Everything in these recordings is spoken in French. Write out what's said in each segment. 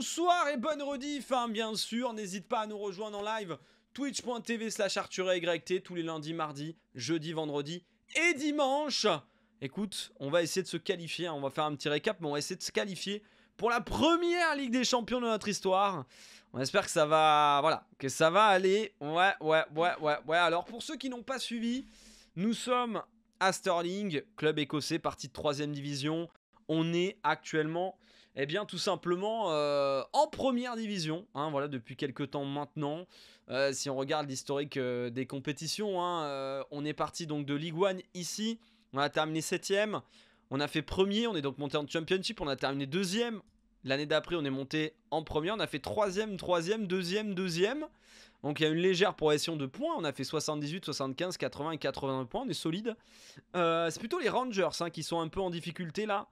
Bonsoir et bonne rediff, hein, bien sûr, n'hésite pas à nous rejoindre en live twitch.tv slash Arturé-YT tous les lundis, mardis, jeudi, vendredi et dimanche. Écoute, on va essayer de se qualifier, hein, on va faire un petit récap, mais on va essayer de se qualifier pour la première Ligue des Champions de notre histoire. On espère que ça va, voilà, que ça va aller. Ouais, ouais, ouais, ouais, ouais. Alors pour ceux qui n'ont pas suivi, nous sommes à club écossais, parti de 3 division. On est actuellement eh bien, tout simplement euh, en première division, hein, voilà, depuis quelques temps maintenant. Euh, si on regarde l'historique euh, des compétitions, hein, on est parti donc de Ligue 1 ici, on a terminé 7 on a fait premier, on est donc monté en Championship, on a terminé deuxième. L'année d'après, on est monté en premier, on a fait troisième, troisième, deuxième, deuxième. Donc il y a une légère progression de points. On a fait 78, 75, 80 et 80 points. On est solide. c'est plutôt les Rangers hein, qui sont un peu en difficulté là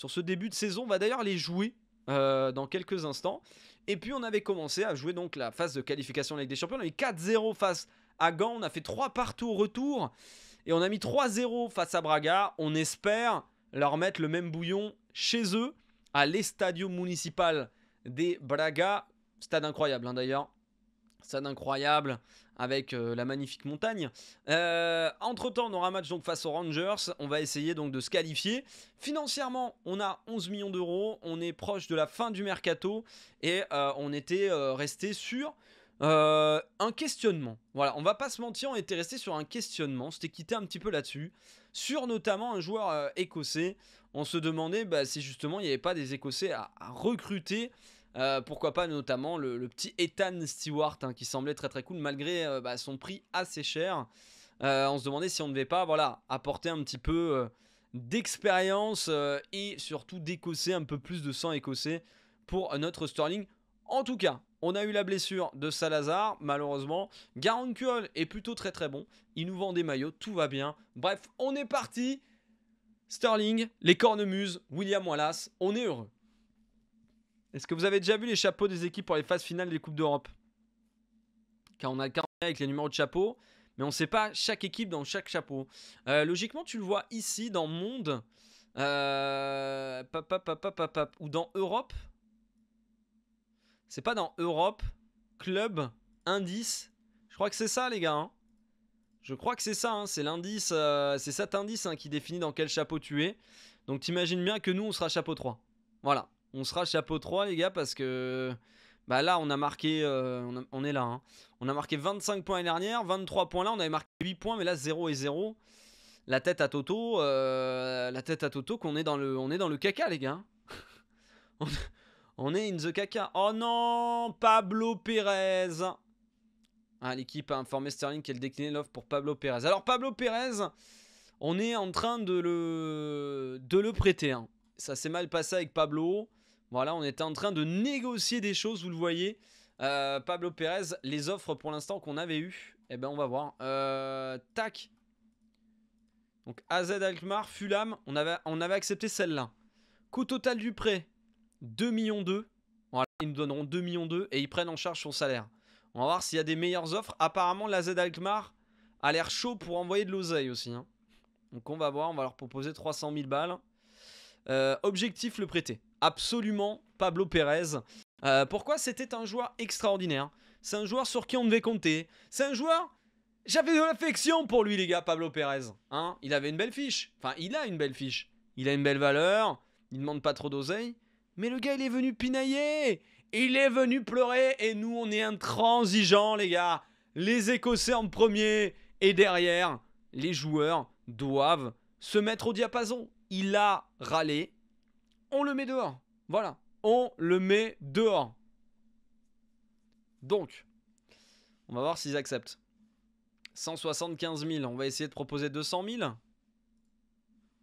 sur ce début de saison. On va d'ailleurs les jouer euh, dans quelques instants. Et puis on avait commencé à jouer donc la phase de qualification de Ligue des Champions. On a eu 4-0 face à Gand, on a fait 3 partout au retour. Et on a mis 3-0 face à Braga. On espère leur mettre le même bouillon chez eux à l'Estadio Municipal des Braga. Stade incroyable hein, d'ailleurs ça d'incroyable avec euh, la magnifique montagne. Euh, entre temps, on aura un match donc face aux Rangers. On va essayer donc de se qualifier. Financièrement, on a 11 millions d'euros. On est proche de la fin du mercato et euh, on était resté sur un questionnement. Voilà, on va pas se mentir, on était resté sur un questionnement. C'était quitté un petit peu là-dessus, sur notamment un joueur écossais. On se demandait bah, si justement il n'y avait pas des Écossais à recruter euh, pourquoi pas notamment le, petit Ethan Stewart hein, qui semblait très très cool malgré euh, bah, son prix assez cher. Euh, on se demandait si on ne devait pas voilà, apporter un petit peu d'expérience et surtout d'écossais, un peu plus de sang écossais pour notre Sterling. En tout cas, on a eu la blessure de Salazar, malheureusement. Garuncuel est plutôt très très bon. Il nous vend des maillots, tout va bien. Bref, on est parti. Sterling, les cornemuses, William Wallace, on est heureux. Est-ce que vous avez déjà vu les chapeaux des équipes pour les phases finales des Coupes d'Europe Car on a le carnet avec les numéros de chapeau, mais on ne sait pas chaque équipe dans chaque chapeau. Euh, logiquement, tu le vois ici dans Monde, euh, ou dans Europe. C'est pas dans Europe, Club, Indice. Je crois que c'est ça, les gars. Hein. Je crois que c'est ça, hein. c'est l'indice, euh, c'est cet indice hein, qui définit dans quel chapeau tu es. Donc t'imagines bien que nous, on sera chapeau 3. Voilà on sera chapeau 3, les gars, parce que bah là, on a marqué, euh, on, est là, hein. on a marqué 25 points l'année dernière, 23 points là, on avait marqué 8 points, mais là 0 et 0. La tête à Toto, euh, la tête à Toto, qu'on est dans le, on est dans le caca, les gars. on, est in the caca. Oh non, Pablo Pérez. Ah, l'équipe a informé Sterling qu'elle déclinait l'offre pour Pablo Pérez. Alors Pablo Pérez, on est en train de le, de le prêter. Hein. Ça s'est mal passé avec Pablo. Voilà, on était en train de négocier des choses, vous le voyez. Euh, Pablo Pérez, les offres pour l'instant qu'on avait eues, eh ben on va voir. Euh, tac. Donc AZ Alkmaar, Fulham, on avait, on avait accepté celle-là. Coût total du prêt, 2 millions Voilà, ils nous donneront 2 millions 2 et ils prennent en charge son salaire. On va voir s'il y a des meilleures offres. Apparemment, l'AZ Alkmaar a l'air chaud pour envoyer de l'oseille aussi. Hein. Donc on va voir, on va leur proposer 300 000 balles. Euh, objectif, le prêter absolument Pablo Pérez. Euh, pourquoi c'était un joueur extraordinaire C'est un joueur sur qui on devait compter. C'est un joueur... J'avais de l'affection pour lui, les gars, Pablo Pérez. Hein il avait une belle fiche. Enfin, il a une belle fiche. Il a une belle valeur. Il demande pas trop d'oseille. Mais le gars, il est venu pinailler. Il est venu pleurer. Et nous, on est intransigeants, les gars. Les Écossais en premier. Et derrière, les joueurs doivent se mettre au diapason. Il a râlé on le met dehors. Voilà, on le met dehors. Donc, on va voir s'ils acceptent. 175 000, on va essayer de proposer 200 000.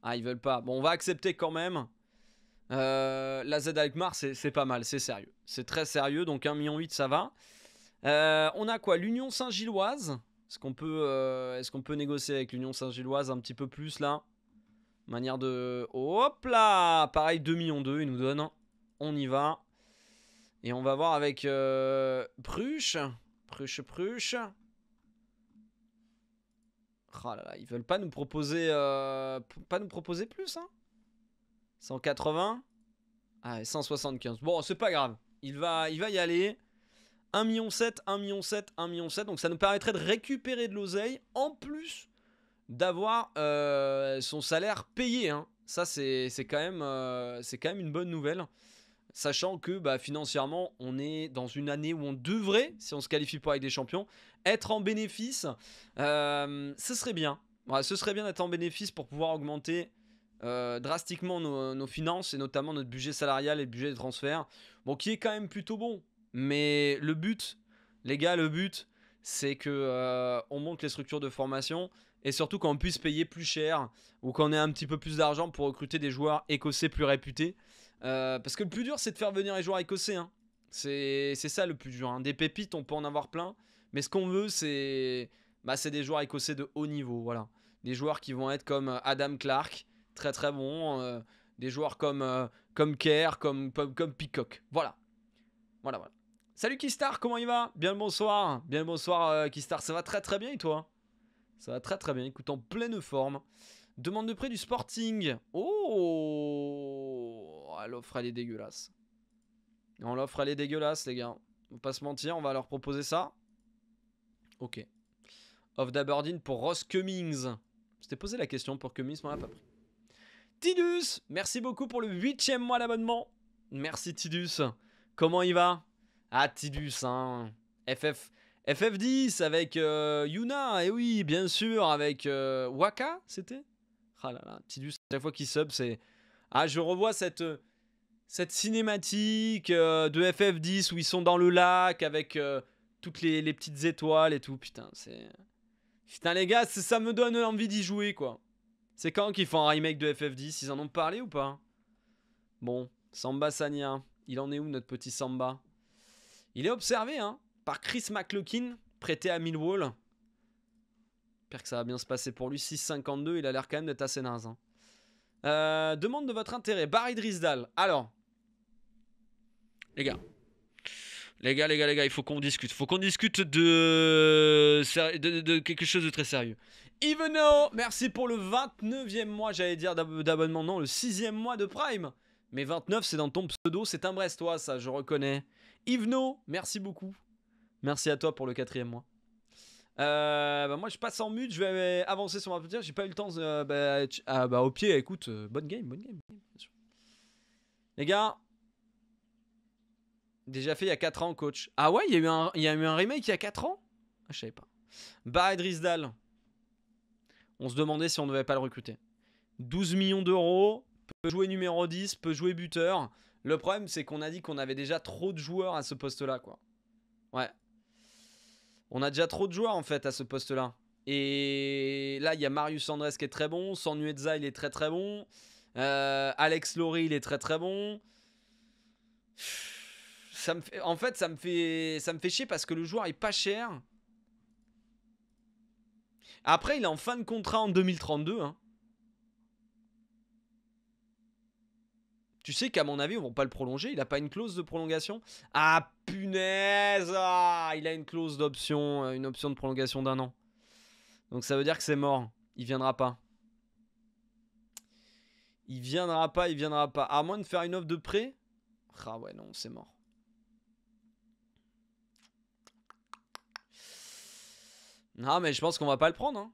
Ah, ils veulent pas. Bon, on va accepter quand même. Euh, la Z c'est pas mal, c'est sérieux. C'est très sérieux, donc 1,8 million, ça va. Euh, on a quoi L'Union Saint-Gilloise. Est-ce qu'on peut, euh, qu'on peut négocier avec l'Union Saint-Gilloise un petit peu plus là Manière de... Hop là Pareil, 2 millions 2, il nous donne. On y va. Et on va voir avec euh, Pruche. Pruche, Pruche. Oh là là, ils veulent pas nous proposer, euh, pas nous proposer plus. Hein 180. Ah, 175. Bon, c'est pas grave. Il va, il va y aller. 1,7 million, 1,7 million, 1,7 million. Donc ça nous permettrait de récupérer de l'oseille. En plus d'avoir euh, son salaire payé. Hein. Ça, c'est quand, même, euh, quand même une bonne nouvelle. Sachant que bah, financièrement, on est dans une année où on devrait, si on se qualifie pas avec des champions, être en bénéfice. Euh, ce serait bien. ce serait bien d'être en bénéfice pour pouvoir augmenter drastiquement nos, finances et notamment notre budget salarial et le budget de transfert. Bon, qui est quand même plutôt bon. Mais le but, les gars, le but, c'est qu'on monte les structures de formation et surtout qu'on puisse payer plus cher ou qu'on ait un petit peu plus d'argent pour recruter des joueurs écossais plus réputés. Euh, parce que le plus dur, c'est de faire venir les joueurs écossais. Hein. C'est ça le plus dur. Hein. Des pépites, on peut en avoir plein. Mais ce qu'on veut, bah, c'est des joueurs écossais de haut niveau. Voilà. Des joueurs qui vont être comme euh, Adam Clark, très très bon. Euh, des joueurs comme, comme Kerr, comme, comme, Peacock. Voilà. Voilà, voilà. Salut Kistar, comment il va Bien le bonsoir. Bien le bonsoir Kistar, ça va très très bien et toi ça va très très bien, écoute, en pleine forme. Demande de prêt du Sporting. Oh L'offre, elle est dégueulasse. Non, l'offre, elle est dégueulasse, les gars. On va pas se mentir, on va leur proposer ça. Ok. off d'abordine pour Ross Cummings. t'ai posé la question pour Cummings, mais on l'a pas pris. Tidus Merci beaucoup pour le huitième mois d'abonnement. Merci Tidus. Comment il va Ah, Tidus, hein. FF, FF10 avec euh, Yuna, et oui, bien sûr, avec euh, Waka, c'était Ah là là, Tidus, chaque fois qu'il sub, c'est. Ah, je revois cette, euh, cette cinématique de FF10 où ils sont dans le lac avec toutes les, petites étoiles et tout. Putain, c'est. Putain, les gars, ça me donne envie d'y jouer, quoi. C'est quand qu'ils font un remake de FF10 Ils en ont parlé ou pas Bon, Samba Sania, il en est où notre petit Samba Il est observé, hein par Chris McLaughlin, prêté à Millwall. J'espère que ça va bien se passer pour lui. 6,52, il a l'air quand même d'être assez naze. Hein. Euh, demande de votre intérêt. Barry Drisdal. Alors, les gars. Les gars, les gars, les gars, il faut qu'on discute. Il faut qu'on discute de... De, quelque chose de très sérieux. Iveno, merci pour le 29e mois, j'allais dire, d'abonnement. Non, le 6e mois de Prime. Mais 29, c'est dans ton pseudo, c'est un Brestois, ça, je reconnais. Iveno, merci beaucoup. Merci à toi pour le quatrième mois. Euh, bah, moi je passe en mute, je vais avancer sur ma petite. J'ai pas eu le temps. de euh, bah, ah, bah, au pied, écoute, euh, bonne game, bonne game. Les gars, déjà fait il y a 4 ans, coach. Ah ouais, il y, a eu un, il y a eu un remake il y a 4 ans ah, Je savais pas. Barry Rizdal. On se demandait si on devait pas le recruter. 12 millions d'euros, peut jouer numéro 10, peut jouer buteur. Le problème, c'est qu'on a dit qu'on avait déjà trop de joueurs à ce poste-là, quoi. Ouais, on a déjà trop de joueurs en fait à ce poste-là. Et là, il y a Marius Andres qui est très bon. Sanuezza, il est très très bon. Euh, Alex Lori il est très très bon. Ça me fait, en fait, ça me fait, ça me fait chier parce que le joueur est pas cher. Après, il est en fin de contrat en 2032. Tu sais qu'à mon avis, ne va pas le prolonger. Il a pas une clause de prolongation Ah punaise ah, Il a une clause d'option, euh, une option de prolongation d'un an. Donc ça veut dire que c'est mort. Il viendra pas. Il viendra pas, il viendra pas. À moins de faire une offre de prêt Ah ouais, non, c'est mort. Non, mais je pense qu'on va pas le prendre. Hein.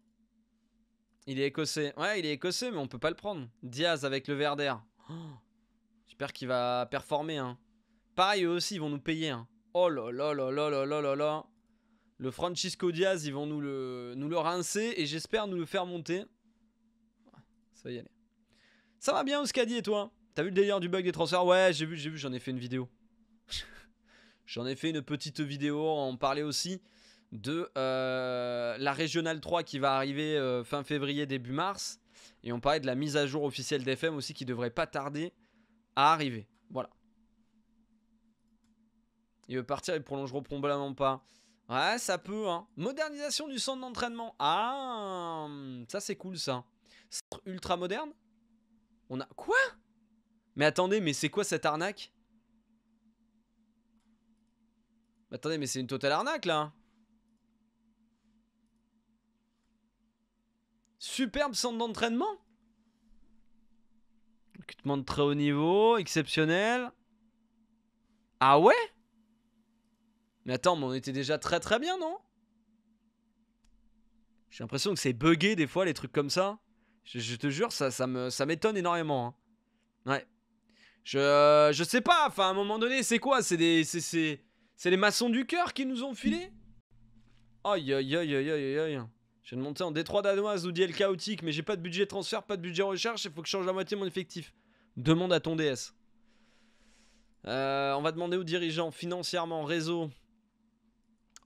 Il est écossais. Ouais, il est écossais, mais on peut pas le prendre. Diaz avec le Verder. Oh, J'espère qu'il va performer. Hein. Pareil, eux aussi, ils vont nous payer. Hein. Oh là là là là là là là Le Francisco Diaz, ils vont nous le, nous le rincer et j'espère nous le faire monter. Ça va y aller. Ça va bien, Ouskadi et toi T'as vu le délire du bug des transferts Ouais, j'ai vu, j'ai vu, j'en ai fait une vidéo. j'en ai fait une petite vidéo. On parlait aussi de euh, la régionale 3 qui va arriver euh, fin février, début mars. Et on parlait de la mise à jour officielle d'FM aussi qui devrait pas tarder à arriver. Voilà. Il veut partir, il prolongeront probablement pas. Ouais, ça peut, hein. Modernisation du centre d'entraînement. Ah, hum, ça c'est cool, ça. Centre ultra moderne On a... Quoi Mais attendez, mais c'est quoi cette arnaque Attendez, mais c'est une totale arnaque, là. Superbe centre d'entraînement te très haut niveau, exceptionnel. Ah ouais Mais attends, mais on était déjà très très bien, non J'ai l'impression que c'est buggé des fois les trucs comme ça. Je, te jure, ça, ça m'étonne ça énormément. Hein. Ouais. Euh, je, sais pas, enfin à un moment donné, c'est quoi C'est C'est les maçons du cœur qui nous ont filé Aïe aïe aïe aïe aïe aïe. Je viens de monter en Détroit ou elle chaotique, mais j'ai pas de budget transfert, pas de budget recherche, il faut que je change la moitié de mon effectif. Demande à ton DS. Euh, on va demander aux dirigeants financièrement, réseau,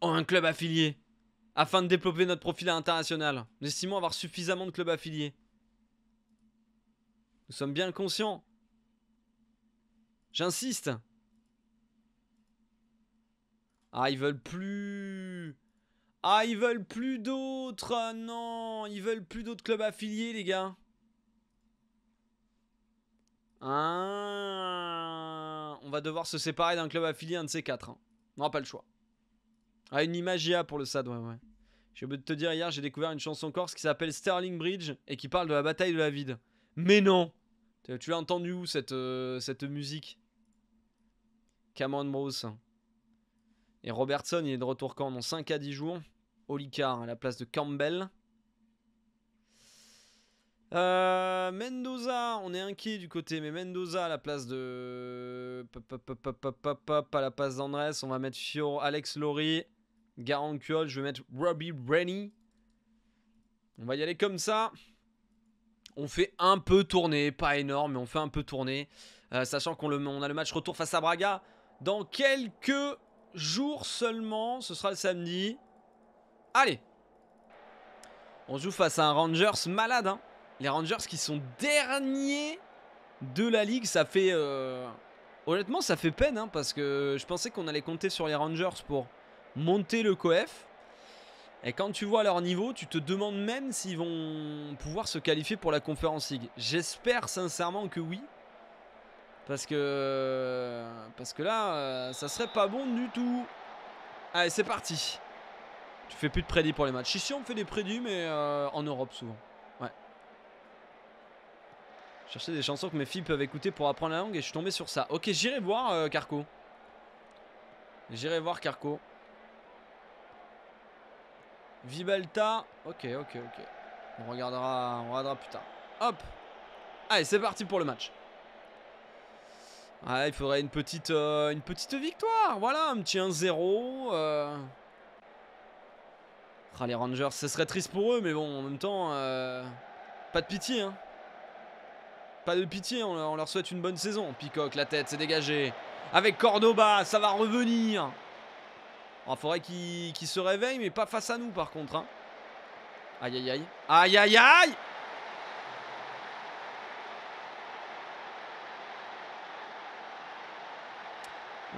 en un club affilié, afin de développer notre profil à international. Nous estimons avoir suffisamment de clubs affiliés. Nous sommes bien conscients. J'insiste. Ah, ils veulent plus ah, ils veulent plus d'autres ah, Non, ils veulent plus d'autres clubs affiliés, les gars. Ah, on va devoir se séparer d'un club affilié, un de ces quatre. Hein. On n'aura pas le choix. Ah, une imagia pour le SAD, ouais, ouais. Je veux te dire, hier, j'ai découvert une chanson corse qui s'appelle Sterling Bridge et qui parle de la bataille de la vide. Mais non Tu l'as entendu où, cette, euh, cette musique Cameron Bruce. Et Robertson, il est de retour quand Dans 5 à 10 jours Olicard hein, à la place de Campbell. Euh, Mendoza, on est inquiet du côté, mais Mendoza à la place de. à la place d'Andres, on va mettre Fior, Alex Laurie, Garancuol, je vais mettre Robbie Rennie. On va y aller comme ça. On fait un peu tourner, pas énorme, mais on fait un peu tourner. Euh, sachant qu'on a le match retour face à Braga dans quelques jours seulement, ce sera le samedi. Allez On joue face à un Rangers malade. Hein. Les Rangers qui sont derniers de la ligue. Ça fait... Euh, honnêtement, ça fait peine. Hein, parce que je pensais qu'on allait compter sur les Rangers pour monter le COEF. Et quand tu vois leur niveau, tu te demandes même s'ils vont pouvoir se qualifier pour la conférence League. J'espère sincèrement que oui. Parce que... Parce que là, euh, ça serait pas bon du tout. Allez, c'est parti. Tu fais plus de prédits pour les matchs. Ici, on fait des prédits, mais euh, en Europe souvent. Ouais. Chercher des chansons que mes filles peuvent écouter pour apprendre la langue et je suis tombé sur ça. Ok, j'irai voir euh, Carco. J'irai voir Carco. Vibelta. Ok, ok, ok. On regardera, on regardera plus tard. Hop. Allez, c'est parti pour le match. Ouais, ah, il faudrait une petite, euh, une petite victoire. Voilà, un petit 1-0. Euh... Ah, les Rangers, ce serait triste pour eux, mais bon, en même temps, euh, pas de pitié. Hein. Pas de pitié, on, leur souhaite une bonne saison. Peacock, la tête, c'est dégagé. Avec Cordoba, ça va revenir. Il oh, faudrait qu'il se réveille, mais pas face à nous, par contre. Hein. Aïe, aïe, aïe. Aïe, aïe, aïe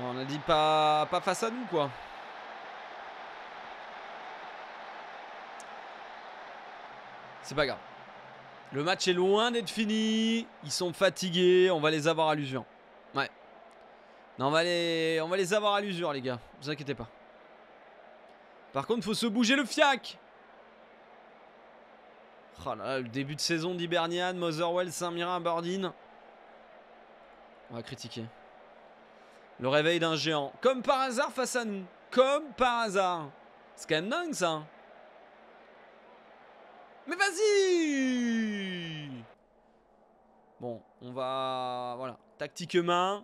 On a dit pas face à nous, quoi. C'est pas grave. Le match est loin d'être fini. Ils sont fatigués. On va les avoir à l'usure. Ouais. Non, on va les, on va les avoir à l'usure, les gars. Ne vous inquiétez pas. Par contre, faut se bouger le fiac. Oh là là, le début de saison d'Hibernian, Motherwell, Saint-Mirin, Bardin. On va critiquer. Le réveil d'un géant. Comme par hasard face à nous. Comme par hasard. C'est quand même dingue ça. Hein. Mais vas-y Bon, on va... Voilà. tactiquement,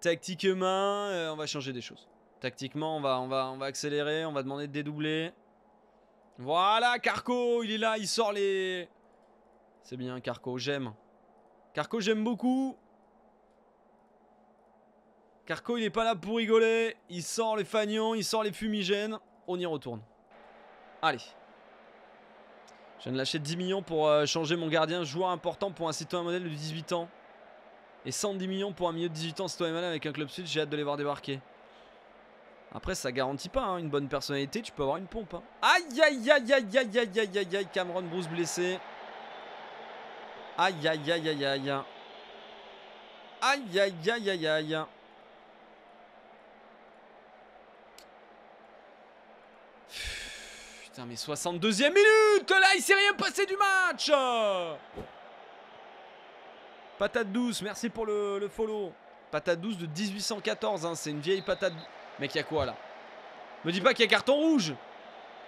tactiquement, euh, on va changer des choses. Tactiquement, on va, on, va, on va accélérer. On va demander de dédoubler. Voilà, Carco, il est là. Il sort les... C'est bien, Carco. J'aime. Carco, j'aime beaucoup. Carco, il est pas là pour rigoler. Il sort les fagnons. Il sort les fumigènes. On y retourne. Allez. Je viens de lâcher 10 millions pour changer mon gardien, joueur important pour un citoyen modèle de 18 ans. Et 110 millions pour un milieu de 18 ans, citoyen modèle avec un club sud, j'ai hâte de les voir débarquer. Après, ça garantit pas une bonne personnalité, tu peux avoir une pompe. Aïe, aïe, aïe, aïe, aïe, aïe, aïe, aïe, aïe, Cameron Bruce blessé. Aïe, aïe, aïe, aïe, aïe. Aïe, aïe, aïe, aïe, aïe. Putain, mais 62 ème minute Là, il s'est rien passé du match Patate douce, merci pour le, follow. Patate douce de 1814, hein, c'est une vieille patate... Mec, y'a a quoi, là Me dis pas qu'il y a carton rouge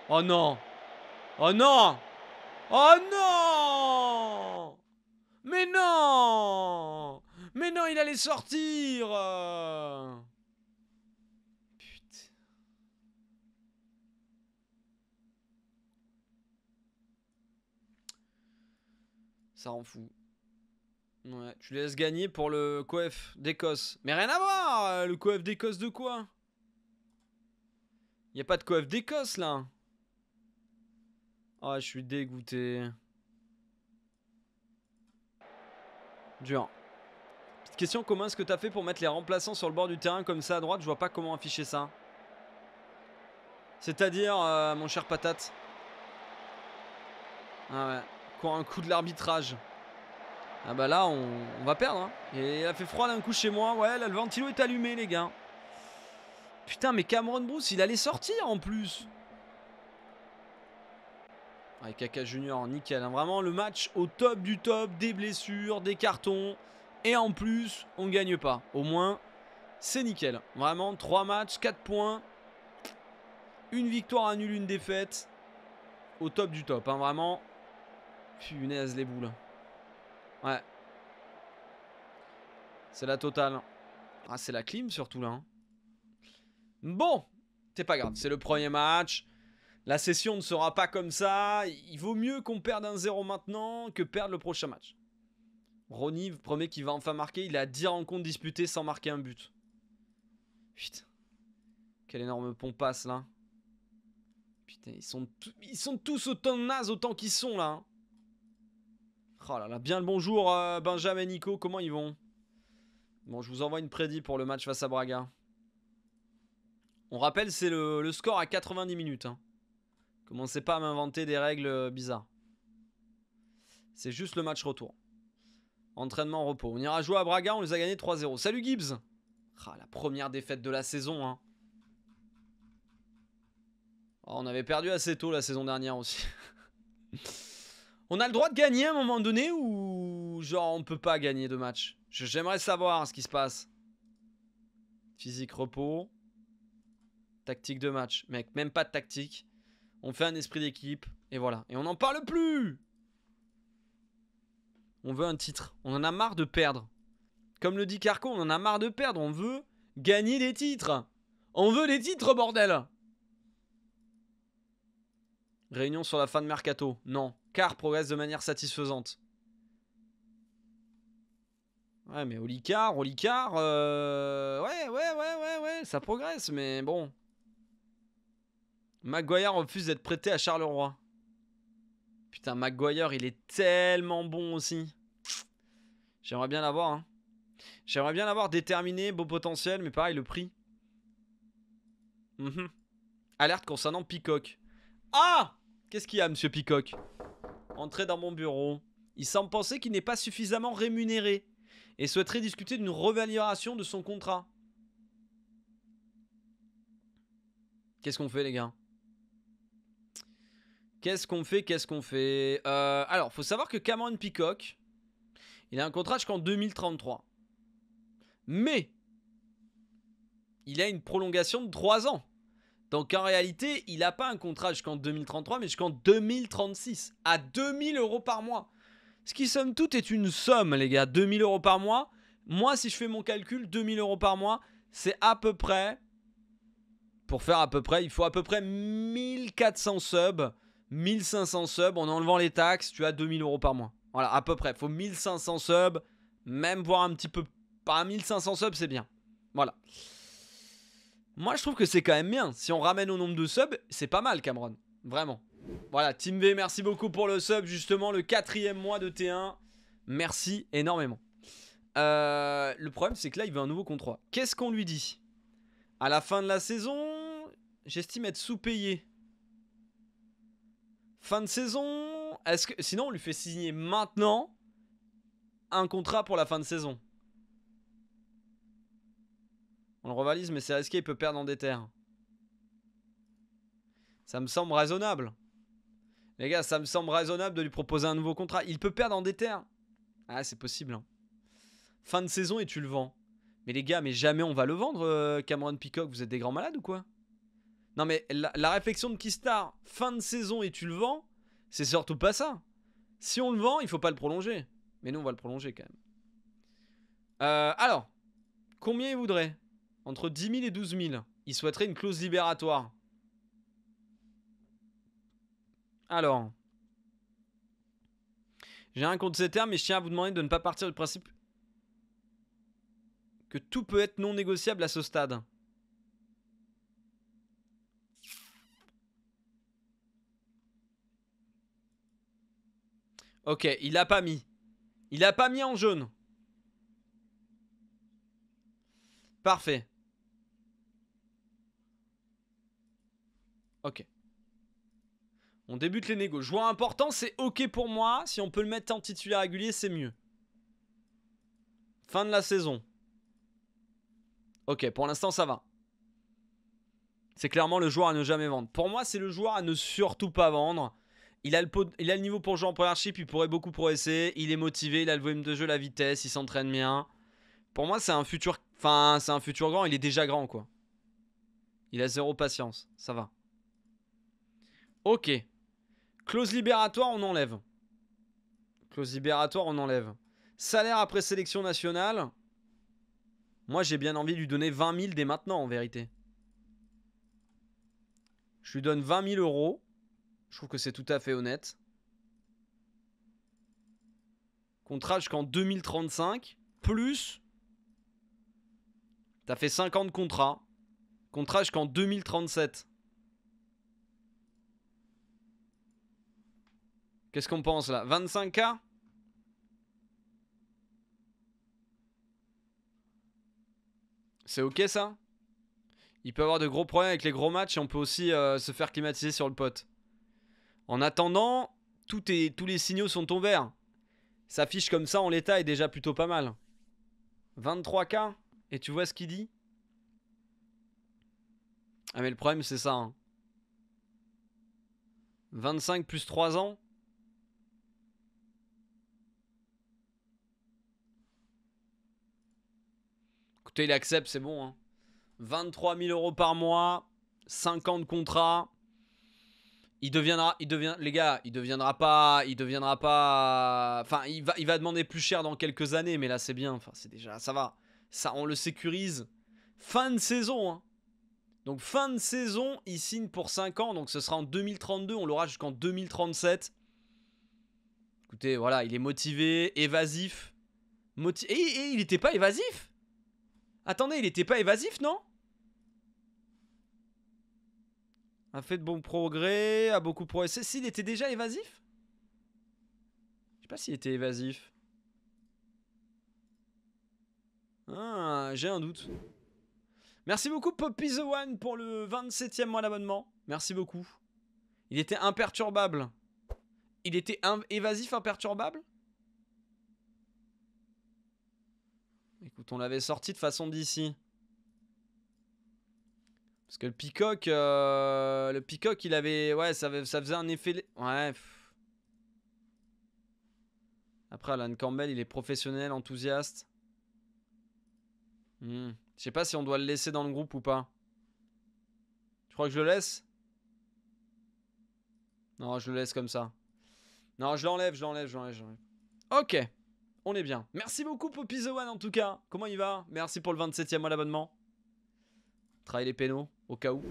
Oh non Oh non Oh non Mais non Mais non, il allait sortir Ça rend fou. Ouais, tu laisses gagner pour le coef d'Écosse. Mais rien à voir euh, Le coef d'Écosse de quoi Y a pas de coef d'Écosse là Ah, oh, je suis dégoûté. Dur. Petite question, comment est-ce que t'as fait pour mettre les remplaçants sur le bord du terrain comme ça à droite Je vois pas comment afficher ça. C'est-à-dire, euh, mon cher patate. Ah ouais un coup de l'arbitrage. Ah bah là, on, va perdre. Hein. Et il a fait froid d'un coup chez moi. Ouais, là, le ventilo est allumé, les gars. Putain, mais Cameron Bruce, il allait sortir en plus. avec Kaka Junior, nickel. Hein. Vraiment, le match au top du top. Des blessures, des cartons. Et en plus, on gagne pas. Au moins, c'est nickel. Vraiment, 3 matchs, 4 points. Une victoire, annule une défaite. Au top du top. Hein. Vraiment, Punaise les boules. Ouais. C'est la totale. Ah, c'est la clim surtout là. Hein. Bon, c'est pas grave, c'est le premier match. La session ne sera pas comme ça. Il vaut mieux qu'on perde un zéro maintenant que perdre le prochain match. Ronny Premier qui va enfin marquer. Il a 10 rencontres disputées sans marquer un but. Putain. Quelle énorme pompasse là. Putain, ils sont, ils sont tous autant de nazes autant qu'ils sont là. Hein. Oh bien le bonjour euh, Benjamin et Nico, comment ils vont Bon, je vous envoie une prédit pour le match face à Braga. On rappelle, c'est le, score à 90 minutes. Hein. Commencez pas à m'inventer des règles euh, bizarres. C'est juste le match retour. Entraînement, repos. On ira jouer à Braga, on les a gagnés 3-0. Salut Gibbs ah, La première défaite de la saison. Hein. Oh, on avait perdu assez tôt la saison dernière aussi. On a le droit de gagner à un moment donné ou genre on peut pas gagner de match J'aimerais savoir ce qui se passe. Physique, repos. Tactique de match. Mec, même pas de tactique. On fait un esprit d'équipe. Et voilà. Et on n'en parle plus On veut un titre. On en a marre de perdre. Comme le dit Carco, on en a marre de perdre. On veut gagner des titres. On veut des titres, bordel Réunion sur la fin de mercato. Non. Car progresse de manière satisfaisante. Ouais, mais Olicard, Olicard, euh, ouais, ouais, ouais, ouais, ouais, ça progresse, mais bon. Maguire refuse d'être prêté à Charleroi. Putain, Maguire, il est tellement bon aussi. J'aimerais bien l'avoir. Hein. J'aimerais bien l'avoir déterminé, beau potentiel, mais pareil, le prix. Mhm. Alerte concernant Peacock. Ah Qu'est-ce qu'il y a, monsieur Peacock Entrez dans mon bureau. Il semble penser qu'il n'est pas suffisamment rémunéré et souhaiterait discuter d'une revalorisation de son contrat. Qu'est-ce qu'on fait, les gars Qu'est-ce qu'on fait Qu'est-ce qu'on fait euh, Alors, faut savoir que Cameron Peacock, il a un contrat jusqu'en 2033. Mais, il a une prolongation de 3 ans. Donc en réalité, il n'a pas un contrat jusqu'en 2033, mais jusqu'en 2036, à 2000 euros par mois. Ce qui, somme tout est une somme, les gars. 2000 euros par mois. Moi, si je fais mon calcul, 2000 euros par mois, c'est à peu près. Pour faire à peu près, il faut à peu près 1400 subs. 1500 subs, en enlevant les taxes, tu as 2000 euros par mois. Voilà, à peu près. Il faut 1500 subs, même voir un petit peu. Pas 1500 subs, c'est bien. Voilà. Moi, je trouve que c'est quand même bien. Si on ramène au nombre de subs, c'est pas mal, Cameron. Vraiment. Voilà, Team V, merci beaucoup pour le sub, justement, le quatrième mois de T1. Merci énormément. Euh, le problème, c'est que là, il veut un nouveau contrat. Qu'est-ce qu'on lui dit À la fin de la saison, j'estime être sous-payé. Fin de saison, est-ce que sinon on lui fait signer maintenant un contrat pour la fin de saison on le revalise, mais c'est risqué, il peut perdre en déter. Ça me semble raisonnable. Les gars, ça me semble raisonnable de lui proposer un nouveau contrat. Il peut perdre en déter. Ah, c'est possible. Hein. Fin de saison et tu le vends. Mais les gars, mais jamais on va le vendre, euh, Cameron Peacock. Vous êtes des grands malades ou quoi Non, mais la, réflexion de Keystar, fin de saison et tu le vends, c'est surtout pas ça. Si on le vend, il faut pas le prolonger. Mais nous, on va le prolonger quand même. Euh, alors, combien il voudrait entre 10 000 et 12 000. Il souhaiterait une clause libératoire. Alors. J'ai rien contre ces termes, mais je tiens à vous demander de ne pas partir du principe que tout peut être non négociable à ce stade. Ok, il l'a pas mis. Il l'a pas mis en jaune. Parfait. Ok. On débute les négos. Joueur important, c'est ok pour moi. Si on peut le mettre en titulaire régulier, c'est mieux. Fin de la saison. Ok, pour l'instant, ça va. C'est clairement le joueur à ne jamais vendre. Pour moi, c'est le joueur à ne surtout pas vendre. Il a, le le niveau pour jouer en première chip, il pourrait beaucoup progresser. Il est motivé, il a le volume de jeu, la vitesse, il s'entraîne bien. Pour moi, c'est un futur. Enfin, c'est un futur grand. Il est déjà grand, quoi. Il a zéro patience. Ça va. Ok. Clause libératoire, on enlève. Clause libératoire, on enlève. Salaire après sélection nationale. Moi, j'ai bien envie de lui donner 20 000 dès maintenant, en vérité. Je lui donne 20 000 euros. Je trouve que c'est tout à fait honnête. Contrat jusqu'en 2035. Plus. T'as fait 50 contrats. Contrat jusqu'en 2037. Qu'est-ce qu'on pense là 25K C'est ok ça Il peut avoir de gros problèmes avec les gros matchs et on peut aussi euh, se faire climatiser sur le pote. En attendant, tous les signaux sont au vert. Ça comme ça en l'état est déjà plutôt pas mal. 23K Et tu vois ce qu'il dit Ah mais le problème c'est ça. 25 hein. plus 3 ans Écoutez, il accepte, c'est bon. 23 hein. 000 euros par mois, 5 ans de contrat. Il deviendra, il devient, les gars, il deviendra pas, il deviendra pas. Enfin, il va, il va demander plus cher dans quelques années, mais là c'est bien. Enfin, c'est déjà, ça va. Ça, on le sécurise. Fin de saison. Hein. Donc fin de saison, il signe pour 5 ans. Donc ce sera en 2032. On l'aura jusqu'en 2037. Écoutez, voilà, il est motivé, évasif. et, il était pas évasif Attendez, il était pas évasif, non A fait de bons progrès, a beaucoup progressé. S'il était déjà évasif Je sais pas s'il était évasif. Ah, j'ai un doute. Merci beaucoup Poppy One pour le 27e mois d'abonnement. Merci beaucoup. Il était imperturbable. Il était évasif imperturbable on l'avait sorti de façon d'ici. Parce que le peacock, euh, le peacock, il avait, ouais, ça, ça faisait un effet, ouais. Après, Alan Campbell, il est professionnel, enthousiaste. Hmm. Je sais pas si on doit le laisser dans le groupe ou pas. Tu crois que je le laisse Non, je le laisse comme ça. Non, je l'enlève, je l'enlève, je l'enlève. Ok on est bien. Merci beaucoup Poppy The One en tout cas. Comment il va Merci pour le 27 e mois d'abonnement. Travaille les pénaux, au cas où.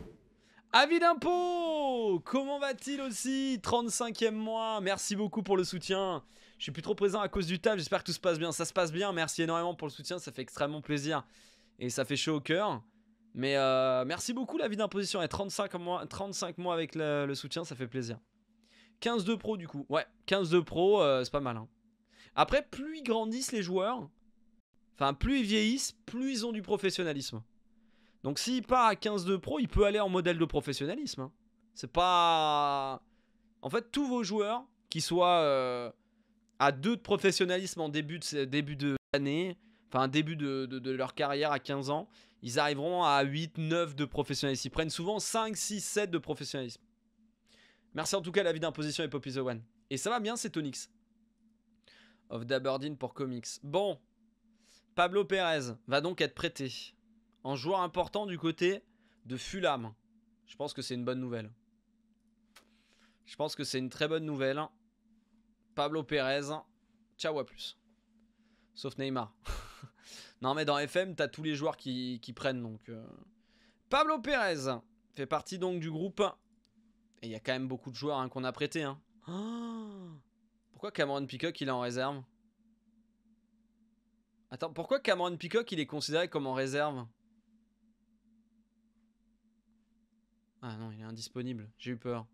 Avis d'impôt Comment va-t-il aussi 35 e mois, merci beaucoup pour le soutien. Je suis plus trop présent à cause du taf, j'espère que tout se passe bien. Ça se passe bien, merci énormément pour le soutien, ça fait extrêmement plaisir. Et ça fait chaud au cœur. Mais euh, merci beaucoup l'avis d'imposition. Et 35 mois, mois avec le, soutien, ça fait plaisir. 15 de pro du coup. Ouais, 15 de pro, euh, c'est pas mal. Hein. Après, plus ils grandissent les joueurs, enfin plus ils vieillissent, plus ils ont du professionnalisme. Donc s'il part à 15 de pro, il peut aller en modèle de professionnalisme. Hein. C'est pas... En fait, tous vos joueurs, qui soient euh, à 2 de professionnalisme en début de, début de l'année, enfin début de, leur carrière à 15 ans, ils arriveront à 8, 9 de professionnalisme. Ils prennent souvent 5, 6, 7 de professionnalisme. Merci en tout cas, la vie d'imposition et Poppy The One. Et ça va bien, c'est Tonix of Daberdeen pour comics. Bon, Pablo Pérez va donc être prêté en joueur important du côté de Fulham. Je pense que c'est une bonne nouvelle. Je pense que c'est une très bonne nouvelle. Pablo Pérez, ciao à plus. Sauf Neymar. non mais dans FM, t'as tous les joueurs qui, prennent donc. Euh. Pablo Pérez fait partie donc du groupe. Et il y a quand même beaucoup de joueurs hein, qu'on a prêté. Hein. Oh pourquoi Cameron Peacock il est en réserve Attends, pourquoi Cameron Peacock il est considéré comme en réserve Ah non, il est indisponible, j'ai eu peur.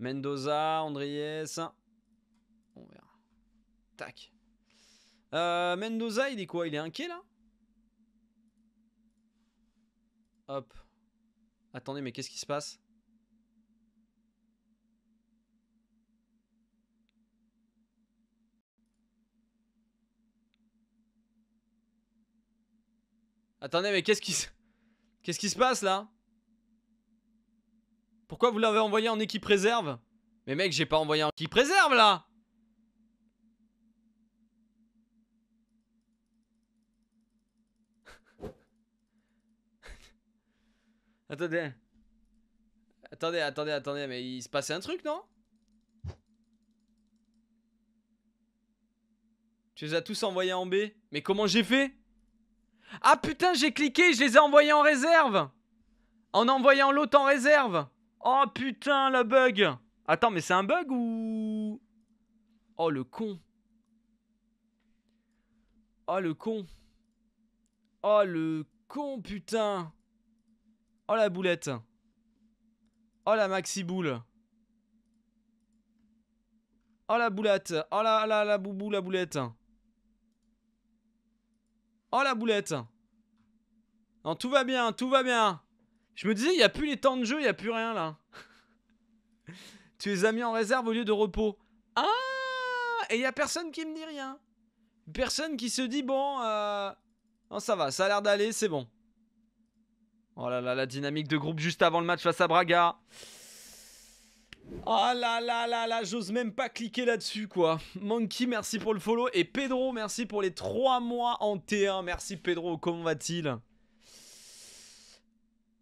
Mendoza, Andriès. On verra. Tac. Euh, Mendoza, il est quoi Il est inquiet là Hop. Attendez, mais qu'est-ce qui se passe Attendez, mais qu'est-ce qui se... Qu'est-ce qui se passe, là Pourquoi vous l'avez envoyé en équipe réserve Mais mec, j'ai pas envoyé en équipe réserve, là Attendez. Attendez, attendez, attendez, mais il se passait un truc, non Tu les as tous envoyés en B Mais comment j'ai fait ah putain, j'ai cliqué, je les ai envoyés en réserve En envoyant l'autre en réserve Oh putain, le bug Attends, mais c'est un bug ou... Oh le con Oh le con Oh le con putain Oh la boulette Oh la maxi boule Oh la boulette Oh la la la boubou la boulette Oh la boulette Non, tout va bien, tout va bien Je me disais, il n'y a plus les temps de jeu, il n'y a plus rien là. tu les as mis en réserve au lieu de repos. Ah Et il n'y a personne qui me dit rien. Personne qui se dit, bon... Euh, non, ça va, ça a l'air d'aller, c'est bon. Oh là là, la dynamique de groupe juste avant le match face à Braga oh là là là là, j'ose même pas cliquer là-dessus quoi. Monkey, merci pour le follow. Et Pedro, merci pour les 3 mois en T1. Merci Pedro, comment va-t-il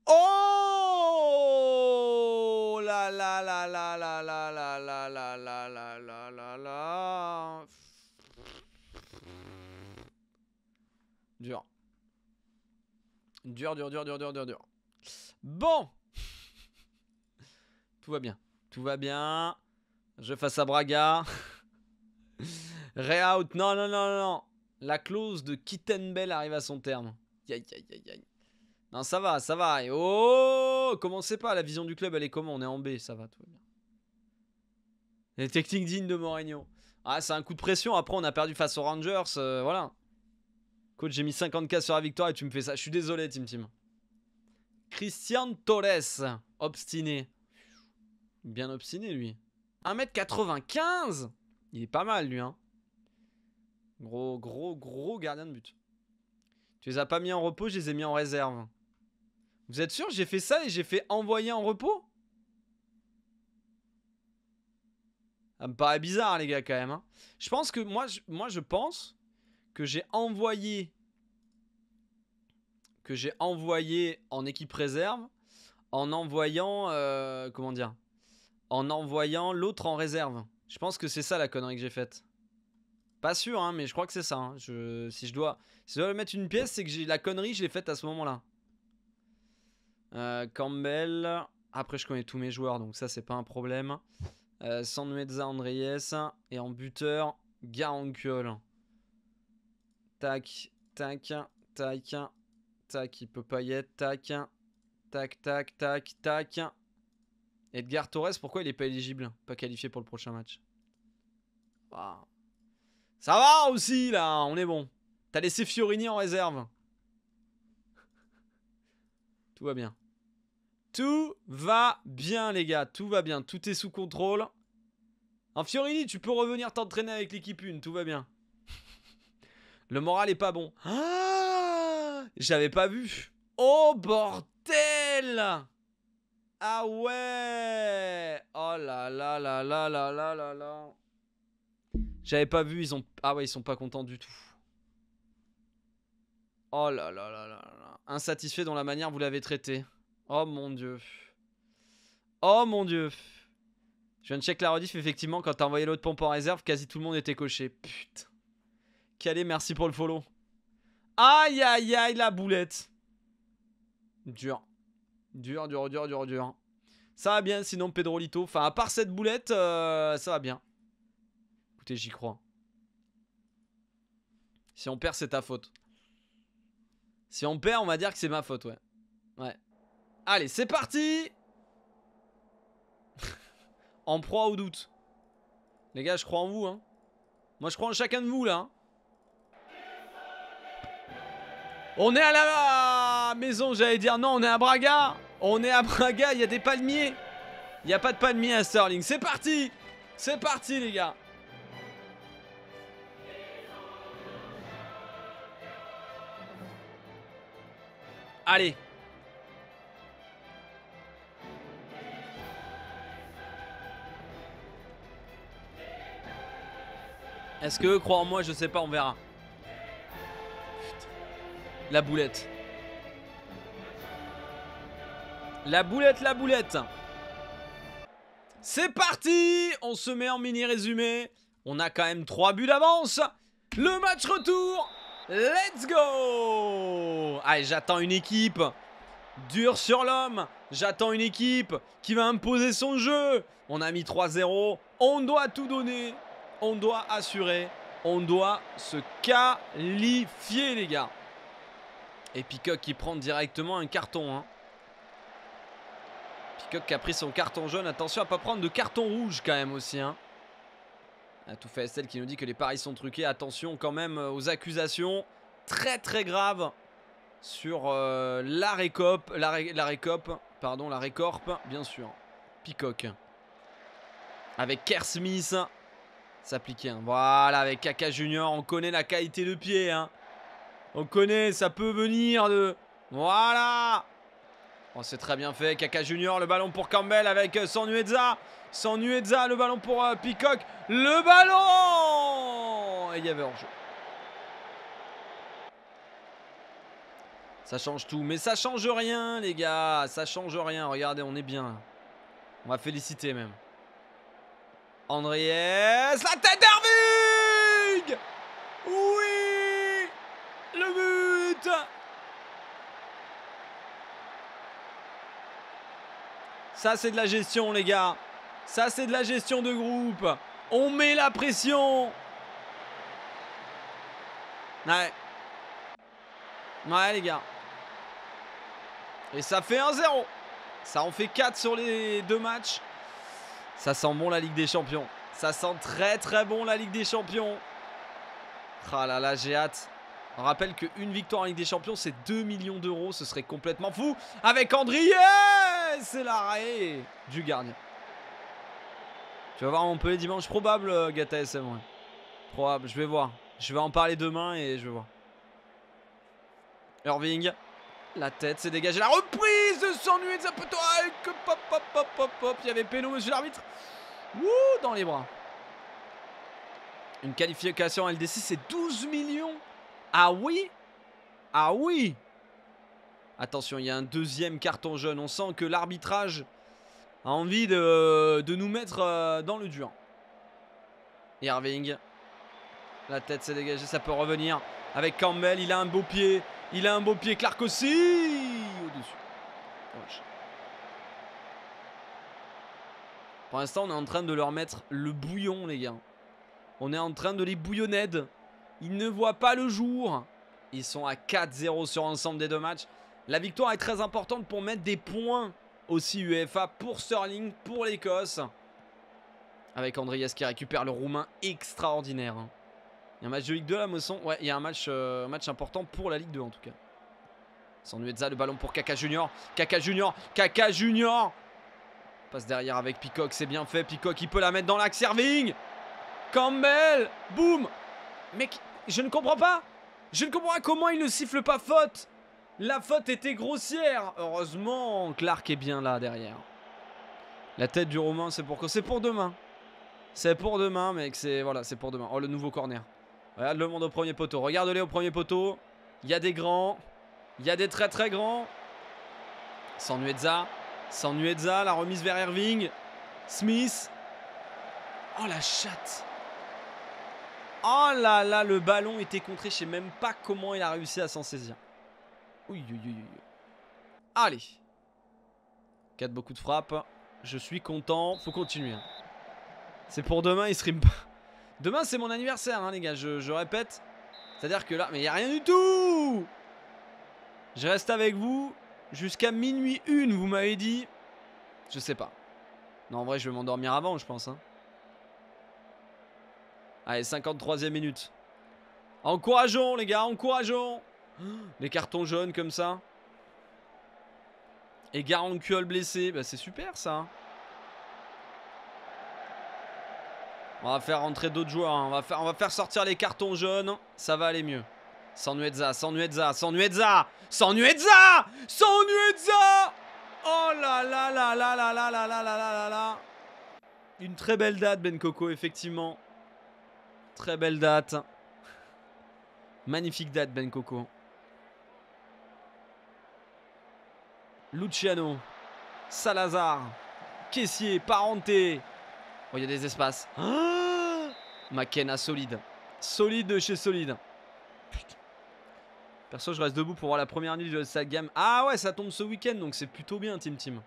Oh La la la la là là là là là là là là là là. Dur. Dur, dur, dur, dur, dur, dur, dur. Bon. Tout va bien. Tout va bien. Je face à Braga. Réout. Non, non, non, non. La clause de Kittenbell arrive à son terme. Aïe, aïe, aïe, Non, ça va, ça va. oh Commencez pas. La vision du club, elle est comment On est en B. Ça va, tout va bien. Les techniques dignes de Moreno Ah, c'est un coup de pression. Après, on a perdu face aux Rangers. Euh, voilà. Coach, j'ai mis 50k sur la victoire et tu me fais ça. Je suis désolé, Tim Tim. Christian Torres, obstiné. Bien obstiné, lui. 1m95 Il est pas mal, lui, hein. Gros, gros, gros gardien de but. Tu les as pas mis en repos, je les ai mis en réserve. Vous êtes sûr J'ai fait ça et j'ai fait envoyer en repos Ça me paraît bizarre, les gars, quand même. Hein. Je pense que... Moi, je, moi, je pense que j'ai envoyé... Que j'ai envoyé en équipe réserve en envoyant... Euh, comment dire en envoyant l'autre en réserve. Je pense que c'est ça la connerie que j'ai faite. Pas sûr, hein, mais je crois que c'est ça. Hein. Je, si, je dois, si je dois mettre une pièce, c'est que la connerie, je l'ai faite à ce moment-là. Euh, Campbell. Après, je connais tous mes joueurs, donc ça, c'est pas un problème. Euh, Sanueza Andreyes. Et en buteur, Garanguel Tac, tac, tac, tac. Il peut pas y être. Tac, tac, tac, tac, tac. Edgar Torres, pourquoi il est pas éligible Pas qualifié pour le prochain match. Ça va aussi, là, on est bon. T'as laissé Fiorini en réserve. Tout va bien. Tout va bien, les gars. Tout va bien. Tout est sous contrôle. En Fiorini, tu peux revenir t'entraîner avec l'équipe 1. Tout va bien. Le moral est pas bon. Ah J'avais pas vu. Oh, bordel ah ouais Oh là là là là là là là là J'avais pas vu, ils ont... Ah ouais, ils sont pas contents du tout. Oh là là là là là. Insatisfait dans la manière vous l'avez traité. Oh mon dieu. Oh mon dieu. Je viens de check la rediff, effectivement, quand t'as envoyé l'autre pompe en réserve, quasi tout le monde était coché. Putain. Calé, merci pour le follow. Aïe aïe aïe, la boulette. Dur. Dur, dur, dur, dur, dur. Ça va bien, sinon Pedro Lito. Enfin, à part cette boulette, euh, ça va bien. Écoutez, j'y crois. Si on perd, c'est ta faute. Si on perd, on va dire que c'est ma faute, ouais. Ouais. Allez, c'est parti En proie au doute. Les gars, je crois en vous, hein. Moi, je crois en chacun de vous, là. Hein. On est à la maison, j'allais dire. Non, on est à Braga on est à Braga, il y a des palmiers Il n'y a pas de palmiers à Sterling. C'est parti C'est parti, les gars Allez Est-ce que eux en moi Je sais pas, on verra. La boulette. La boulette, la boulette C'est parti On se met en mini-résumé. On a quand même 3 buts d'avance. Le match retour Let's go Allez, j'attends une équipe dure sur l'homme. J'attends une équipe qui va imposer son jeu. On a mis 3-0. On doit tout donner. On doit assurer. On doit se qualifier, les gars. Et Picoc qui prend directement un carton. Hein. Peacock qui a pris son carton jaune. Attention à pas prendre de carton rouge quand même aussi. A hein. tout fait Estelle qui nous dit que les paris sont truqués. Attention quand même euh, aux accusations très très graves sur euh, la récope, la, ré, pardon, la récorpe, bien sûr. Peacock. Avec Kerr Smith. Hein, s'appliquer. Hein. Voilà, avec Kaka Junior, on connaît la qualité de pied. On connaît, ça peut venir de... Voilà c'est très bien fait. Kaka Junior, le ballon pour Campbell avec euh, Son Nueza, le ballon pour euh, Peacock. Le ballon Et il y avait hors-jeu. Ça change tout. Mais ça change rien, les gars. Ça change rien. Regardez, on est bien. On va féliciter même. Andriès, la tête d'Hervig. Oui Le but Ça, c'est de la gestion, les gars. Ça, c'est de la gestion de groupe. On met la pression. Ouais. Ouais, les gars. Et ça fait 1-0. Ça en fait 4 sur les deux matchs. Ça sent bon la Ligue des Champions. Ça sent très très bon la Ligue des Champions. Ah là là, j'ai hâte. On rappelle qu'une victoire en Ligue des Champions, c'est 2 millions d'euros. Ce serait complètement fou. Avec Andrié c'est l'arrêt du gardien. Tu vas voir peu dimanche. Probable, euh, Gata SM. Probable, je vais voir. Je vais en parler demain et je vais voir. Irving. La tête s'est dégagée. La reprise de s'ennuyer de sa Pop, pop, pop, pop, pop. Il y avait Peno monsieur l'arbitre. Wouh dans les bras. Une qualification LDC, c'est 12 millions. Ah oui Ah oui Attention, il y a un deuxième carton jaune. On sent que l'arbitrage a envie de, nous mettre euh, dans le dur. Irving. La tête s'est dégagée, ça peut revenir. Avec Campbell, il a un beau pied. Il a un beau pied. Clark aussi Au-dessus. Pour l'instant, on est en train de leur mettre le bouillon, les gars. On est en train de les bouillonner. Ils ne voient pas le jour. Ils sont à 4-0 sur l'ensemble des deux matchs. La victoire est très importante pour mettre des points aussi UEFA pour Sterling, pour l'Écosse. Avec Andreas qui récupère le Roumain extraordinaire. Hein. Il y a un match de Ligue 2 là, Mosson Ouais, il y a un match, euh, important pour la Ligue 2 en tout cas. Sans ça, le ballon pour Kaka Junior. Kaka Junior, Kaka Junior Passe derrière avec Peacock, c'est bien fait. Peacock, il peut la mettre dans l'axe Serving Campbell Boum Mec, je ne comprends pas Je ne comprends pas comment il ne siffle pas faute la faute était grossière. Heureusement, Clark est bien là derrière. La tête du Romain, c'est pour C'est pour demain. C'est pour demain, mec. C'est voilà, c'est pour demain. Oh, le nouveau corner. Regarde le monde au premier poteau. Regarde-les au premier poteau. Il y a des grands. Il y a des très très grands. Sans Nuezza. Sans Nuezza. La remise vers Irving. Smith. Oh la chatte. Oh là là, le ballon était contré. Je sais même pas comment il a réussi à s'en saisir. Allez 4 beaucoup de frappes. Je suis content. Faut continuer. Hein. C'est pour demain, il stream pas. Demain, c'est mon anniversaire, hein, les gars. Je, répète. C'est-à-dire que là... Mais il a rien du tout Je reste avec vous jusqu'à minuit 1, vous m'avez dit. Je sais pas. Non, en vrai, je vais m'endormir avant, je pense. Hein. Allez, 53e minute. Encourageons, les gars, encourageons les cartons jaunes comme ça. Et Garancuol blessé. Bah, c'est super ça. On va faire rentrer d'autres joueurs. On, va faire, on va faire sortir les cartons jaunes. Ça va aller mieux. Sans Nuezza, sans Nuezza, sans Nuezza Sans Nuezza Sans Nuezza Oh là là là là là là là là là là là Une très belle date Ben Coco, effectivement. Très belle date. Magnifique date Ben Coco. Luciano, Salazar, Caissier, Parente. Oh, il y a des espaces. Ah McKenna solide. Solide de chez solide. Perso, je reste debout pour voir la première nuit de cette gamme. Ah ouais, ça tombe ce week-end, donc c'est plutôt bien, Team Team.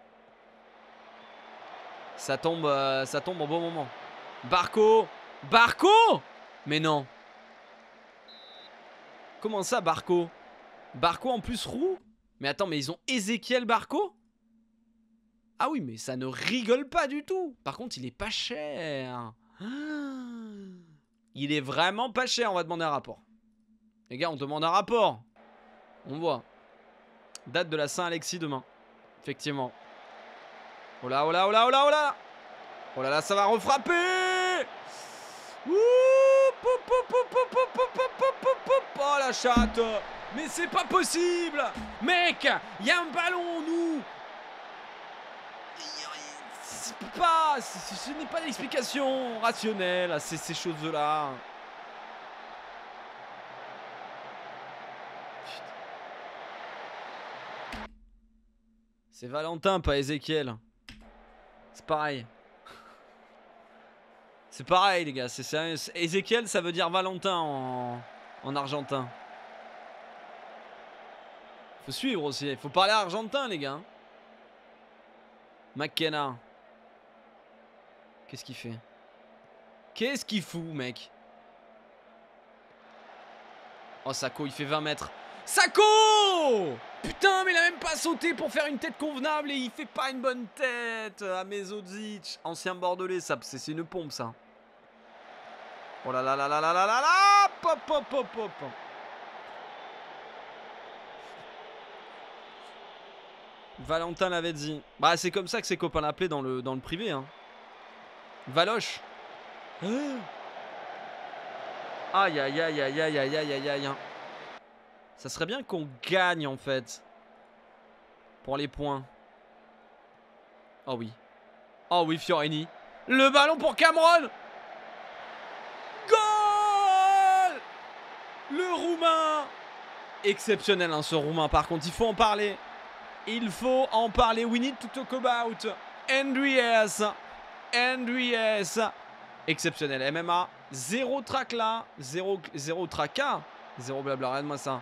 Ça tombe, euh, ça tombe au bon moment. Barco Barco Mais non. Comment ça, Barco Barco en plus roux mais attends, mais ils ont Ezekiel Barco Ah oui, mais ça ne rigole pas du tout. Par contre, il est pas cher. Il est vraiment pas cher. On va demander un rapport. Les gars, on demande un rapport. On voit. Date de la Saint-Alexis demain. Effectivement. Oh là, oh là, oh là, oh là, oh là Oh là là, ça va refrapper Oh la chatte mais c'est pas possible Mec, il y a un ballon, nous pas, ce n'est pas L'explication rationnelle à ces, choses-là. C'est Valentin, pas Ezekiel. C'est pareil. C'est pareil, les gars. C'est Ezekiel, ça veut dire Valentin en, en argentin suivre aussi. Il faut parler argentin, les gars. Hein. McKenna. Qu'est-ce qu'il fait Qu'est-ce qu'il fout, mec Oh, Sako, il fait 20 mètres. Sako Putain, mais il a même pas sauté pour faire une tête convenable et il fait pas une bonne tête à Mezodzic. Ancien Bordelais, ça, c'est une pompe, ça. Oh là là là là là là là là Pop, pop, pop, pop Valentin l'avait dit. Bah, c'est comme ça que ses copains l'appelaient dans le, dans le privé. Hein. Valoche. Aïe, aïe, aïe, aïe, aïe, aïe, aïe, aïe, hein. Ça serait bien qu'on gagne, en fait. Pour les points. Oh oui. Oh oui, Fiorini. Le ballon pour Cameron Goal Le Roumain Exceptionnel, hein, ce Roumain, par contre. Il faut en parler. Il faut en parler. We need to talk about Andreas. Andreas. Exceptionnel. MMA. Zéro track là. Zéro, zéro a. Zéro blabla. Regarde-moi ça.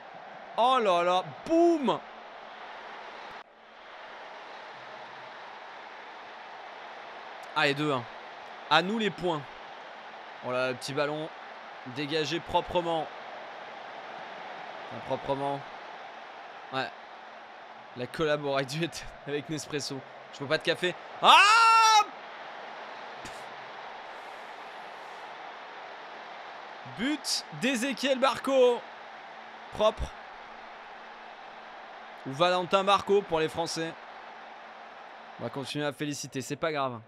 Oh là là. Boum. Allez, ah, 2-1. Hein. À nous les points. Oh là, là, le petit ballon dégagé proprement. proprement. Ouais, la collab dû être avec Nespresso. Je veux pas de café. Ah But d'Ezekiel Barco. Propre. Ou Valentin Barco pour les Français. On va continuer à féliciter. C'est pas grave.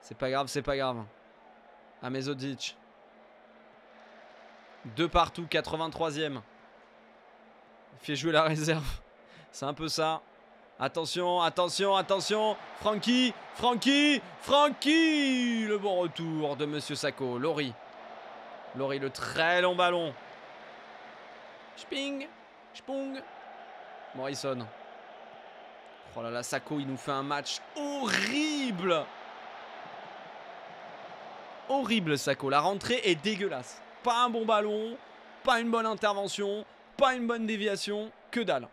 C'est pas grave, c'est pas grave. À Mezodic. Deux partout, 83 e Fait jouer la réserve. C'est un peu ça. Attention, attention, attention. Francky, Francky, Francky Le bon retour de Monsieur Sako. Laurie. Laurie, le très long ballon. Sping, spong. Morrison. Oh là là, Sacco, il nous fait un match horrible. Horrible, Sako, La rentrée est dégueulasse. Pas un bon ballon, pas une bonne intervention, pas une bonne déviation, que dalle.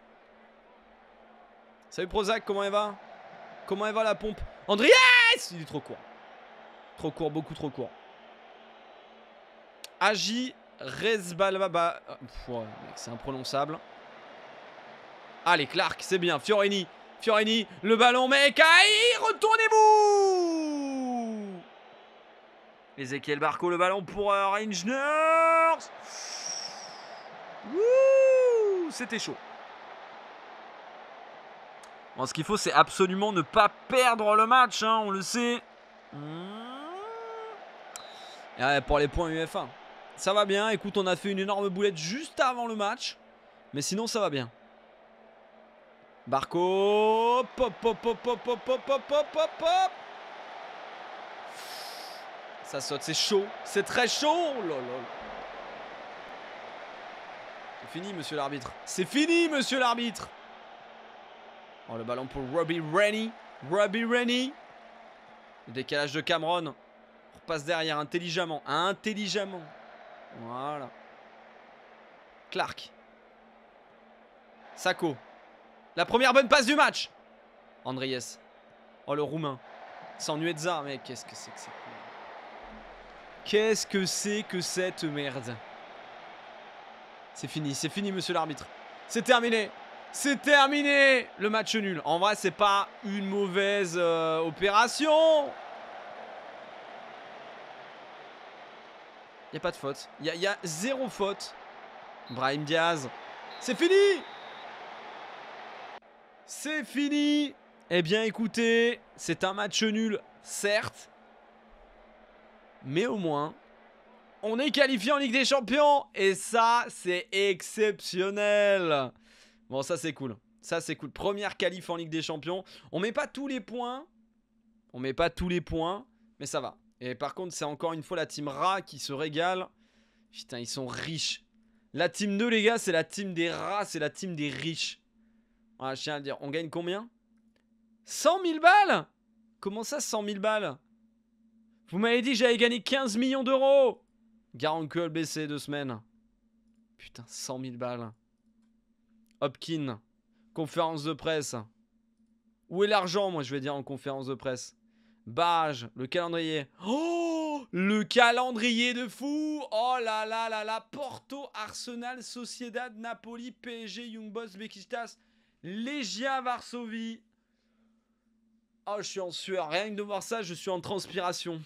Salut Prozac, comment elle va Comment elle va la pompe Andries Il est trop court. Trop court, beaucoup trop court. Agi Rezbalbaba. Ah, c'est imprononçable. Allez, Clark, c'est bien. Fiorini. Fiorini, le ballon, mec. Aïe, retournez-vous Ezekiel Barco, le ballon pour euh, Rangers. Rangers. C'était chaud ce qu'il faut, c'est absolument ne pas perdre le match, on le sait. pour les points UF1. Ça va bien, écoute, on a fait une énorme boulette juste avant le match. Mais sinon, ça va bien. Barco. Pop, pop, pop, pop, pop, pop, pop, pop, pop. Ça saute, c'est chaud. C'est très chaud. C'est fini, monsieur l'arbitre. C'est fini, monsieur l'arbitre. Oh, le ballon pour Robbie Rennie. Robbie Rennie. Le décalage de Cameron. On repasse derrière intelligemment. Intelligemment. Voilà. Clark. Sako. La première bonne passe du match. Andries. Oh, le Roumain. Sans Nuezza, mais qu'est-ce que c'est que cette Qu'est-ce que c'est que cette merde C'est fini, c'est fini, monsieur l'arbitre. C'est terminé. C'est terminé le match nul. En vrai, c'est pas une mauvaise euh, opération. Il n'y a pas de faute. Il y, y, a zéro faute. Brahim Diaz. C'est fini C'est fini Eh bien, écoutez, c'est un match nul, certes. Mais au moins, on est qualifié en Ligue des Champions. Et ça, c'est exceptionnel. Bon, ça c'est cool. Ça c'est cool. Première qualif en Ligue des Champions. On met pas tous les points. On met pas tous les points, mais ça va. Et par contre, c'est encore une fois la team rat qui se régale. Putain, ils sont riches. La team 2, les gars, c'est la team des rats, c'est la team des riches. Voilà, ah, je tiens à dire. On gagne combien 100 000 balles Comment ça, 100 000 balles Vous m'avez dit que j'avais gagné 15 millions d'euros Garant que BC deux semaines. Putain, 100 000 balles. Hopkins, conférence de presse. Où est l'argent, moi, je vais dire en conférence de presse Bage, le calendrier. Oh Le calendrier de fou Oh là là là là Porto, Arsenal, Sociedad, Napoli, PSG, Young Bekistas, Legia, Varsovie. Oh, je suis en sueur. Rien que de voir ça, je suis en transpiration.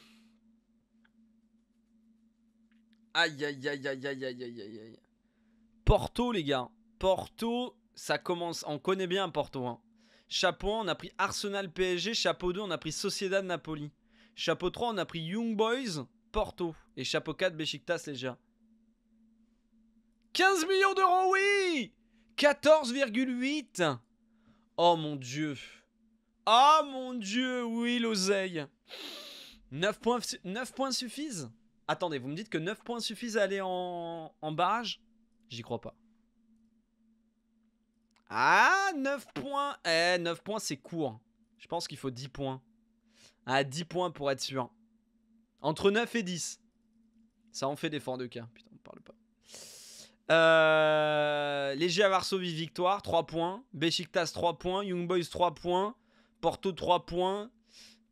Aïe, aïe, aïe, aïe, aïe, aïe, aïe, aïe. Porto, les gars. Porto, ça commence. On connaît bien Porto. Hein. Chapeau 1, on a pris Arsenal PSG. Chapeau 2, on a pris Sociedad Napoli. Chapeau 3, on a pris Young Boys, Porto. Et chapeau 4, Besiktas déjà 15 millions d'euros, oui 14,8 Oh mon dieu Oh mon dieu, oui, l'oseille 9 points, 9 points suffisent Attendez, vous me dites que 9 points suffisent à aller en barrage J'y crois pas. Ah, 9 points Eh, 9 points, c'est court. Je pense qu'il faut 10 points. Ah, 10 points pour être sûr. Entre 9 et 10. Ça en fait des forts de cas. Putain, on parle pas. Euh, Léger à Varsovie, victoire, 3 points. Besiktas, 3 points. Young Boys, 3 points. Porto, 3 points.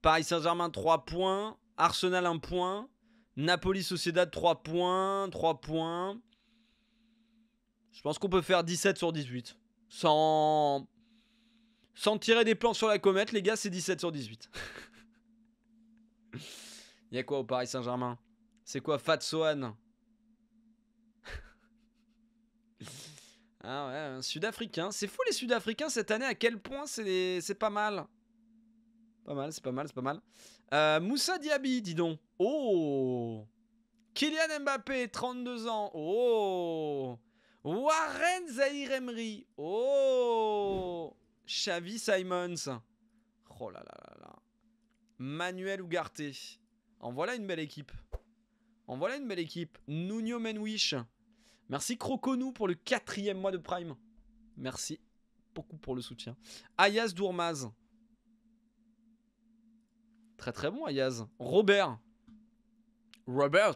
Paris Saint-Germain, 3 points. Arsenal, 1 point. Napoli, Sociedad, 3 points. 3 points. Je pense qu'on peut faire 17 sur 18. Sans... Sans tirer des plans sur la comète, les gars, c'est 17 sur 18. Il y a quoi au Paris Saint-Germain C'est quoi Fatswan? Ah ouais, un Sud-Africain. C'est fou les Sud-Africains cette année, à quel point c'est c'est pas mal. Pas mal, c'est pas mal, c'est pas mal. Euh, Moussa Diaby, dis donc. Oh Kylian Mbappé, 32 ans. Oh Warren Zahir Emery. Oh Xavi Simons. Oh là là là là. Manuel Ugarte. En voilà une belle équipe. En voilà une belle équipe. Nuno Menwish. Merci Croconou pour le quatrième mois de Prime. Merci beaucoup pour le soutien. Ayaz Dourmaz. Très très bon Ayaz. Robert. Robert.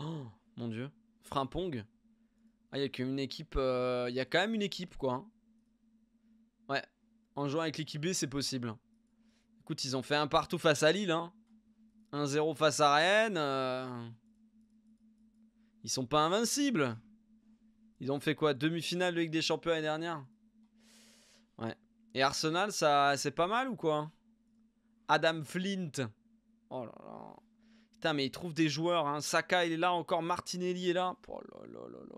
Oh mon dieu. Frimpong. Ah, il y a qu'une équipe. Euh, il y a quand même une équipe, quoi. Hein. Ouais. En jouant avec l'équipe B, c'est possible. Écoute, ils ont fait un partout face à Lille. Hein. 1-0 face à Rennes. Euh. Ils sont pas invincibles. Ils ont fait quoi Demi-finale de Ligue des Champions l'année dernière Ouais. Et Arsenal, ça, c'est pas mal ou quoi Adam Flint. Oh là là. Putain, mais ils trouvent des joueurs. Hein. Saka, il est là. Encore Martinelli est là. Oh là là là là.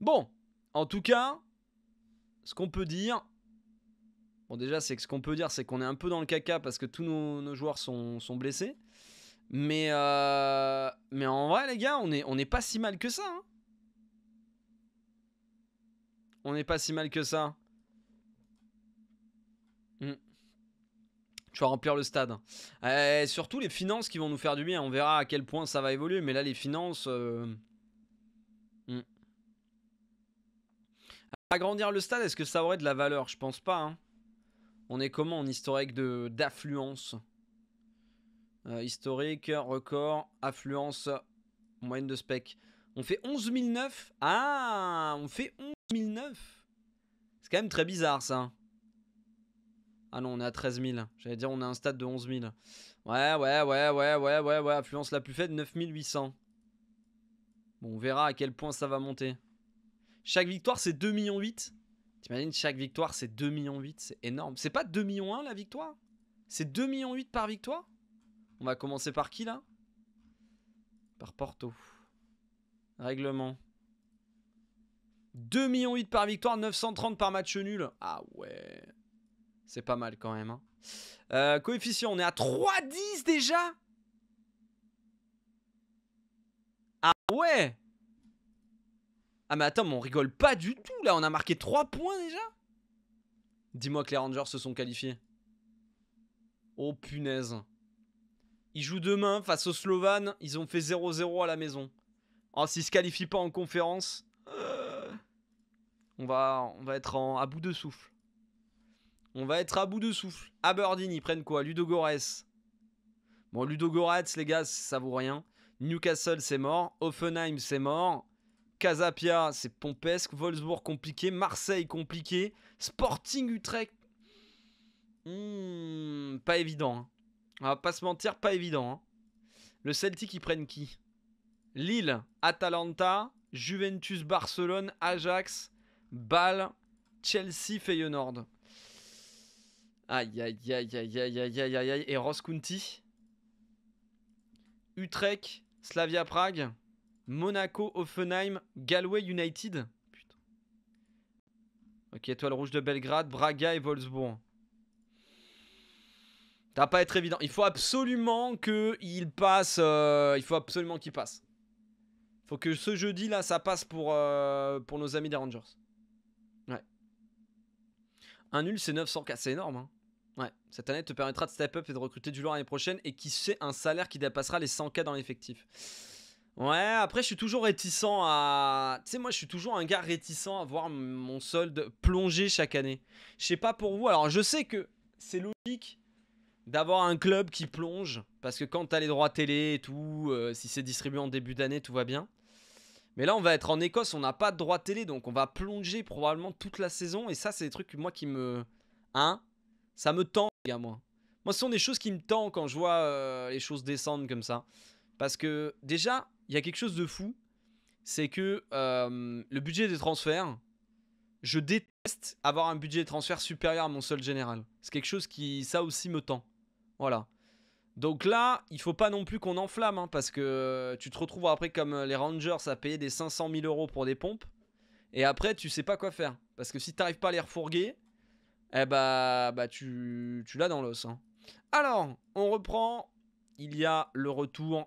Bon, en tout cas, ce qu'on peut dire, bon déjà c'est que ce qu'on peut dire c'est qu'on est un peu dans le caca parce que tous nos, joueurs sont, blessés. Mais, euh, mais en vrai les gars, on n'est on pas si mal que ça. Hein. On n'est pas si mal que ça. Hmm. Tu vas remplir le stade. Eh, surtout les finances qui vont nous faire du bien. On verra à quel point ça va évoluer. Mais là, les finances, euh, agrandir le stade, est-ce que ça aurait de la valeur Je pense pas. Hein. On est comment en historique de d'affluence euh, Historique, record, affluence, moyenne de spec. On fait 11 009 Ah On fait 11 009 C'est quand même très bizarre ça. Ah non, on est à 13 000. J'allais dire on a un stade de 11 000. Ouais, ouais, ouais, ouais, ouais, ouais, ouais. Affluence la plus faite, 9 800. Bon, on verra à quel point ça va monter. Chaque victoire, c'est 2,8 millions. T'imagines, chaque victoire, c'est 2,8 millions. C'est énorme. C'est pas 2,1 millions la victoire C'est 2,8 millions par victoire On va commencer par qui là Par Porto. Règlement. 2,8 millions par victoire, 930 par match nul. Ah ouais. C'est pas mal quand même. Hein. Euh, coefficient, on est à 3,10 déjà Ah ouais ah mais attends, mais on rigole pas du tout là, on a marqué 3 points déjà Dis-moi que les Rangers se sont qualifiés. Oh punaise. Ils jouent demain face aux Slovan, ils ont fait 0-0 à la maison. Oh, s'ils se qualifient pas en conférence, on, va, on va être à bout de souffle. On va être à bout de souffle. Aberdeen, ils prennent quoi Ludogorets. Bon, Ludogorets, les gars, ça vaut rien. Newcastle, c'est mort. Offenheim, c'est mort. Casapia, c'est pompesque. Wolfsburg, compliqué. Marseille, compliqué. Sporting Utrecht, hmm, pas évident. Hein. On va pas se mentir, pas évident. Hein. Le Celtic, ils prennent qui Lille, Atalanta, Juventus, Barcelone, Ajax, Bâle, Chelsea, Feyenoord. Aïe, aïe, aïe, aïe, aïe, aïe, aïe, aïe, Et Roskunti. Utrecht, Slavia Prague. Monaco, Offenheim, Galway United. Putain. Ok, étoile rouge de Belgrade, Braga et Wolfsburg. Ça va pas être évident. Il faut absolument qu'il passe. Euh, il faut absolument qu'il passe. il Faut que ce jeudi là, ça passe pour, euh, pour nos amis des Rangers. Ouais. Un nul, c'est 900K, c'est énorme. Hein. Ouais. Cette année te permettra de step up et de recruter du lourd l'année prochaine et qui sait un salaire qui dépassera les 100K dans l'effectif. Ouais, après je suis toujours réticent à... Tu sais, moi je suis toujours un gars réticent à voir mon solde plonger chaque année. Je sais pas pour vous, alors je sais que c'est logique d'avoir un club qui plonge, parce que quand t'as les droits télé et tout, euh, si c'est distribué en début d'année, tout va bien. Mais là, on va être en Écosse, on n'a pas de droits télé, donc on va plonger probablement toute la saison. Et ça, c'est des trucs, moi, qui me... Hein Ça me tend, les gars, moi. Moi, ce sont des choses qui me tendent quand je vois euh, les choses descendre comme ça. Parce que, déjà, il y a quelque chose de fou, c'est que euh, le budget des transferts, je déteste avoir un budget de transfert supérieur à mon sol général. C'est quelque chose qui, ça aussi, me tend. Voilà. Donc là, il faut pas non plus qu'on enflamme, hein, parce que euh, tu te retrouves après comme euh, les Rangers à payer des 500 000 euros pour des pompes, et après tu sais pas quoi faire, parce que si tu n'arrives pas à les refourguer, eh bah, bah tu, l'as dans l'os. Hein. Alors, on reprend. Il y a le retour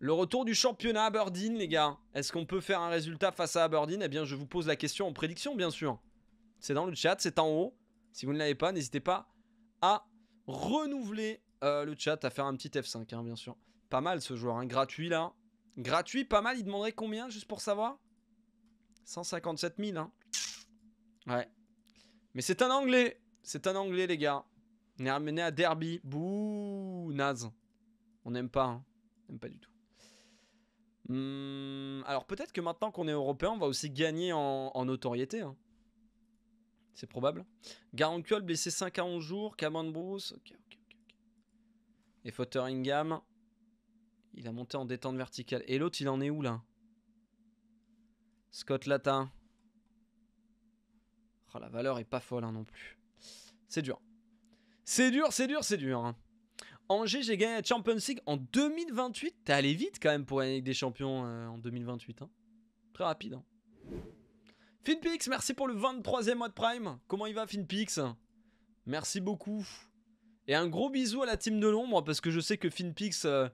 le retour du championnat Aberdeen, les gars. Est-ce qu'on peut faire un résultat face à Aberdeen Eh bien, je vous pose la question en prédiction, bien sûr. C'est dans le chat, c'est en haut. Si vous ne l'avez pas, n'hésitez pas à renouveler euh, le chat, à faire un petit F5, hein, bien sûr. Pas mal ce joueur, hein. gratuit là. Gratuit, pas mal. Il demanderait combien, juste pour savoir 157 000, hein. Ouais. Mais c'est un anglais. C'est un anglais, les gars. On est ramené à Derby. Bouh, naze. On n'aime pas, hein. On n'aime pas du tout. Hmm, alors peut-être que maintenant qu'on est européen, on va aussi gagner en, notoriété. Hein. C'est probable. Garant blessé 5 à 11 jours. Cameron Bruce. Ok, ok, ok. Et Fotheringham. Il a monté en détente verticale. Et l'autre, il en est où là Scott Latin. Oh, la valeur est pas folle hein, non plus. C'est dur. C'est dur, c'est dur, c'est dur. Hein. Angers, j'ai gagné la Champions League en 2028. T'es allé vite quand même pour la Ligue des Champions euh, en 2028. Hein. Très rapide. Hein. Finpix, merci pour le 23e mois Prime. Comment il va, Finpix Merci beaucoup. Et un gros bisou à la team de l'ombre, parce que je sais que Finpix euh,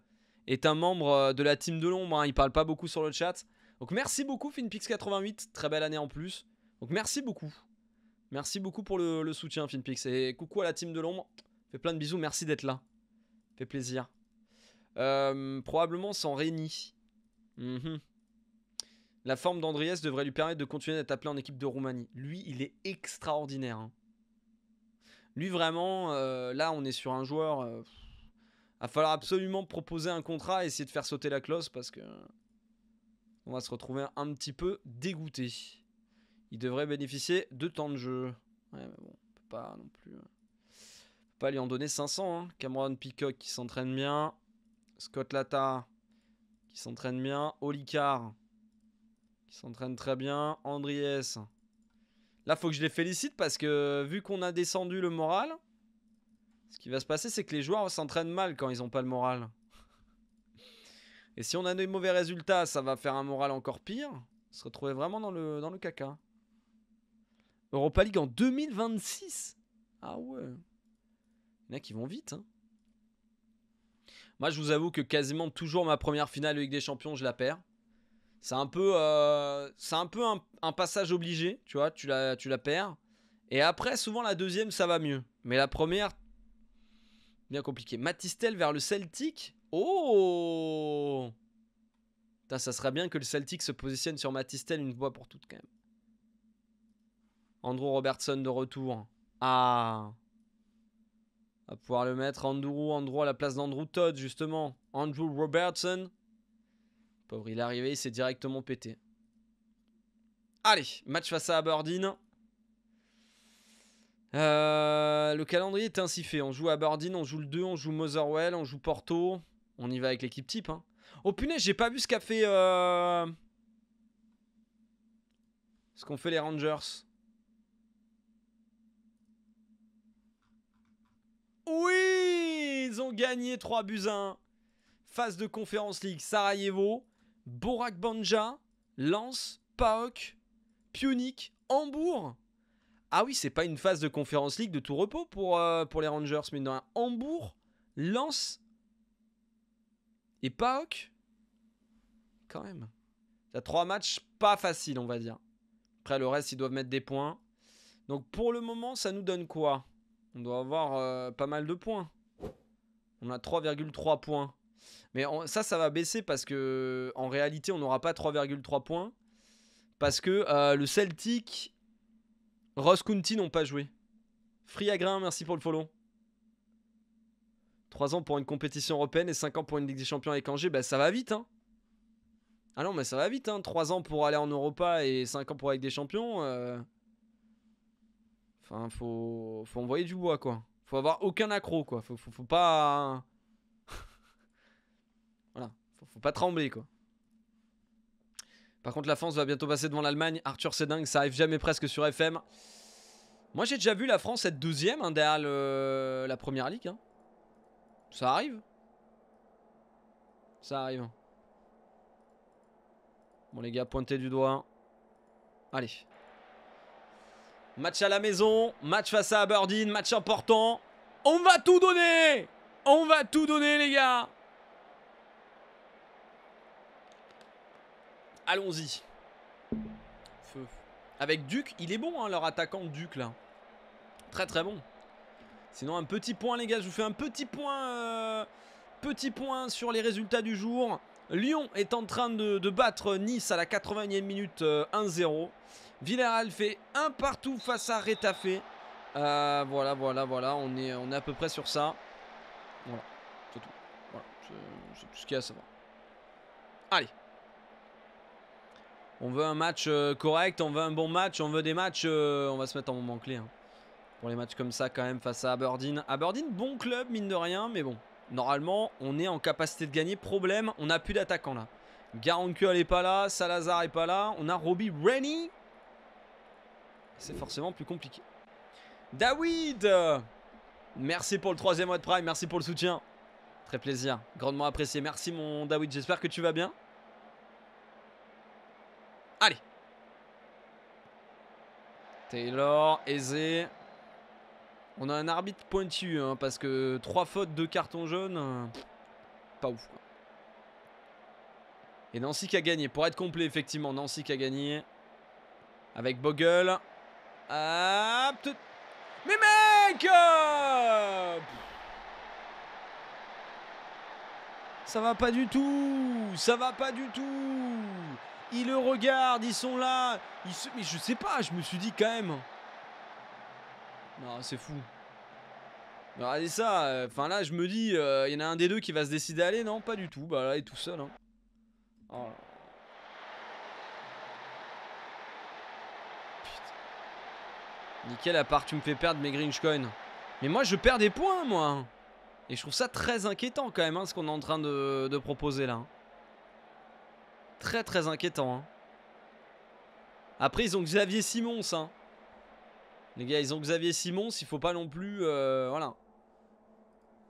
est un membre euh, de la team de l'ombre. Hein. Il parle pas beaucoup sur le chat. Donc merci beaucoup, Finpix88. Très belle année en plus. Donc merci beaucoup. Merci beaucoup pour le, le soutien, Finpix. Et coucou à la team de l'ombre. Fais plein de bisous. Merci d'être là. Fait plaisir. Euh, probablement sans Réni. Mhm. La forme d'Andriès devrait lui permettre de continuer d'être appelé en équipe de Roumanie. Lui, il est extraordinaire. Hein. Lui, vraiment, euh, là, on est sur un joueur. Il euh, va falloir absolument proposer un contrat et essayer de faire sauter la clause parce que. On va se retrouver un petit peu dégoûté. Il devrait bénéficier de temps de jeu. Ouais, mais bon, on peut pas non plus lui en donner 500. Hein. Cameron Peacock qui s'entraîne bien. Scott Latta qui s'entraîne bien. Olicar qui s'entraîne très bien. Andries. Là, faut que je les félicite parce que vu qu'on a descendu le moral, ce qui va se passer, c'est que les joueurs s'entraînent mal quand ils n'ont pas le moral. Et si on a des mauvais résultats, ça va faire un moral encore pire. se retrouver vraiment dans le, dans le caca. Europa League en 2026 Ah ouais qui vont vite. Hein. Moi, je vous avoue que quasiment toujours ma première finale avec Ligue des Champions, je la perds. C'est un peu, euh, c'est un, peu un, passage obligé, tu vois, tu la, tu la perds. Et après, souvent la deuxième, ça va mieux. Mais la première, bien compliqué. Matistel vers le Celtic Oh ça serait bien que le Celtic se positionne sur Matistel une fois pour toutes, quand même. Andrew Robertson de retour. Ah on pouvoir le mettre Andrew, Andrew à la place d'Andrew Todd, justement. Andrew Robertson. Pauvre, il est arrivé, il s'est directement pété. Allez, match face à Aberdeen. Euh, le calendrier est ainsi fait. On joue Aberdeen, on joue le 2, on joue Motherwell, on joue Porto. On y va avec l'équipe type. Hein. Oh punaise, j'ai pas vu ce qu'a fait... Euh, ce qu'ont fait les Rangers. oui Ils ont gagné 3 buts 1. Phase de Conférence League, Sarajevo, Borak Banja, Lens, PAOK, Pionic, Hambourg. Ah oui, c'est pas une phase de Conférence League de tout repos pour, euh, pour les Rangers, mais dans un Hambourg, Lance et PAOK. Quand même. Il y a 3 matchs pas faciles, on va dire. Après, le reste, ils doivent mettre des points. Donc pour le moment, ça nous donne quoi on doit avoir euh, pas mal de points. On a 3,3 points. Mais ça, ça va baisser parce que en réalité, on n'aura pas 3,3 points. Parce que euh, le Celtic, Ross n'ont pas joué. Friagrin, merci pour le follow. 3 ans pour une compétition européenne et 5 ans pour une Ligue des Champions avec Angers, bah ça va vite hein. Ah non mais ça va vite hein, 3 ans pour aller en Europa et 5 ans pour la des Champions. Euh, faut, faut envoyer du bois, quoi. Faut avoir aucun accro, quoi. Faut, pas. voilà. Faut, pas trembler, quoi. Par contre, la France va bientôt passer devant l'Allemagne. Arthur, c'est dingue, ça arrive jamais presque sur FM. Moi, j'ai déjà vu la France être deuxième hein, derrière la première ligue. Hein. Ça arrive. Ça arrive. Bon, les gars, pointez du doigt. Allez. Match à la maison, match face à Aberdeen, match important. On va tout donner On va tout donner, les gars Allons-y. Avec Duc, il est bon, hein, leur attaquant Duc, là. Très, très bon. Sinon, un petit point, les gars. Je vous fais un petit point, euh, petit point sur les résultats du jour. Lyon est en train de, battre Nice à la 80 e minute 1-0. Euh, Villarreal fait un partout face à Rétafé. Euh, voilà, voilà, voilà. On est, on est à peu près sur ça. Voilà. C'est tout. Voilà. C'est tout ce qu'il y a à savoir. Allez. On veut un match euh, correct, on veut un bon match, on veut des matchs... Euh, on va se mettre en moment clé. Hein. Pour les matchs comme ça quand même face à Aberdeen. Aberdeen, bon club mine de rien, mais bon. Normalement, on est en capacité de gagner. Problème, on n'a plus d'attaquant là. Garanque, n'est pas là. Salazar n'est pas là. On a Robbie Rennie c'est forcément plus compliqué. Dawid! Merci pour le troisième mois de Prime, merci pour le soutien. Très plaisir, grandement apprécié. Merci mon Dawid. j'espère que tu vas bien. Allez Taylor, aisé. On a un arbitre pointu, hein, parce que trois fautes, de cartons jaunes pas ouf. Et Nancy qui a gagné, pour être complet effectivement, Nancy qui a gagné. Avec Bogle. Mais mec Ça va pas du tout Ça va pas du tout Ils le regardent, ils sont là Mais je sais pas, je me suis dit quand même... Non, c'est fou. Regardez ça, euh, enfin là je me dis, euh, il y en a un des deux qui va se décider à aller, non pas du tout, bah là il est tout seul. Hein. Oh Nickel, à part tu me fais perdre mes Coins Mais moi, je perds des points, moi. Et je trouve ça très inquiétant quand même, hein, ce qu'on est en train de, proposer là. Très très inquiétant. Hein. Après, ils ont Xavier Simons. Hein. Les gars, ils ont Xavier Simons, il faut pas non plus... Euh, voilà.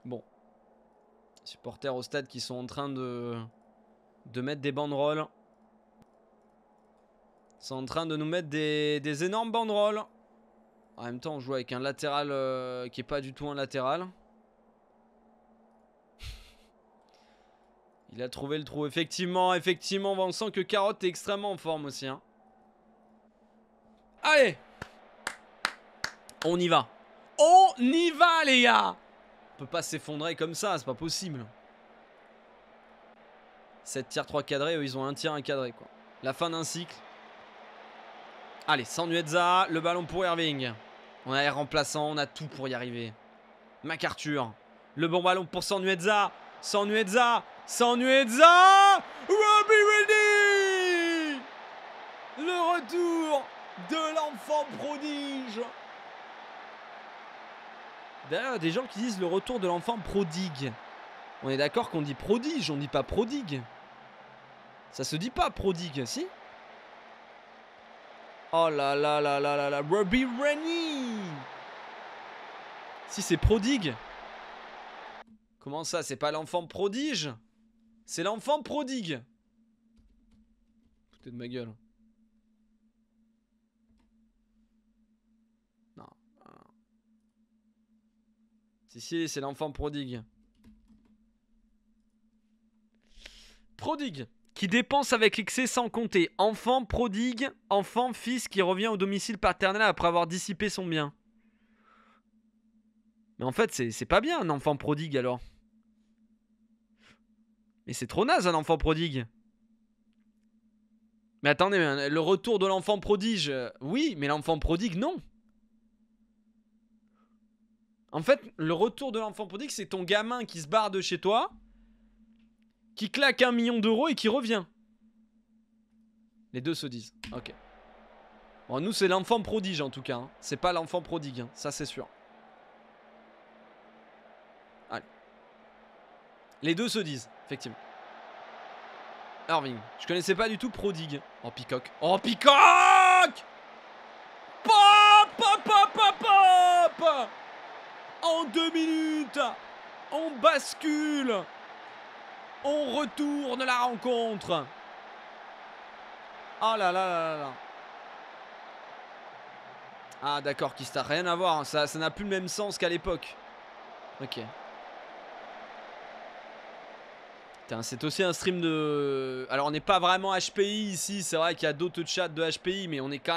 Bon. Supporters au stade qui sont en train de... De mettre des banderoles. Ils sont en train de nous mettre des, des énormes banderoles. En même temps, on joue avec un latéral euh, qui est pas du tout un latéral. Il a trouvé le trou. Effectivement, effectivement, on sent que Carotte est extrêmement en forme aussi. Hein. Allez On y va. On y va, les gars On peut pas s'effondrer comme ça, c'est pas possible. 7 tirs, 3 cadrés. Eux, ils ont un tir, un cadré, La fin d'un cycle. Allez, sans le ballon pour Irving. On a les remplaçants, on a tout pour y arriver. MacArthur. Le bon ballon pour Sanuezza. Sanuezza. Sanuezza. Robbie Rennie Le retour de l'enfant prodige. des gens qui disent le retour de l'enfant prodigue. On est d'accord qu'on dit prodige, on dit pas prodigue. Ça se dit pas prodigue, si Oh là là là là là là, Robbie Rennie si c'est prodigue. Comment ça, c'est pas l'enfant prodige C'est l'enfant prodigue. Foutez de ma gueule. Non. Si, si, c'est l'enfant prodigue. Prodigue qui dépense avec excès sans compter. Enfant prodigue, enfant fils qui revient au domicile paternel après avoir dissipé son bien. Mais en fait, c'est pas bien un enfant prodigue alors. Mais c'est trop naze un enfant prodigue. Mais attendez, euh, le retour de l'enfant prodige, euh, oui, mais l'enfant prodigue, non. En fait, le retour de l'enfant prodigue, c'est ton gamin qui se barre de chez toi, qui claque un million d'euros et qui revient. Les deux se disent. Ok. Bon, nous, c'est l'enfant prodige en tout cas. Hein. C'est pas l'enfant prodigue, hein, ça c'est sûr. Les deux se disent, effectivement. Irving. Je connaissais pas du tout Prodigue. En oh, En oh, Peacock Pop, pop, pop, pop, En deux minutes, on bascule. On retourne la rencontre. Oh là là là là là. Ah d'accord, Kista, rien à voir. Hein. Ça n'a plus le même sens qu'à l'époque. Ok c'est aussi un stream de... Alors on n'est pas vraiment HPI ici, c'est vrai qu'il y a d'autres chats de HPI, mais on est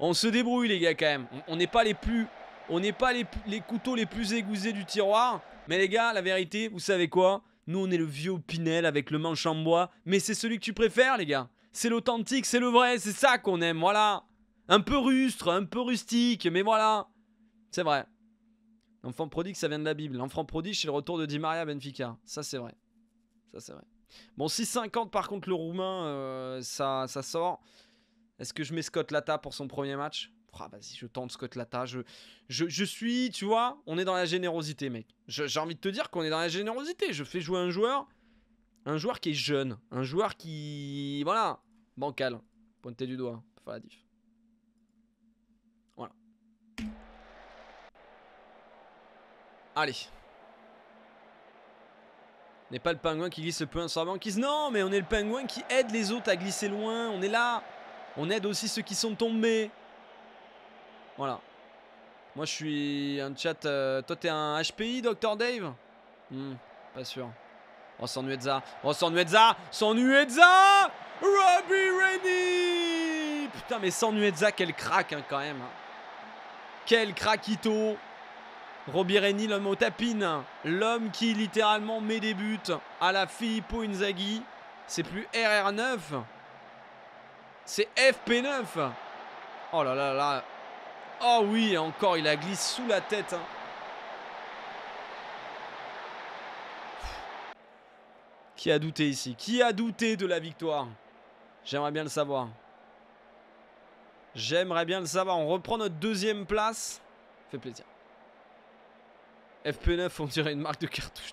On se débrouille les gars quand même. On n'est pas les plus... On n'est pas les, les, couteaux les plus égousés du tiroir. Mais les gars, la vérité, vous savez quoi Nous on est le vieux Pinel avec le manche en bois. Mais c'est celui que tu préfères les gars. C'est l'authentique, c'est le vrai, c'est ça qu'on aime, voilà. Un peu rustre, un peu rustique, mais voilà. C'est vrai. L'enfant prodigue, ça vient de la Bible. L'enfant prodigue, c'est le retour de Di Maria Benfica. Ça c'est vrai c'est vrai. Bon, 6,50 par contre, le Roumain, euh, ça, sort. Est-ce que je mets Scott Lata pour son premier match ah, vas-y, je tente Scott Lata Je, suis, tu vois, on est dans la générosité, mec. J'ai envie de te dire qu'on est dans la générosité. Je fais jouer un joueur, un joueur qui est jeune, un joueur qui, voilà, bancal. Pointé du doigt, Voilà. Allez n'est pas le pingouin qui glisse peu sur qui se... Non, mais on est le pingouin qui aide les autres à glisser loin. On est là. On aide aussi ceux qui sont tombés. Voilà. Moi, je suis un chat... Toi, euh, Toi, t'es un HPI, Dr Dave hmm, Pas sûr. Oh, sans Nuezza. Oh, sans Nuezza. Sans Robbie Rennie Putain, mais sans Nuezza, quel crack, hein, quand même. Hein. Quel craquito Robireni, l'homme au tapine l'homme qui littéralement met des buts à la Filippo Inzaghi. C'est plus RR9, c'est FP9. Oh là là là. Oh oui, encore, il a glissé sous la tête. Hein. Qui a douté ici Qui a douté de la victoire J'aimerais bien le savoir. J'aimerais bien le savoir. On reprend notre deuxième place. Fait plaisir. FP9, on dirait une marque de cartouche.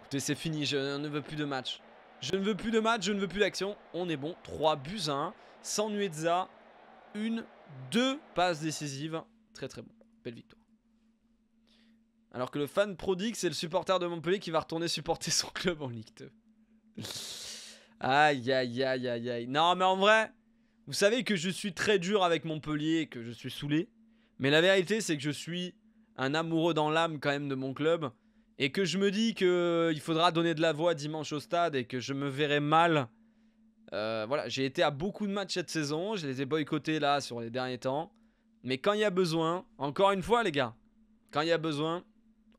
Écoutez, c'est fini, je ne veux plus de match. Je ne veux plus de match, je ne veux plus d'action. On est bon. 3 buts à 1. Sans Nuezza, une, deux passes décisives. Très très bon. Belle victoire. Alors que le fan prodigue, c'est le supporter de Montpellier qui va retourner supporter son club en Ligue 2. aïe, aïe, aïe, aïe, aïe. Non, mais en vrai, vous savez que je suis très dur avec Montpellier, que je suis saoulé. Mais la vérité, c'est que je suis un amoureux dans l'âme quand même de mon club, et que je me dis qu'il euh, faudra donner de la voix dimanche au stade et que je me verrai mal. Euh, voilà, j'ai été à beaucoup de matchs cette saison, je les ai boycottés là sur les derniers temps. Mais quand il y a besoin, encore une fois les gars, quand il y a besoin,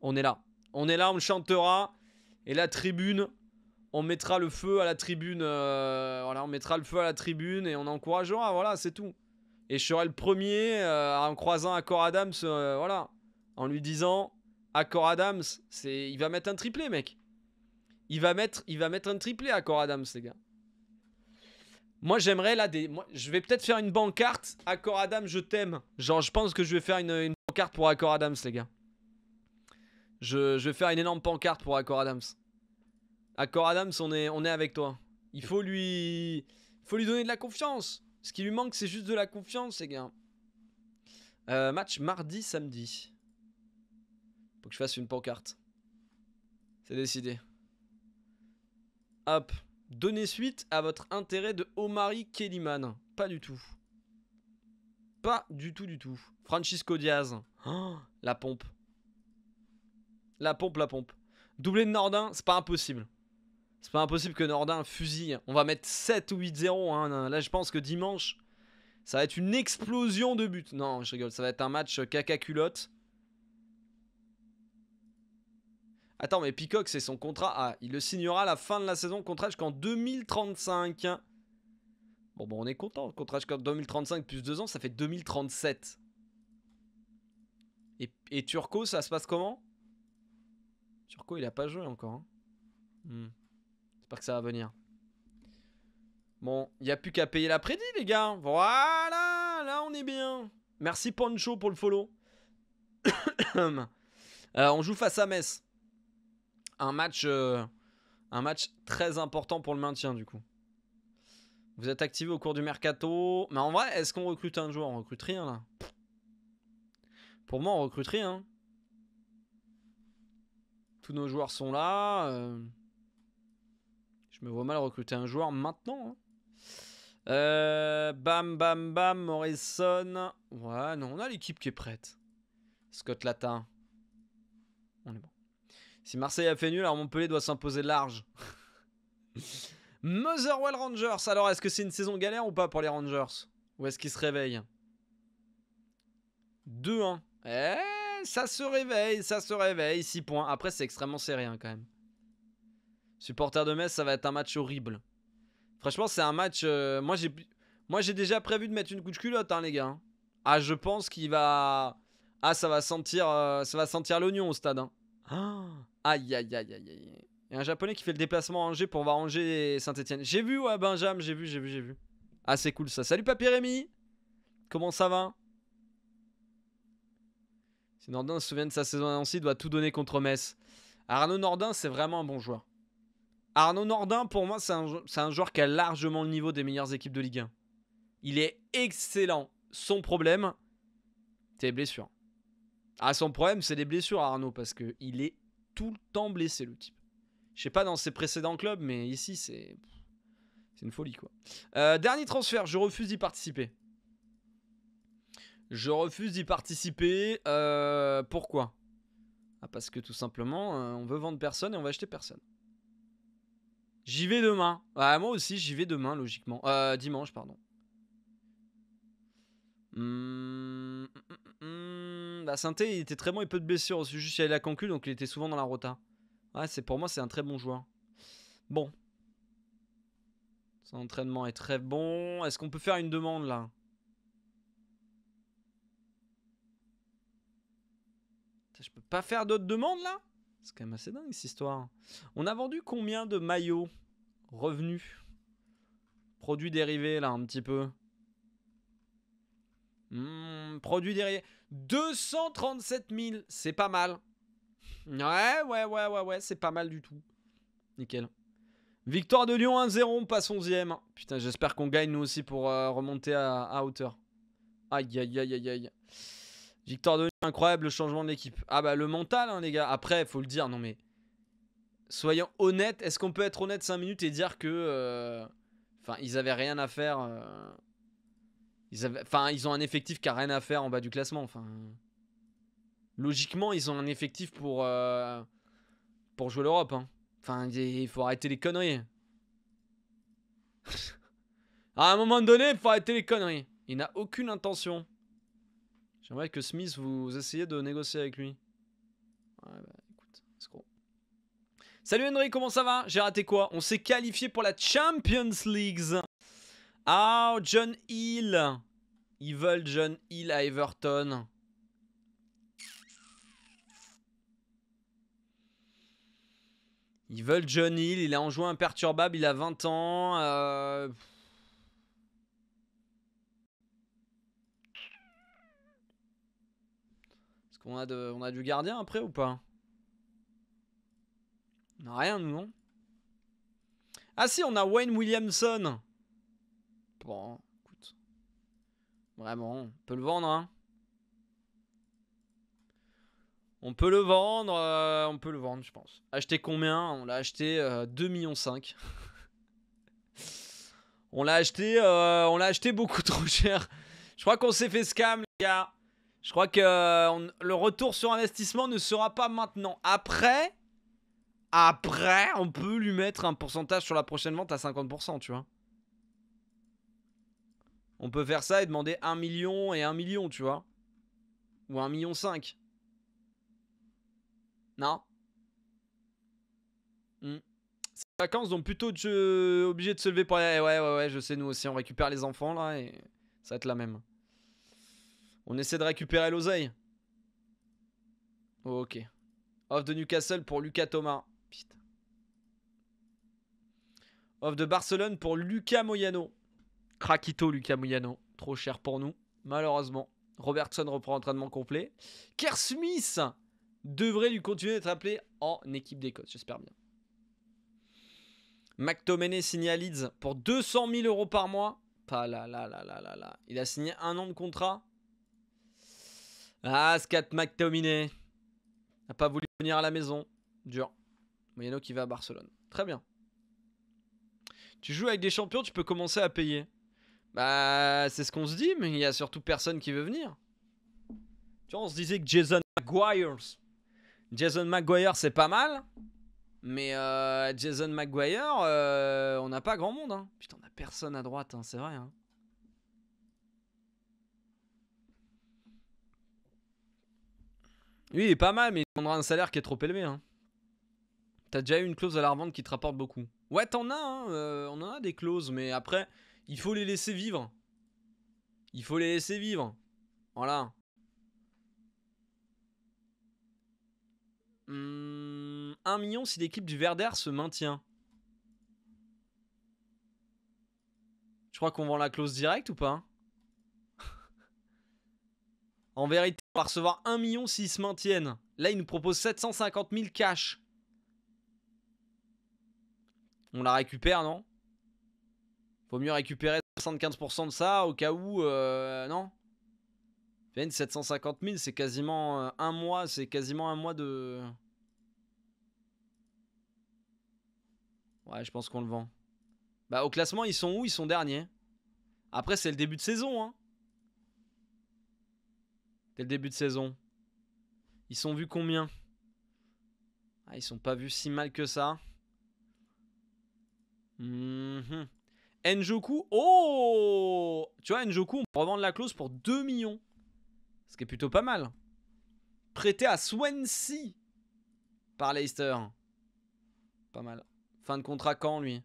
on est là. On est là, on chantera. Et la tribune, on mettra le feu à la tribune. Euh, voilà, on mettra le feu à la tribune et on encouragera. Voilà, c'est tout. Et je serai le premier en croisant à corps Adams. voilà en lui disant Accor Adams, c'est il va mettre un triplé mec. Il va mettre il va mettre un triplé Accor Adams les gars. Moi j'aimerais là des je vais peut-être faire une bancarte Accor Adams je t'aime. Genre je pense que je vais faire une, une pancarte pour Accor Adams les gars. Je, vais faire une énorme pancarte pour Accor Adams. Accor Adams on est on est avec toi. Il faut lui faut lui donner de la confiance. Ce qui lui manque c'est juste de la confiance les gars. Euh, match mardi samedi. Faut que je fasse une pancarte. C'est décidé. Hop. Donnez suite à votre intérêt de Omari Kellyman. Pas du tout. Pas du tout, du tout. Francisco Diaz. Oh, la pompe. La pompe, la pompe. Doublé de Nordin, c'est pas impossible. C'est pas impossible que Nordin fusille. On va mettre 7 ou 8-0. Là, je pense que dimanche, ça va être une explosion de buts. Non, je rigole. Ça va être un match caca-culotte. Attends, mais Peacock, c'est son contrat. Ah, il le signera à la fin de la saison, contrat jusqu'en 2035. Bon, bon, on est content. Contrat jusqu'en 2035 plus 2 ans, ça fait 2037. Et, Turco, ça se passe comment Turco, il a pas joué encore. Hein. Hmm. J'espère que ça va venir. Bon, il n'y a plus qu'à payer la prédit, les gars. Voilà, là, on est bien. Merci, Pancho, pour le follow. Euh, on joue face à Metz un match, euh, un match très important pour le maintien du coup. Vous êtes activé au cours du mercato. Mais en vrai, est-ce qu'on recrute un joueur On recrute rien là. Pour moi, on recrute rien. Tous nos joueurs sont là. Euh. Je me vois mal recruter un joueur maintenant. Hein. Euh, bam, bam, bam, Morrison. Ouais, non, on a l'équipe qui est prête. Scott Latin. On est bon. Si Marseille a fait nul, alors Montpellier doit s'imposer large. Motherwell Rangers. Alors, est-ce que c'est une saison galère ou pas pour les Rangers Ou est-ce qu'ils se réveillent 2-1. Eh, ça se réveille, ça se réveille. 6 points. Après, c'est extrêmement serré hein, quand même. Supporter de Metz, ça va être un match horrible. Franchement, c'est un match. Euh, moi, j'ai. Moi, j'ai déjà prévu de mettre une couche culotte, hein, les gars. Ah, je pense qu'il va. Ah, ça va sentir, euh, ça va sentir l'oignon au stade. Hein. Ah. aïe, aïe, aïe, aïe, aïe. Il y a un japonais qui fait le déplacement à Angers pour voir Angers et Saint-Etienne. J'ai vu, ouais, Benjamin, j'ai vu, j'ai vu, j'ai vu. Ah, c'est cool ça. Salut, Papy Rémi Comment ça va Si Nordin se souvient de sa saison il doit tout donner contre Metz. Arnaud Nordin, c'est vraiment un bon joueur. Arnaud Nordin, pour moi, c'est un, un joueur qui a largement le niveau des meilleures équipes de Ligue 1. Il est excellent. Son problème, c'est les blessures. Ah, son problème, c'est les blessures, Arnaud, parce qu'il est tout le temps blessé, le type. Je sais pas dans ses précédents clubs, mais ici, c'est. C'est une folie, quoi. Euh, dernier transfert, je refuse d'y participer. Je refuse d'y participer. Euh, pourquoi ah, Parce que tout simplement, euh, on veut vendre personne et on va acheter personne. J'y vais demain. moi aussi, j'y vais demain, logiquement. dimanche, pardon. Hum... La Sainté, il était très bon et peu de blessures. juste il la concu, donc il était souvent dans la rota. Ouais, c'est pour moi, c'est un très bon joueur. Bon. Son entraînement est très bon. Est-ce qu'on peut faire une demande là Je peux pas faire d'autres demandes là C'est quand même assez dingue cette histoire. On a vendu combien de maillots Revenus Produits dérivés là un petit peu. Hmm, produits dérivés. 237 000, c'est pas mal. Ouais, ouais, ouais, ouais, ouais, c'est pas mal du tout. Nickel. Victoire de Lyon 1-0, on passe 11 e Putain, j'espère qu'on gagne nous aussi pour euh, remonter à, hauteur. Aïe, aïe, aïe, aïe, aïe. Victoire de Lyon, incroyable, le changement de l'équipe. Ah bah le mental, hein, les gars. Après, il faut le dire, non mais... Soyons honnêtes, est-ce qu'on peut être honnête 5 minutes et dire que... Euh, enfin, ils avaient rien à faire euh, ils, enfin, ils ont un effectif qui a rien à faire en bas du classement. Enfin, logiquement, ils ont un effectif pour, euh, pour jouer l'Europe. Hein. Enfin, il faut arrêter les conneries. à un moment donné, il faut arrêter les conneries. Il n'a aucune intention. J'aimerais que Smith, vous essayez de négocier avec lui. Bah, Salut Henry, comment ça va J'ai raté quoi On s'est qualifié pour la Champions League. Ah, John Hill Ils veulent John Hill à Everton. Ils veulent John Hill, il est en jouant imperturbable, il a 20 ans. Euh, Est-ce qu'on a, de... On a du gardien après ou pas On rien, nous, non Ah si, on a Wayne Williamson Bon, hein. écoute. Vraiment, on peut le vendre, hein. On peut le vendre, euh, on peut le vendre, je pense. Acheter combien On l'a acheté 2,5 euh, millions. on l'a acheté, euh, on l'a acheté beaucoup trop cher. Je crois qu'on s'est fait scam, les gars. Je crois que le retour sur investissement ne sera pas maintenant. Après, après, on peut lui mettre un pourcentage sur la prochaine vente à 50%, tu vois. On peut faire ça et demander 1 million et 1 million, tu vois. Ou 1 million 5. Non hmm. Ces vacances donc plutôt de... obligé de se lever pour aller. Ouais, ouais, ouais, je sais, nous aussi, on récupère les enfants là et ça va être la même. On essaie de récupérer l'oseille. Oh, ok. Off de Newcastle pour Lucas Thomas. Off de Barcelone pour Lucas Moyano. Krakito Lucas Moyano, Trop cher pour nous, malheureusement. Robertson reprend entraînement complet. Kerr Smith devrait lui continuer d'être appelé en équipe d'Écosse, j'espère bien. McTominay signe à Leeds pour 200 000 euros par mois. Il a signé un an de contrat. Ah, Scott McTominay. N'a pas voulu venir à la maison. Dur. Moyano qui va à Barcelone. Très bien. Tu joues avec des champions, tu peux commencer à payer. Bah, c'est ce qu'on se dit, mais il y a surtout personne qui veut venir. Tu vois, on se disait que Jason Maguire, Jason Maguire, c'est pas mal. Mais euh, Jason Maguire, euh, on n'a pas grand monde. Hein. Putain, on a personne à droite, hein, c'est vrai. Hein. Oui, il est pas mal, mais il prendra un salaire qui est trop élevé. T'as déjà eu une clause à la revente qui te rapporte beaucoup. Ouais, t'en as, euh, on en a des clauses, mais après, il faut les laisser vivre. Il faut les laisser vivre. Voilà. 1 hum, million si l'équipe du Verder se maintient. Je crois qu'on vend la clause directe ou pas En vérité, on va recevoir 1 million s'ils se maintiennent. Là, ils nous proposent 750 000 cash. On la récupère, non Vaut mieux récupérer 75% de ça au cas où, euh, non 750 000, c'est quasiment euh, un mois, c'est quasiment un mois de... Ouais, je pense qu'on le vend. Bah, au classement, ils sont où Ils sont derniers. Après, c'est le début de saison, hein. C'est le début de saison. Ils sont vus combien Ah, ils sont pas vus si mal que ça. Hum, hum. Njoku, oh Tu vois, Njoku, on peut revendre la clause pour 2 millions. Ce qui est plutôt pas mal. Prêté à Swansea par Leicester. Pas mal. Fin de contrat quand, lui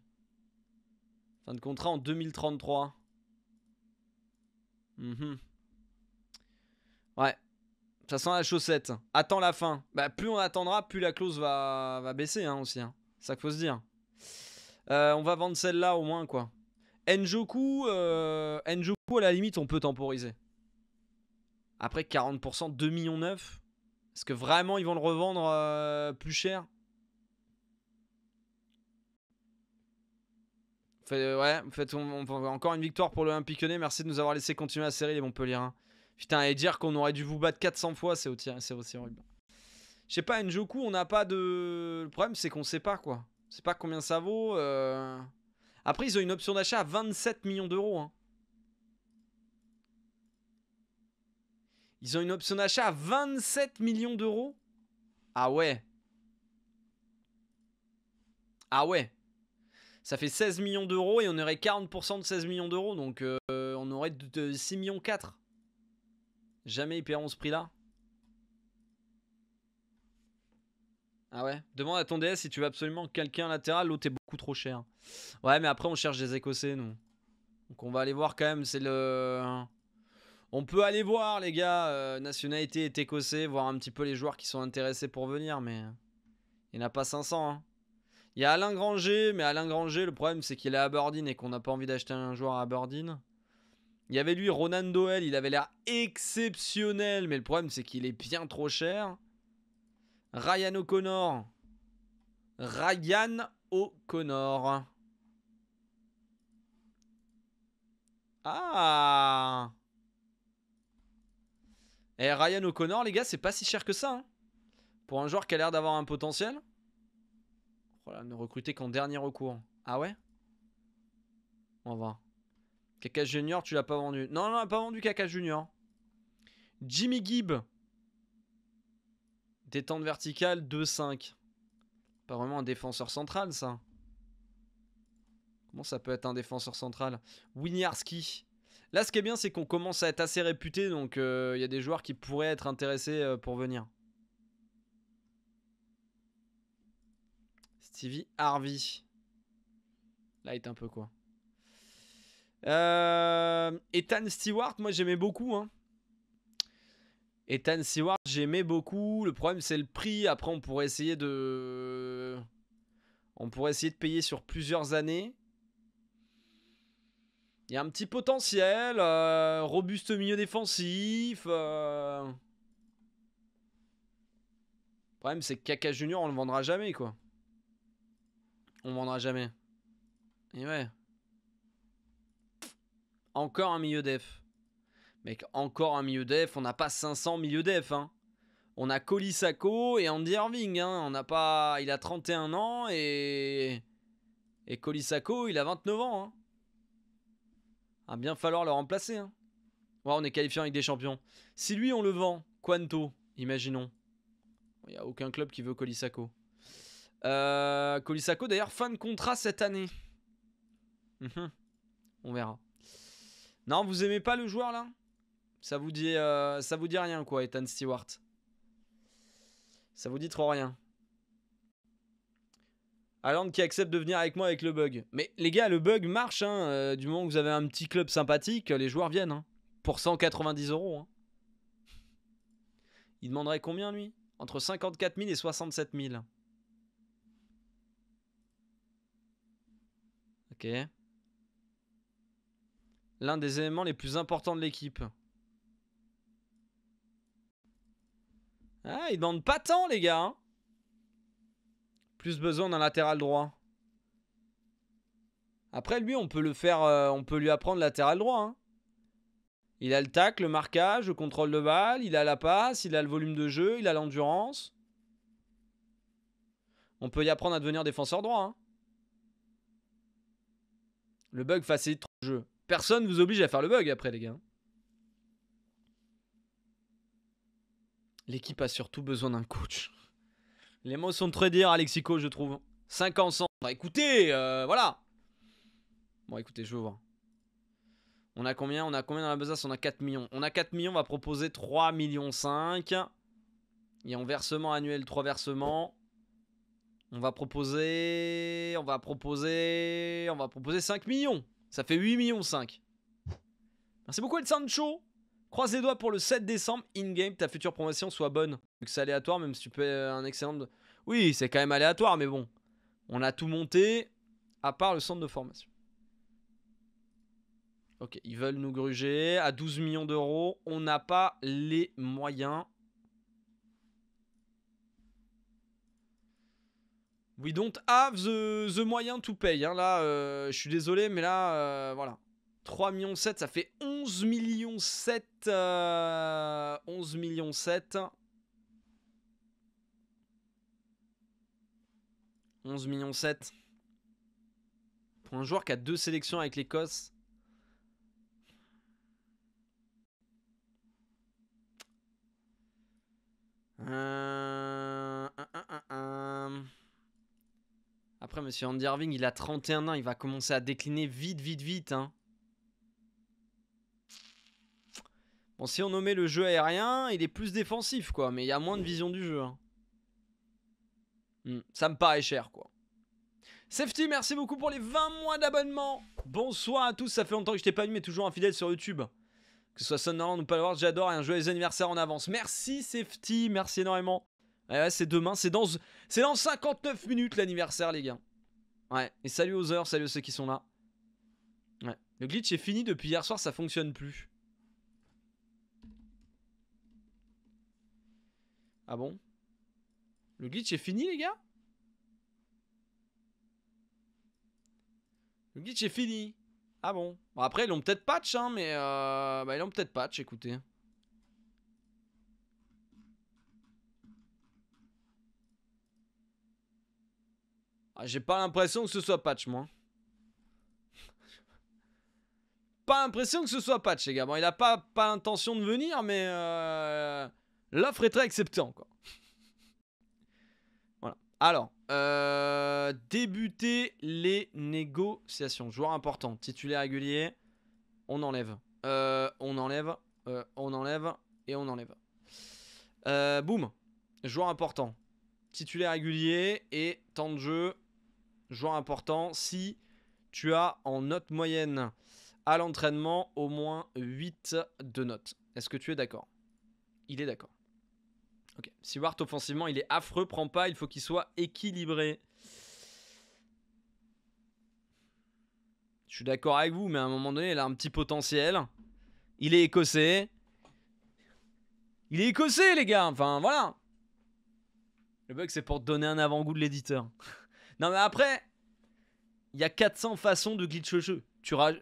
Fin de contrat en 2033. Mhm. Ouais. Ça sent la chaussette. Attends la fin. Bah, plus on attendra, plus la clause va, baisser hein, aussi. Hein. Ça qu'il faut se dire. Euh, on va vendre celle-là au moins, quoi. Enjoku, euh, à la limite, on peut temporiser. Après 40%, 2 millions 9. Est-ce que vraiment ils vont le revendre euh, plus cher euh, Ouais, encore une victoire pour l'Olympique Lyonnais. Merci de nous avoir laissé continuer la série, les Montpellierains. Hein. Putain, et dire qu'on aurait dû vous battre 400 fois, c'est aussi horrible. Je sais pas, Enjoku, on n'a pas de. Le problème, c'est qu'on sait pas quoi. On sait pas combien ça vaut. Après, ils ont une option d'achat à 27 millions d'euros. Hein. Ils ont une option d'achat à 27 millions d'euros Ah ouais. Ah ouais. Ça fait 16 millions d'euros et on aurait 40% de 16 millions d'euros. Donc euh, on aurait de 6 millions 4. Jamais ils paieront ce prix-là. Ah ouais Demande à ton DS si tu veux absolument quelqu'un latéral, l'autre est beaucoup trop cher. Ouais, mais après on cherche des Écossais, nous. Donc on va aller voir quand même, c'est le... On peut aller voir, les gars, euh, nationalité est écossais, voir un petit peu les joueurs qui sont intéressés pour venir, mais... Il n'y a pas 500, hein. Il y a Alain Granger, mais Alain Granger, le problème c'est qu'il est à Aberdeen et qu'on n'a pas envie d'acheter un joueur à Aberdeen. Il y avait lui, Ronan Doel, il avait l'air exceptionnel, mais le problème c'est qu'il est bien trop cher. Ryan O'Connor. Ryan O'Connor. Ah Eh Ryan O'Connor, les gars, c'est pas si cher que ça. Hein. Pour un joueur qui a l'air d'avoir un potentiel. Voilà, oh ne recruter qu'en dernier recours. Ah ouais On va. Caca Junior, tu l'as pas vendu. Non, non, pas vendu Caca Junior. Jimmy Gibb. Détente verticale, 2-5. Pas vraiment un défenseur central, ça. Comment ça peut être un défenseur central Winiarski. Là, ce qui est bien, c'est qu'on commence à être assez réputé, donc euh, il y a des joueurs qui pourraient être intéressés euh, pour venir. Stevie Harvey. Là, est un peu, quoi. Euh, Ethan Stewart, moi j'aimais beaucoup. Hein. Ethan Seward, j'aimais beaucoup. Le problème, c'est le prix. Après, on pourrait essayer de. On pourrait essayer de payer sur plusieurs années. Il y a un petit potentiel. Euh, robuste milieu défensif. Euh. Le problème, c'est que Kaka Junior, on le vendra jamais, quoi. On vendra jamais. Et ouais. Encore un milieu def. Mec, encore un milieu def, on n'a pas 500 milieux def. Hein. On a Kolisako et Andy Irving. Hein. On n'a pas... Il a 31 ans et... Et il a 29 ans. Hein. va ah, bien falloir le remplacer. Hein. Ouais, on est qualifié avec des champions. Si lui, on le vend, Quanto, imaginons. Il n'y a aucun club qui veut Kolisako. Euh, d'ailleurs, fin de contrat cette année. Mhm. on verra. Non, vous aimez pas le joueur, là ça vous dit, euh, ça vous dit rien, quoi, Ethan Stewart. Ça vous dit trop rien. Alan qui accepte de venir avec moi avec le bug. Mais les gars, le bug marche. Hein, euh, du moment que vous avez un petit club sympathique, les joueurs viennent. Hein. Pour 190 euros. Hein. Il demanderait combien, lui Entre 54 000 et 67 000. Ok. L'un des éléments les plus importants de l'équipe. Ah, il demande pas tant, les gars. Hein. Plus besoin d'un latéral droit. Après, lui, on peut le faire, euh, on peut lui apprendre latéral droit. Hein. Il a le tac, le marquage, le contrôle de balle, il a la passe, il a le volume de jeu, il a l'endurance. On peut y apprendre à devenir défenseur droit. Hein. Le bug facilite trop le jeu. Personne vous oblige à faire le bug après, les gars. L'équipe a surtout besoin d'un coach. Les mots sont très durs, Alexico, je trouve. 5 ans sans. Bah, écoutez, euh, voilà. Bon, écoutez, je veux voir. On a combien On a combien dans la besace On a 4 millions. On a 4 millions, on va proposer 3 millions 5. Et en versement annuel, 3 versements. On va proposer... On va proposer... On va proposer 5 millions. Ça fait 8 millions 5. Merci beaucoup, El Sancho. Croise les doigts pour le 7 décembre, in-game, ta future promotion soit bonne. c'est aléatoire, même si tu peux un excellent... Oui, c'est quand même aléatoire, mais bon. On a tout monté, à part le centre de formation. Ok, ils veulent nous gruger à 12 millions d'euros. On n'a pas les moyens. We don't have the, the moyen to pay. Hein, là, euh, je suis désolé, mais là, euh, voilà. 3 millions 7, ça fait 11 millions 7. 11 euh, millions 7. 11 millions 7. Pour un joueur qui a deux sélections avec l'Écosse. Euh, Après, monsieur Andy Irving, il a 31 ans. Il va commencer à décliner vite, vite, vite. Hein. Bon, si on nommait le jeu aérien, il est plus défensif, quoi. Mais il y a moins de vision du jeu. Hein. Hmm, ça me paraît cher, quoi. Safety, merci beaucoup pour les 20 mois d'abonnement. Bonsoir à tous. Ça fait longtemps que je t'ai pas vu, mais toujours infidèle sur YouTube. Que ce soit Sunderland ou voir, j'adore. Et un joyeux anniversaire en avance. Merci, Safety. Merci énormément. Eh c'est demain. C'est dans, c'est dans 59 minutes l'anniversaire, les gars. Ouais. Et salut aux heures, salut à ceux qui sont là. Ouais. Le glitch est fini depuis hier soir, ça fonctionne plus. Ah bon Le glitch est fini, les gars Le glitch est fini. Ah bon, bon Après, ils l'ont peut-être patch, hein, mais... Euh, bah, ils l'ont peut-être patch, écoutez. Ah, j'ai pas l'impression que ce soit patch, moi. pas l'impression que ce soit patch, les gars. Bon, il a pas, pas l'intention de venir, mais... Euh, L'offre est très acceptante. encore. voilà. Alors, euh, débuter les négociations. Joueur important, titulaire régulier, on enlève. Euh, on enlève, euh, on enlève et on enlève. boum, joueur important, titulaire régulier et temps de jeu, joueur important si tu as en note moyenne à l'entraînement au moins 8 de notes. Est-ce que tu es d'accord Il est d'accord. Si Wart offensivement, il est affreux, Prends pas, il faut qu'il soit équilibré. Je suis d'accord avec vous, mais à un moment donné, il a un petit potentiel. Il est écossais. Il est écossais, les gars. Enfin, voilà. Le bug, c'est pour donner un avant-goût de l'éditeur. non, mais après, il y a 400 façons de glitch le jeu. Tu, euh,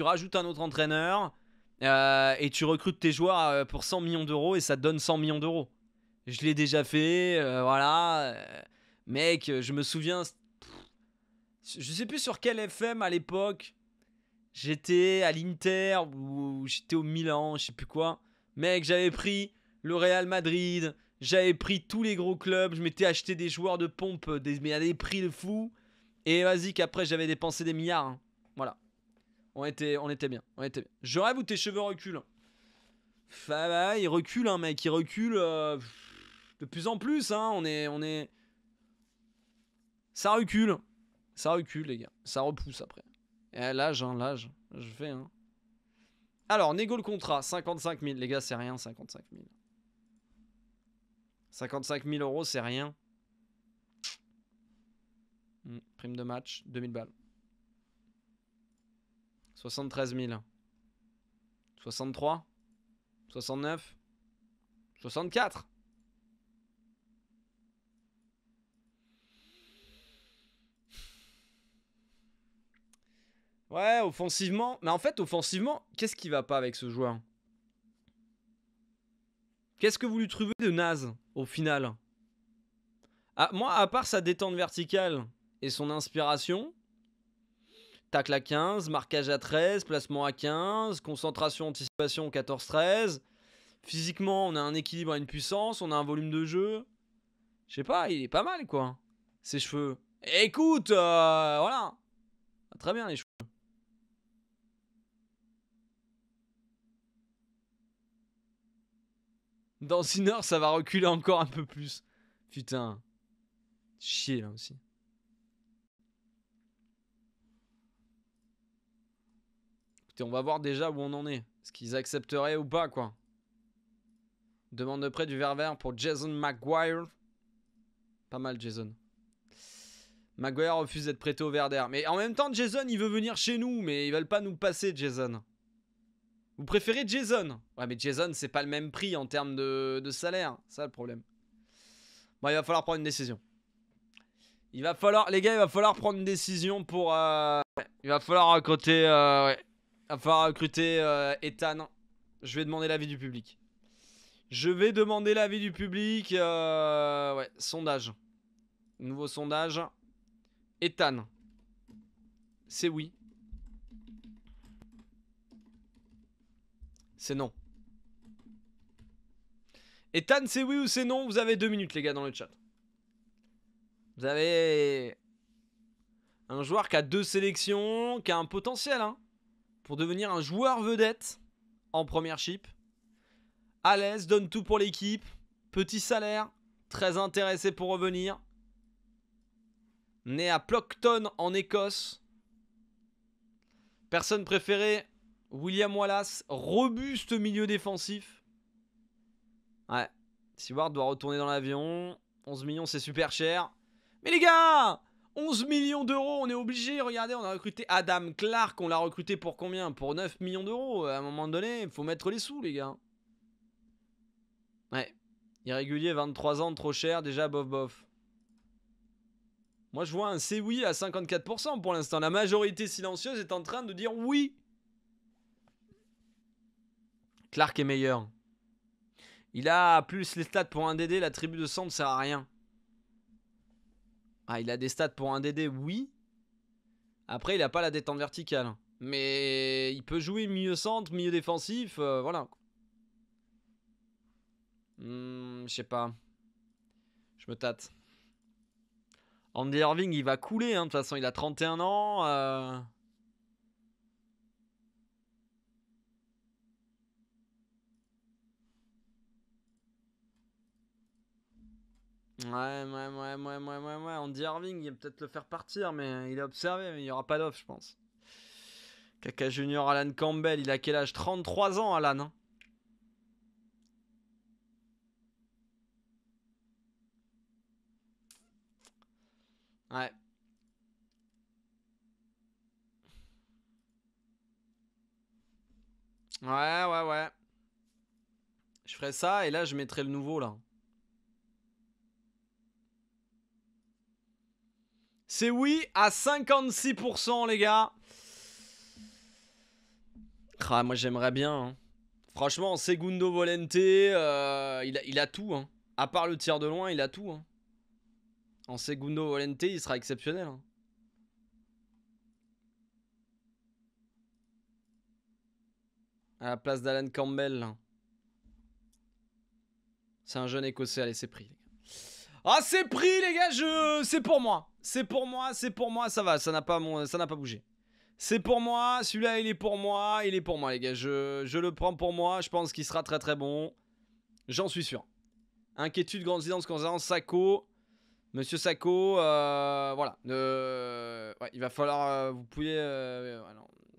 rajoutes un autre entraîneur euh, et tu recrutes tes joueurs euh, pour 100 millions d'euros et ça te donne 100 millions d'euros je l'ai déjà fait, euh, voilà. Euh, mec, euh, je me souviens, je sais plus sur quel FM à l'époque, j'étais à l'Inter ou j'étais au Milan, je sais plus quoi. Mec, j'avais pris le Real Madrid, j'avais pris tous les gros clubs, je m'étais acheté des joueurs de pompe, des, mais à des prix de fou. Et vas-y qu'après j'avais dépensé des milliards. Hein. Voilà. On était, on était bien, on était bien. Je rêve où tes cheveux reculent. Ah bah il recule, hein, mec, il recule de plus en plus, hein, on est, on est... Ça recule. Ça recule, les gars. Ça repousse après. Et eh, l'âge, hein, l'âge. Je fais, hein. Alors, négo le contrat. 55 000. Les gars, c'est rien, 55 000. 55 000 euros, c'est rien. Hmm, prime de match, 2000 balles. 73 000. 63 69 64 Ouais, offensivement. Mais en fait, offensivement, qu'est-ce qui va pas avec ce joueur Qu'est-ce que vous lui trouvez de naze au final ah, Moi, à part sa détente verticale et son inspiration, tacle à 15, marquage à 13, placement à 15, concentration, anticipation 14-13. Physiquement, on a un équilibre une puissance, on a un volume de jeu. Je sais pas, il est pas mal quoi, ses cheveux. Écoute, euh, voilà. Très bien les cheveux. Dans une heure, ça va reculer encore un peu plus. Putain. Chier là aussi. Écoutez, on va voir déjà où on en est. Ce qu'ils accepteraient ou pas, quoi. Demande de prêt du verre vert pour Jason Maguire. Pas mal, Jason. Maguire refuse d'être prêté au Verder. Mais en même temps, Jason, il veut venir chez nous, mais ils veulent pas nous passer, Jason. Vous préférez Jason Ouais, mais Jason, c'est pas le même prix en termes de, de salaire. Ça, le problème. Bon, il va falloir prendre une décision. Il va falloir, les gars, il va falloir prendre une décision pour. Euh, il va falloir recruter. Euh, ouais. Il va falloir recruter euh, Ethan. Je vais demander l'avis du public. Je vais demander l'avis du public. Ouais, sondage. Nouveau sondage. Ethan. C'est oui. C'est non. Et Tan, c'est oui ou c'est non Vous avez deux minutes, les gars, dans le chat. Vous avez un joueur qui a deux sélections, qui a un potentiel hein, pour devenir un joueur vedette en première chip. À l'aise, donne tout pour l'équipe. Petit salaire, très intéressé pour revenir. Né à Plockton en Écosse. Personne préférée William Wallace, robuste milieu défensif. Ouais. Seward doit retourner dans l'avion. 11 millions, c'est super cher. Mais les gars 11 millions d'euros, on est obligé, regardez, on a recruté Adam Clark, on l'a recruté pour combien Pour 9 millions d'euros, à un moment donné, il faut mettre les sous, les gars. Ouais, irrégulier, 23 ans, trop cher, déjà, bof, bof. Moi, je vois un c'est oui à 54% pour l'instant, la majorité silencieuse est en train de dire oui Clark est meilleur. Il a plus les stats pour un DD, la tribu de centre ne sert à rien. Ah, il a des stats pour un DD, oui. Après, il n'a pas la détente verticale. Mais il peut jouer milieu centre, milieu défensif, euh, voilà. Hmm, je sais pas. Je me tâte. Andy Irving, il va couler, hein, de toute façon, il a 31 ans. Euh. Ouais, ouais, ouais, ouais, ouais, ouais, ouais. Andy Irving, il va peut-être le faire partir, mais il est observé, mais il n'y aura pas d'offre, je pense. Kaka Junior, Alan Campbell, il a quel âge 33 ans, Alan. Hein. ouais. Ouais, ouais, ouais. Je ferai ça et là, je mettrai le nouveau, là. C'est oui à 56%, les gars. Ah, moi, j'aimerais bien. Hein. Franchement en Segundo Volente, euh, il, a, a, tout. Hein. À part le tir de loin, il a tout. Hein. En Segundo Volente, il sera exceptionnel. À la place d'Alan Campbell. C'est un jeune écossais. Allez, c'est pris. Ah, c'est pris, les gars. Je... C'est pour moi. C'est pour moi, c'est pour moi, ça va, ça n'a pas, mon, pas bougé. C'est pour moi, celui-là il est pour moi, il est pour moi les gars, je, le prends pour moi, je pense qu'il sera très très bon. J'en suis sûr. Inquiétude, grande silence concernant Sako. Monsieur Sako, euh, voilà. Euh, il va falloir, euh, vous pouvez euh,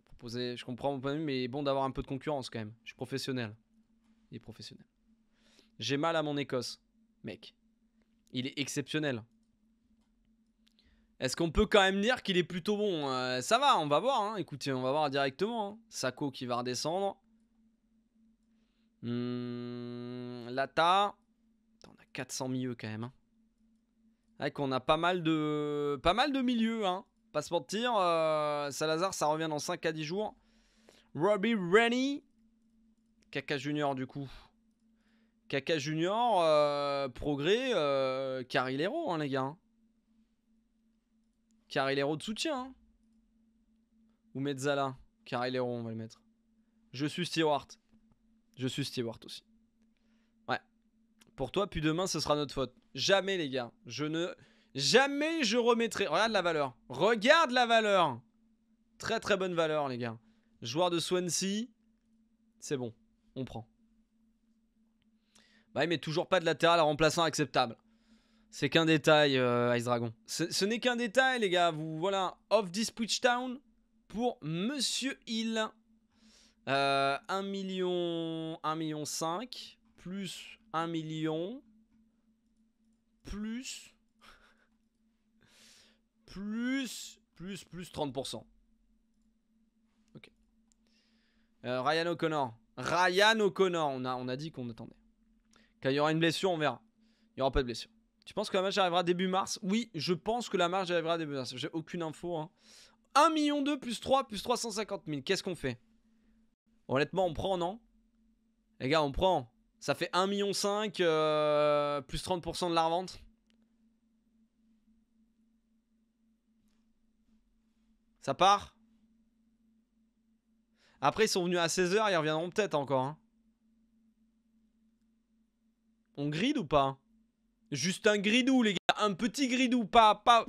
proposer, je comprends mon point de vue, mais bon d'avoir un peu de concurrence quand même. Je suis professionnel. Il est professionnel. J'ai mal à mon Écosse, mec. Il est exceptionnel. Est-ce qu'on peut quand même dire qu'il est plutôt bon euh, Ça va, on va voir. Hein. Écoutez, on va voir directement. Hein. Sako qui va redescendre. Hmm, Lata. on a 400 milieux quand même. Hein. Avec qu'on a pas mal de, pas mal de milieux. Hein. Pas mentir. Euh, Salazar, ça revient dans 5 à 10 jours. Robbie Rennie. Kaka Junior du coup. Kaka Junior, euh, progrès, Carrilero, hein, les gars. Carrilero de soutien. car hein. Ou Mezzala. Carrilero, on va le mettre. Je suis Stewart. Je suis Stewart aussi. Ouais. Pour toi, puis demain, ce sera notre faute. Jamais, les gars. Je ne. Jamais je remettrai. Regarde la valeur. Regarde la valeur. Très très bonne valeur, les gars. Joueur de Swansea. C'est bon. On prend. Bah, il met toujours pas de latéral à remplaçant acceptable. C'est qu'un détail, euh, Ice Dragon. Ce, n'est qu'un détail, les gars. Vous voilà, off switch Town pour Monsieur Hill. 1 euh, million, 1 million 5, plus 1 million, plus, plus, plus, plus 30%. Ok. Euh, Ryan O'Connor. Ryan O'Connor, on a, on a dit qu'on attendait. Quand il y aura une blessure, on verra. Il n'y aura pas de blessure. Tu penses que la marge arrivera début mars Oui, je pense que la marge arrivera début mars. J'ai aucune info. 1.2 hein. million 2 plus 3 plus 350 Qu'est-ce qu'on fait Honnêtement, on prend, non Les gars, on prend. Ça fait 1 million 5 euh, plus 30% de la revente. Ça part Après, ils sont venus à 16h, ils reviendront peut-être encore. Hein. On gride ou pas Juste un gridou, les gars. Un petit gridou, pas, pas...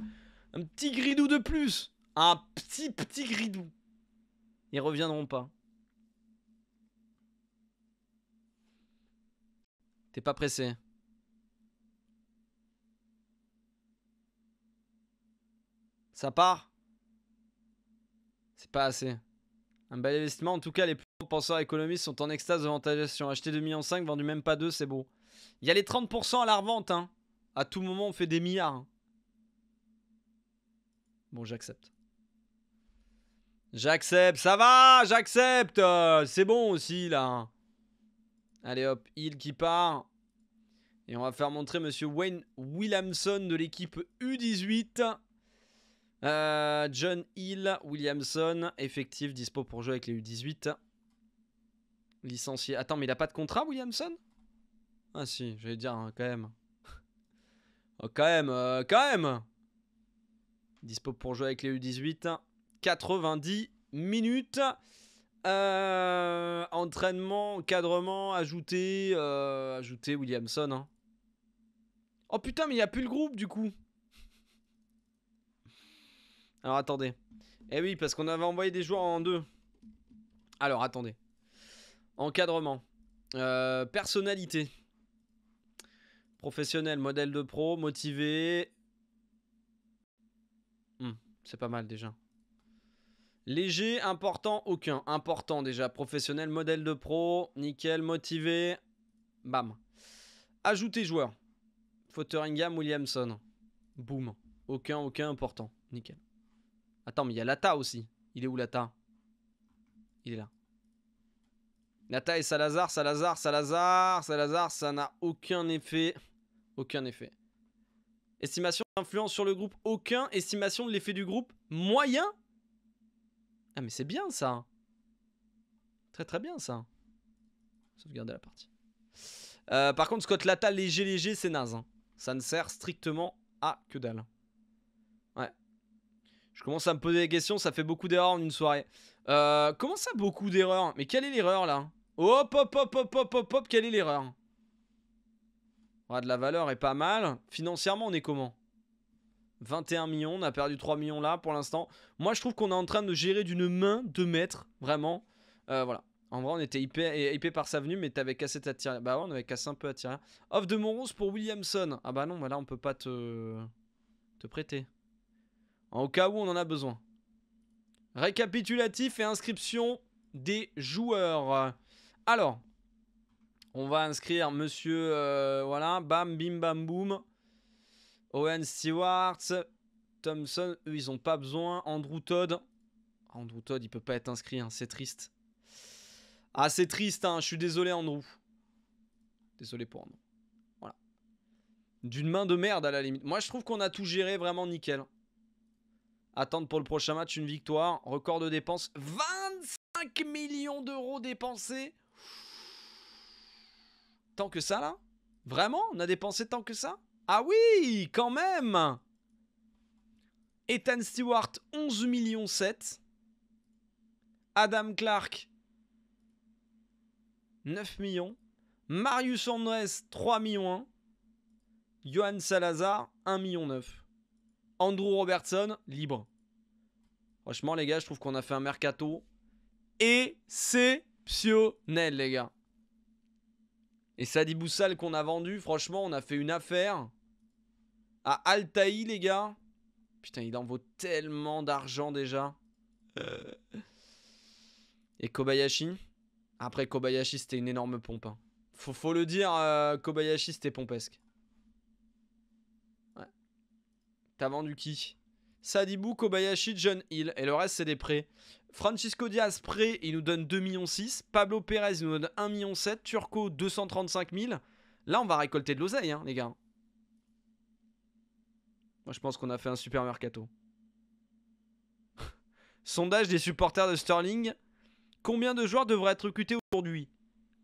Un petit gridou de plus. Un petit, petit gridou. Ils reviendront pas. T'es pas pressé. Ça part C'est pas assez. Un bel investissement, en tout cas les plus grands penseurs économistes sont en extase devant Acheter Acheter 2,5 millions, vendu même pas 2, c'est beau. Il y a les 30% à la revente. Hein. À tout moment, on fait des milliards. Hein. Bon, j'accepte. J'accepte, ça va, j'accepte. Euh, c'est bon aussi, là. Hein. Allez, hop, il qui part. Et on va faire montrer Monsieur Wayne Williamson de l'équipe U18. Euh, John Hill Williamson, effectif, dispo pour jouer avec les U18. Licencié. Attends, mais il n'a pas de contrat, Williamson ah si, j'allais dire hein, quand même. Oh, quand même, euh, quand même Dispo pour jouer avec les U18. 90 minutes. Euh, entraînement, encadrement, ajouté, euh, ajouté Williamson. Hein. Oh putain, mais il n'y a plus le groupe du coup. Alors attendez. Eh oui, parce qu'on avait envoyé des joueurs en deux. Alors attendez. Encadrement. personnalité. Professionnel, modèle de pro, motivé. Hmm, c'est pas mal déjà. Léger, important, aucun. Important déjà. Professionnel, modèle de pro, nickel, motivé. Bam. Ajouter joueur. Fotteringham, Williamson. Boum. Aucun, aucun, important. Nickel. Attends, mais il y a Lata aussi. Il est où Lata Il est là. Nata et Salazar, Salazar, Salazar, Salazar, ça n'a aucun effet. Aucun effet. Estimation d'influence sur le groupe, aucun. Estimation de l'effet du groupe, moyen. Ah mais c'est bien ça. Très très bien ça. Sauvegarder la partie. Euh, par contre, Scott Lata léger léger, c'est naze. Hein. Ça ne sert strictement à que dalle. Ouais. Je commence à me poser des questions, ça fait beaucoup d'erreurs en une soirée. Euh, comment ça beaucoup d'erreurs Mais quelle est l'erreur là Hop, hop, hop, hop, hop, hop, hop, quelle est l'erreur ah, De la valeur est pas mal. Financièrement, on est comment 21 millions, on a perdu 3 millions là pour l'instant. Moi, je trouve qu'on est en train de gérer d'une main de maître. vraiment. Euh, voilà. En vrai, on était hypé, par sa venue, mais t'avais cassé ta Bah ouais, on avait cassé un peu à tirer Off de Monrose pour Williamson. Ah bah non, voilà là, on peut pas te, te prêter. en cas où, on en a besoin. Récapitulatif et inscription des joueurs. Alors, on va inscrire monsieur, euh, voilà, bam, bim, bam, boum. Owen Stewart, Thompson, eux, ils ont pas besoin. Andrew Todd. Andrew Todd, il peut pas être inscrit, hein, c'est triste. Ah, c'est triste, hein, je suis désolé, Andrew. Désolé pour Andrew. Voilà. D'une main de merde, à la limite. Moi, je trouve qu'on a tout géré vraiment nickel. Attendre pour le prochain match une victoire. Record de dépenses 25 millions d'euros dépensés. Tant que ça, là Vraiment On a dépensé tant que ça Ah oui, quand même Ethan Stewart, 11 millions 7. Adam Clark, 9 millions. Marius Andres, 3 millions 1. Johan Salazar, 1 million 9. Andrew Robertson, libre. Franchement, les gars, je trouve qu'on a fait un mercato exceptionnel, les gars. Et Sadi qu'on a vendu, franchement, on a fait une affaire à Altaï, les gars. Putain, il en vaut tellement d'argent déjà. Euh. Et Kobayashi Après, Kobayashi, c'était une énorme pompe. Hein. Faut, le dire, euh, Kobayashi, c'était pompesque. Ouais. T'as vendu qui Sadibou, Kobayashi, John Hill. Et le reste, c'est des prêts. Francisco Diaz, prêt, il nous donne 2,6 millions. Pablo Pérez, il nous donne 1,7 million. Turco, 235 000. Là, on va récolter de l'oseille, hein, les gars. Moi, je pense qu'on a fait un super mercato. Sondage des supporters de Sterling. Combien de joueurs devraient être recrutés aujourd'hui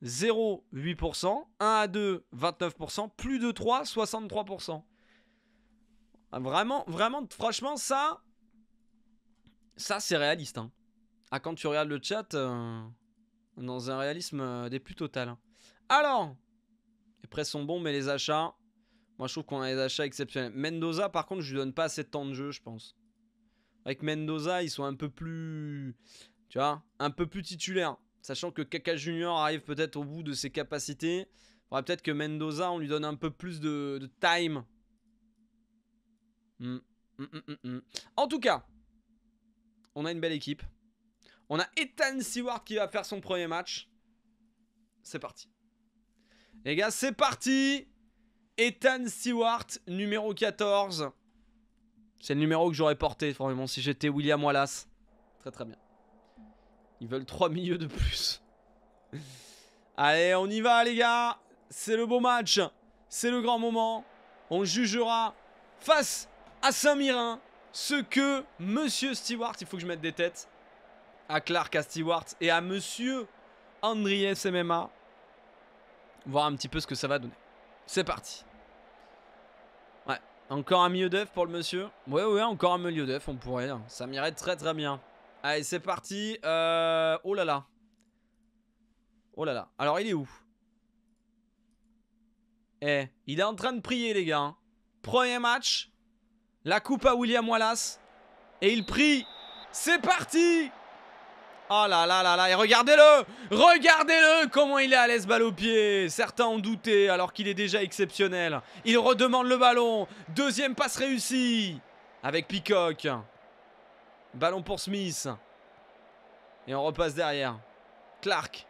0, 8%, 1 à 2, 29%, plus de 3, 63%. Ah, vraiment, vraiment, franchement, ça... Ça, c'est réaliste. Hein. Ah, quand tu regardes le chat, euh, dans un réalisme euh, des plus total. Hein. Alors, les prêts sont bons, mais les achats... Moi, je trouve qu'on a des achats exceptionnels. Mendoza, par contre, je lui donne pas assez de temps de jeu, je pense. Avec Mendoza, ils sont un peu plus... Tu vois Un peu plus titulaires. Sachant que Kaka Junior arrive peut-être au bout de ses capacités. Faudrait peut-être que Mendoza, on lui donne un peu plus de, de time Mm, mm, mm, en tout cas, on a une belle équipe. On a Ethan Seward qui va faire son premier match. C'est parti. Les gars, c'est parti. Ethan Seward, numéro 14. C'est le numéro que j'aurais porté, forcément si j'étais William Wallace. Très très bien. Ils veulent 3 milieux de plus. Allez, on y va, les gars. C'est le beau match. C'est le grand moment. On jugera face à Saint-Mirin ce que Monsieur Stewart, il faut que je mette des têtes, à Clark, à Stewart et à Monsieur Andriès MMA. Voir un petit peu ce que ça va donner. C'est parti. Ouais, encore un milieu d'œuf pour le monsieur. Ouais, ouais, encore un milieu d'œuf, on pourrait. Hein. Ça m'irait très très bien. Allez, c'est parti. Euh, oh là là. Oh là là. Alors, il est où Eh, il est en train de prier, les gars. Hein. Premier match, la coupe à William Wallace. Et il prie. C'est parti Oh là là là là, et regardez-le Regardez-le comment il est à l'aise balle au pied Certains ont douté alors qu'il est déjà exceptionnel. Il redemande le ballon. Deuxième passe réussie avec Peacock. Ballon pour Smith. Et on repasse derrière. Clark.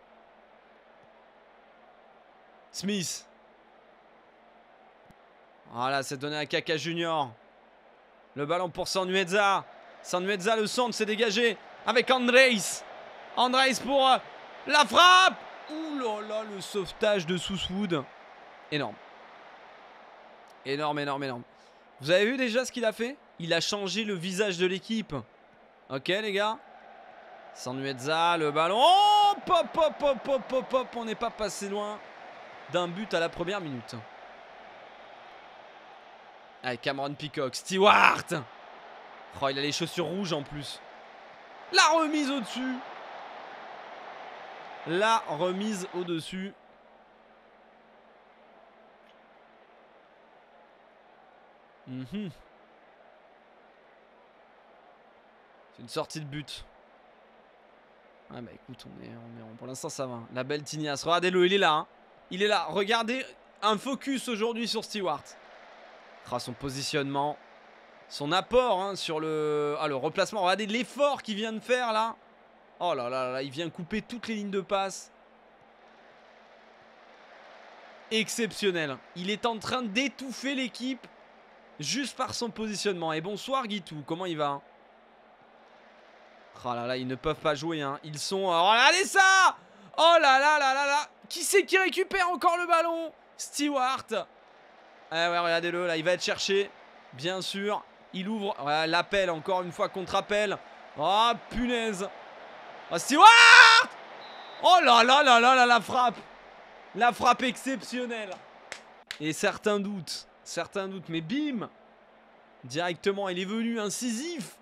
Smith. Voilà, c'est donné à Kaka Junior. Le ballon pour Sanuezza. Sanuezza, le centre s'est dégagé avec Andreis. Andres pour euh, la frappe. Ouh là là, le sauvetage de Souswood. Énorme. Énorme, énorme, énorme. Vous avez vu déjà ce qu'il a fait Il a changé le visage de l'équipe. Ok, les gars. Sanuezza, le ballon. Oh, pop, pop, pop, pop, pop, pop. On n'est pas passé loin d'un but à la première minute. Allez, Cameron Peacock. Stewart Oh, il a les chaussures rouges en plus. La remise au-dessus. La remise au-dessus. Mhm. C'est une sortie de but. Ah bah écoute, on est, pour l'instant ça va. La belle Tignas. Regardez-le, il est là. Hein. Il est là. Regardez un focus aujourd'hui sur Stewart son positionnement, son apport hein, sur le... Ah, le replacement. Regardez l'effort qu'il vient de faire là. Oh là là là, il vient couper toutes les lignes de passe. Exceptionnel. Il est en train d'étouffer l'équipe juste par son positionnement. Et bonsoir Guitou, comment il va Oh là là, ils ne peuvent pas jouer. Hein. Ils sont... Oh, regardez ça Oh là là là là là Qui c'est qui récupère encore le ballon Stewart ouais, regardez-le, là, il va être cherché. Bien sûr, il ouvre. L'appel, encore une fois, contre-appel. Oh, punaise. Oh, Stewart Oh là là là là là, la frappe La frappe exceptionnelle Et certains doutes, certains doutes, mais bim Directement, il est venu incisif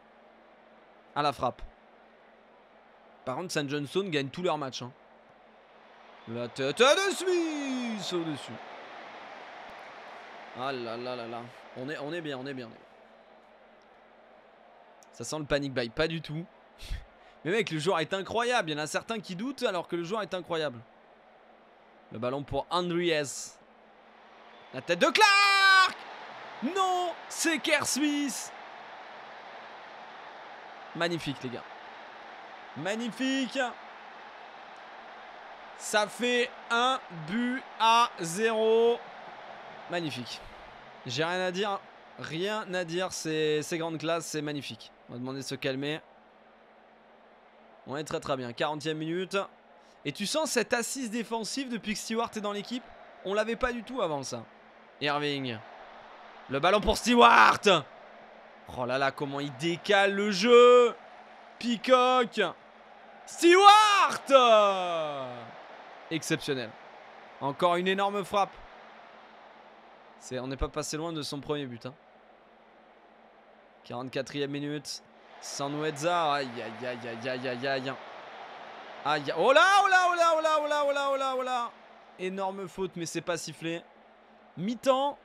à la frappe. Par contre, St. Johnstone gagne tous leurs matchs. Hein. La tête de Smith au-dessus. Ah là là là là. On est, on est bien, on est bien. Ça sent le panic buy, pas du tout. Mais mec, le joueur est incroyable. Il y en a certains qui doutent alors que le joueur est incroyable. Le ballon pour Andries. La tête de Clark Non C'est Kerr Magnifique les gars. Magnifique Ça fait un but à zéro Magnifique. J'ai rien à dire. Rien à dire. C'est grande classe. C'est magnifique. On va demander de se calmer. On est très très bien. 40e minute. Et tu sens cette assise défensive depuis que Stewart est dans l'équipe On l'avait pas du tout avant ça. Irving. Le ballon pour Stewart Oh là là, comment il décale le jeu Peacock Stewart Exceptionnel. Encore une énorme frappe on n'est pas passé loin de son premier but. 44e hein. minute. Sanuezza. Aïe, aïe, aïe, aïe, aïe, aïe, aïe. Aïe, oh, oh là, oh là, oh là, oh là, oh là, oh là, oh là, Énorme faute, mais c'est pas sifflé. Mi-temps.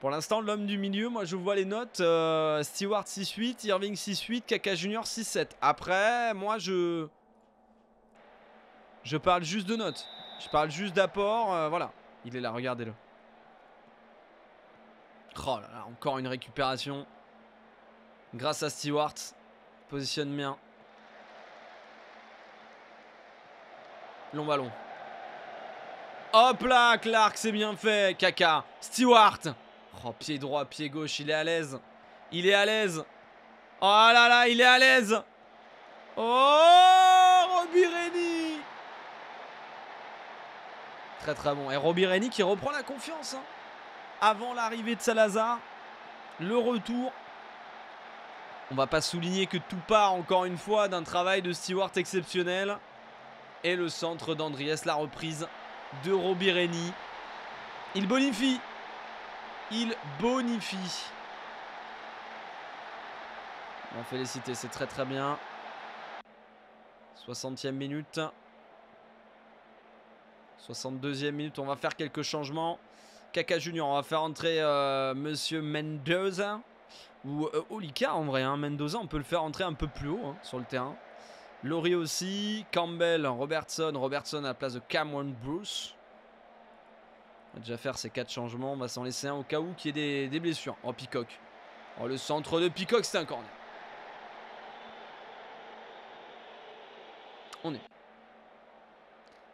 Pour l'instant, l'homme du milieu, moi je vois les notes. Euh, Stewart 6-8, Irving 6-8, Kaka Junior 6-7. Après, moi je... Je parle juste de notes. Je parle juste d'apport. Euh, voilà. Il est là, regardez-le. Oh là là, encore une récupération. Grâce à Stewart. Positionne bien. Long ballon. Hop là, Clark, c'est bien fait. Kaka, Stewart. Oh, pied droit, pied gauche, il est à l'aise. Il est à l'aise. Oh là là, il est à l'aise. Oh, Roby Très très bon. Et Roby qui reprend la confiance. Hein avant l'arrivée de Salazar. Le retour. On va pas souligner que tout part encore une fois d'un travail de Stewart exceptionnel. Et le centre d'Andriès la reprise de Robireni. Il bonifie. Il bonifie. On félicité, c'est très très bien. 60e minute. 62e minute, on va faire quelques changements. Kaka Junior, on va faire entrer euh, Monsieur Mendoza ou euh, Olika en vrai. Hein. Mendoza, on peut le faire entrer un peu plus haut hein, sur le terrain. Laurie aussi, Campbell, Robertson, Robertson à la place de Cameron Bruce. On va déjà faire ces quatre changements. On va s'en laisser un au cas où qu'il y ait des, blessures. En oh, Peacock. Oh, le centre de Peacock, c'est un corner. On est.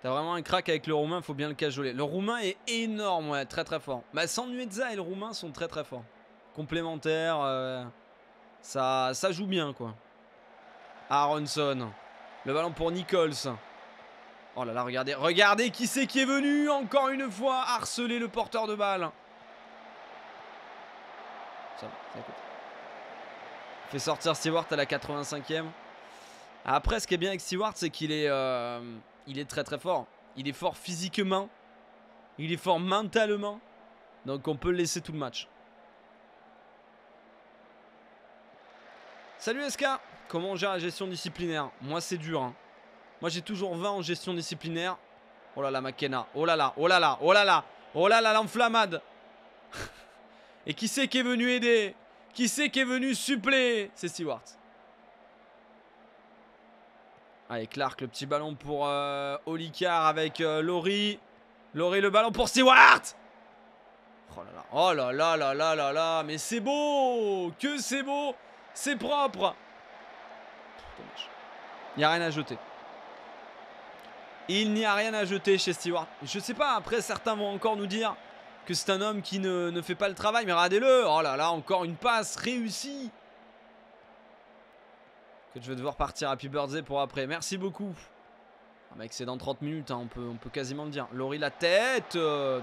T'as vraiment un crack avec le Roumain, faut bien le cajoler. Le Roumain est énorme, ouais, très très fort. Bah, Sanuezza et le Roumain sont très très forts. Complémentaires, euh, ça, ça joue bien, quoi. Aronson, le ballon pour Nichols. Oh là là, regardez, regardez qui c'est qui est venu, encore une fois, harceler le porteur de balle. Ça va, ça Fait sortir Stewart à la 85e. Après, ce qui est bien avec Stewart, c'est qu'il est... Euh, il est très très fort. Il est fort physiquement. Il est fort mentalement. Donc on peut le laisser tout le match. Salut SK Comment on gère la gestion disciplinaire Moi c'est dur. Hein. Moi j'ai toujours 20 en gestion disciplinaire. Oh là là McKenna. Oh là là, oh là là, oh là là. Oh là là l'enflammade. Et qui c'est qui est venu aider Qui c'est qui est venu suppléer C'est Stewart. Allez, Clark, le petit ballon pour euh, Olicard avec euh, Laurie. Laurie, le ballon pour Stewart, Oh là là, oh là là là là là là, mais c'est beau Que c'est beau C'est propre Il n'y a rien à jeter. Il n'y a rien à jeter chez Stewart. Je sais pas, après certains vont encore nous dire que c'est un homme qui ne, ne fait pas le travail, mais regardez-le Oh là là, encore une passe réussie je vais devoir partir. à Happy birthday pour après. Merci beaucoup. Ah, mec, c'est dans 30 minutes, hein, on, peut, on peut quasiment le dire. Laurie la tête euh,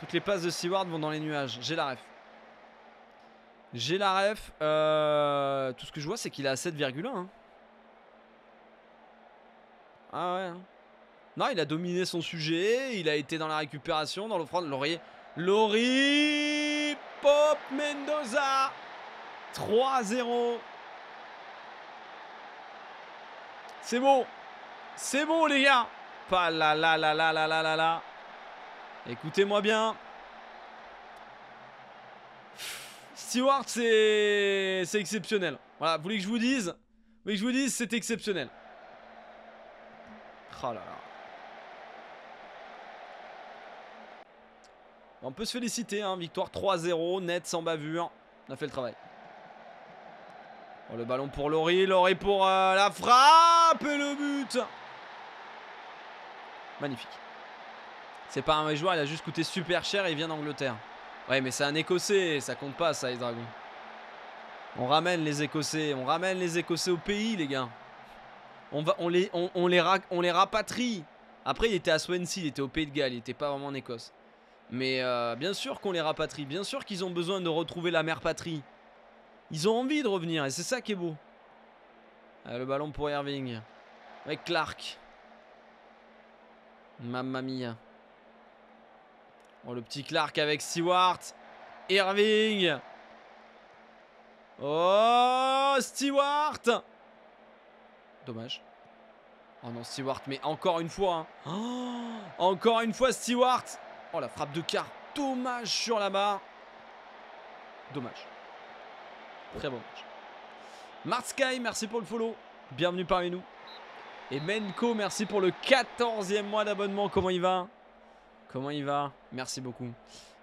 Toutes les passes de Seward vont dans les nuages. J'ai la ref. J'ai la ref. Euh, tout ce que je vois, c'est qu'il a 7,1. Hein. Ah ouais. Hein. Non, il a dominé son sujet. Il a été dans la récupération, dans l'offrande. Laurie Laurie Pop Mendoza 3-0. C'est bon. C'est bon, les gars. Pas là, là, là, là, là, là, là, Écoutez-moi bien. Stewart, c'est exceptionnel. Voilà, vous voulez que je vous dise Vous voulez que je vous dise, c'est exceptionnel. Oh là là. On peut se féliciter, hein, victoire 3-0, net, sans bavure. On a fait le travail. Oh, le ballon pour Laurie, Laurie pour euh, la frappe et le but Magnifique. C'est pas un joueur, il a juste coûté super cher et il vient d'Angleterre. Ouais, mais c'est un Écossais, ça compte pas ça, les Dragons. On ramène les Écossais, on ramène les Écossais au pays, les gars. On, va, on, les, on, les, on les rapatrie. Après, il était à Swansea, il était au Pays de Galles, il était pas vraiment en Écosse. Mais euh, bien sûr qu'on les rapatrie, bien sûr qu'ils ont besoin de retrouver la mère patrie. Ils ont envie de revenir et c'est ça qui est beau. Ah, le ballon pour Irving. Avec Clark. Mamma mia. Oh, le petit Clark avec Stewart. Irving. Oh, Stewart. Dommage. Oh non, Stewart, mais encore une fois. Hein. Oh, encore une fois, Stewart. Oh, la frappe de quart. Dommage sur la barre. Dommage. Très bon match. merci pour le follow. Bienvenue parmi nous. Et Menko, merci pour le 14e mois d'abonnement. Comment il va Comment il va Merci beaucoup.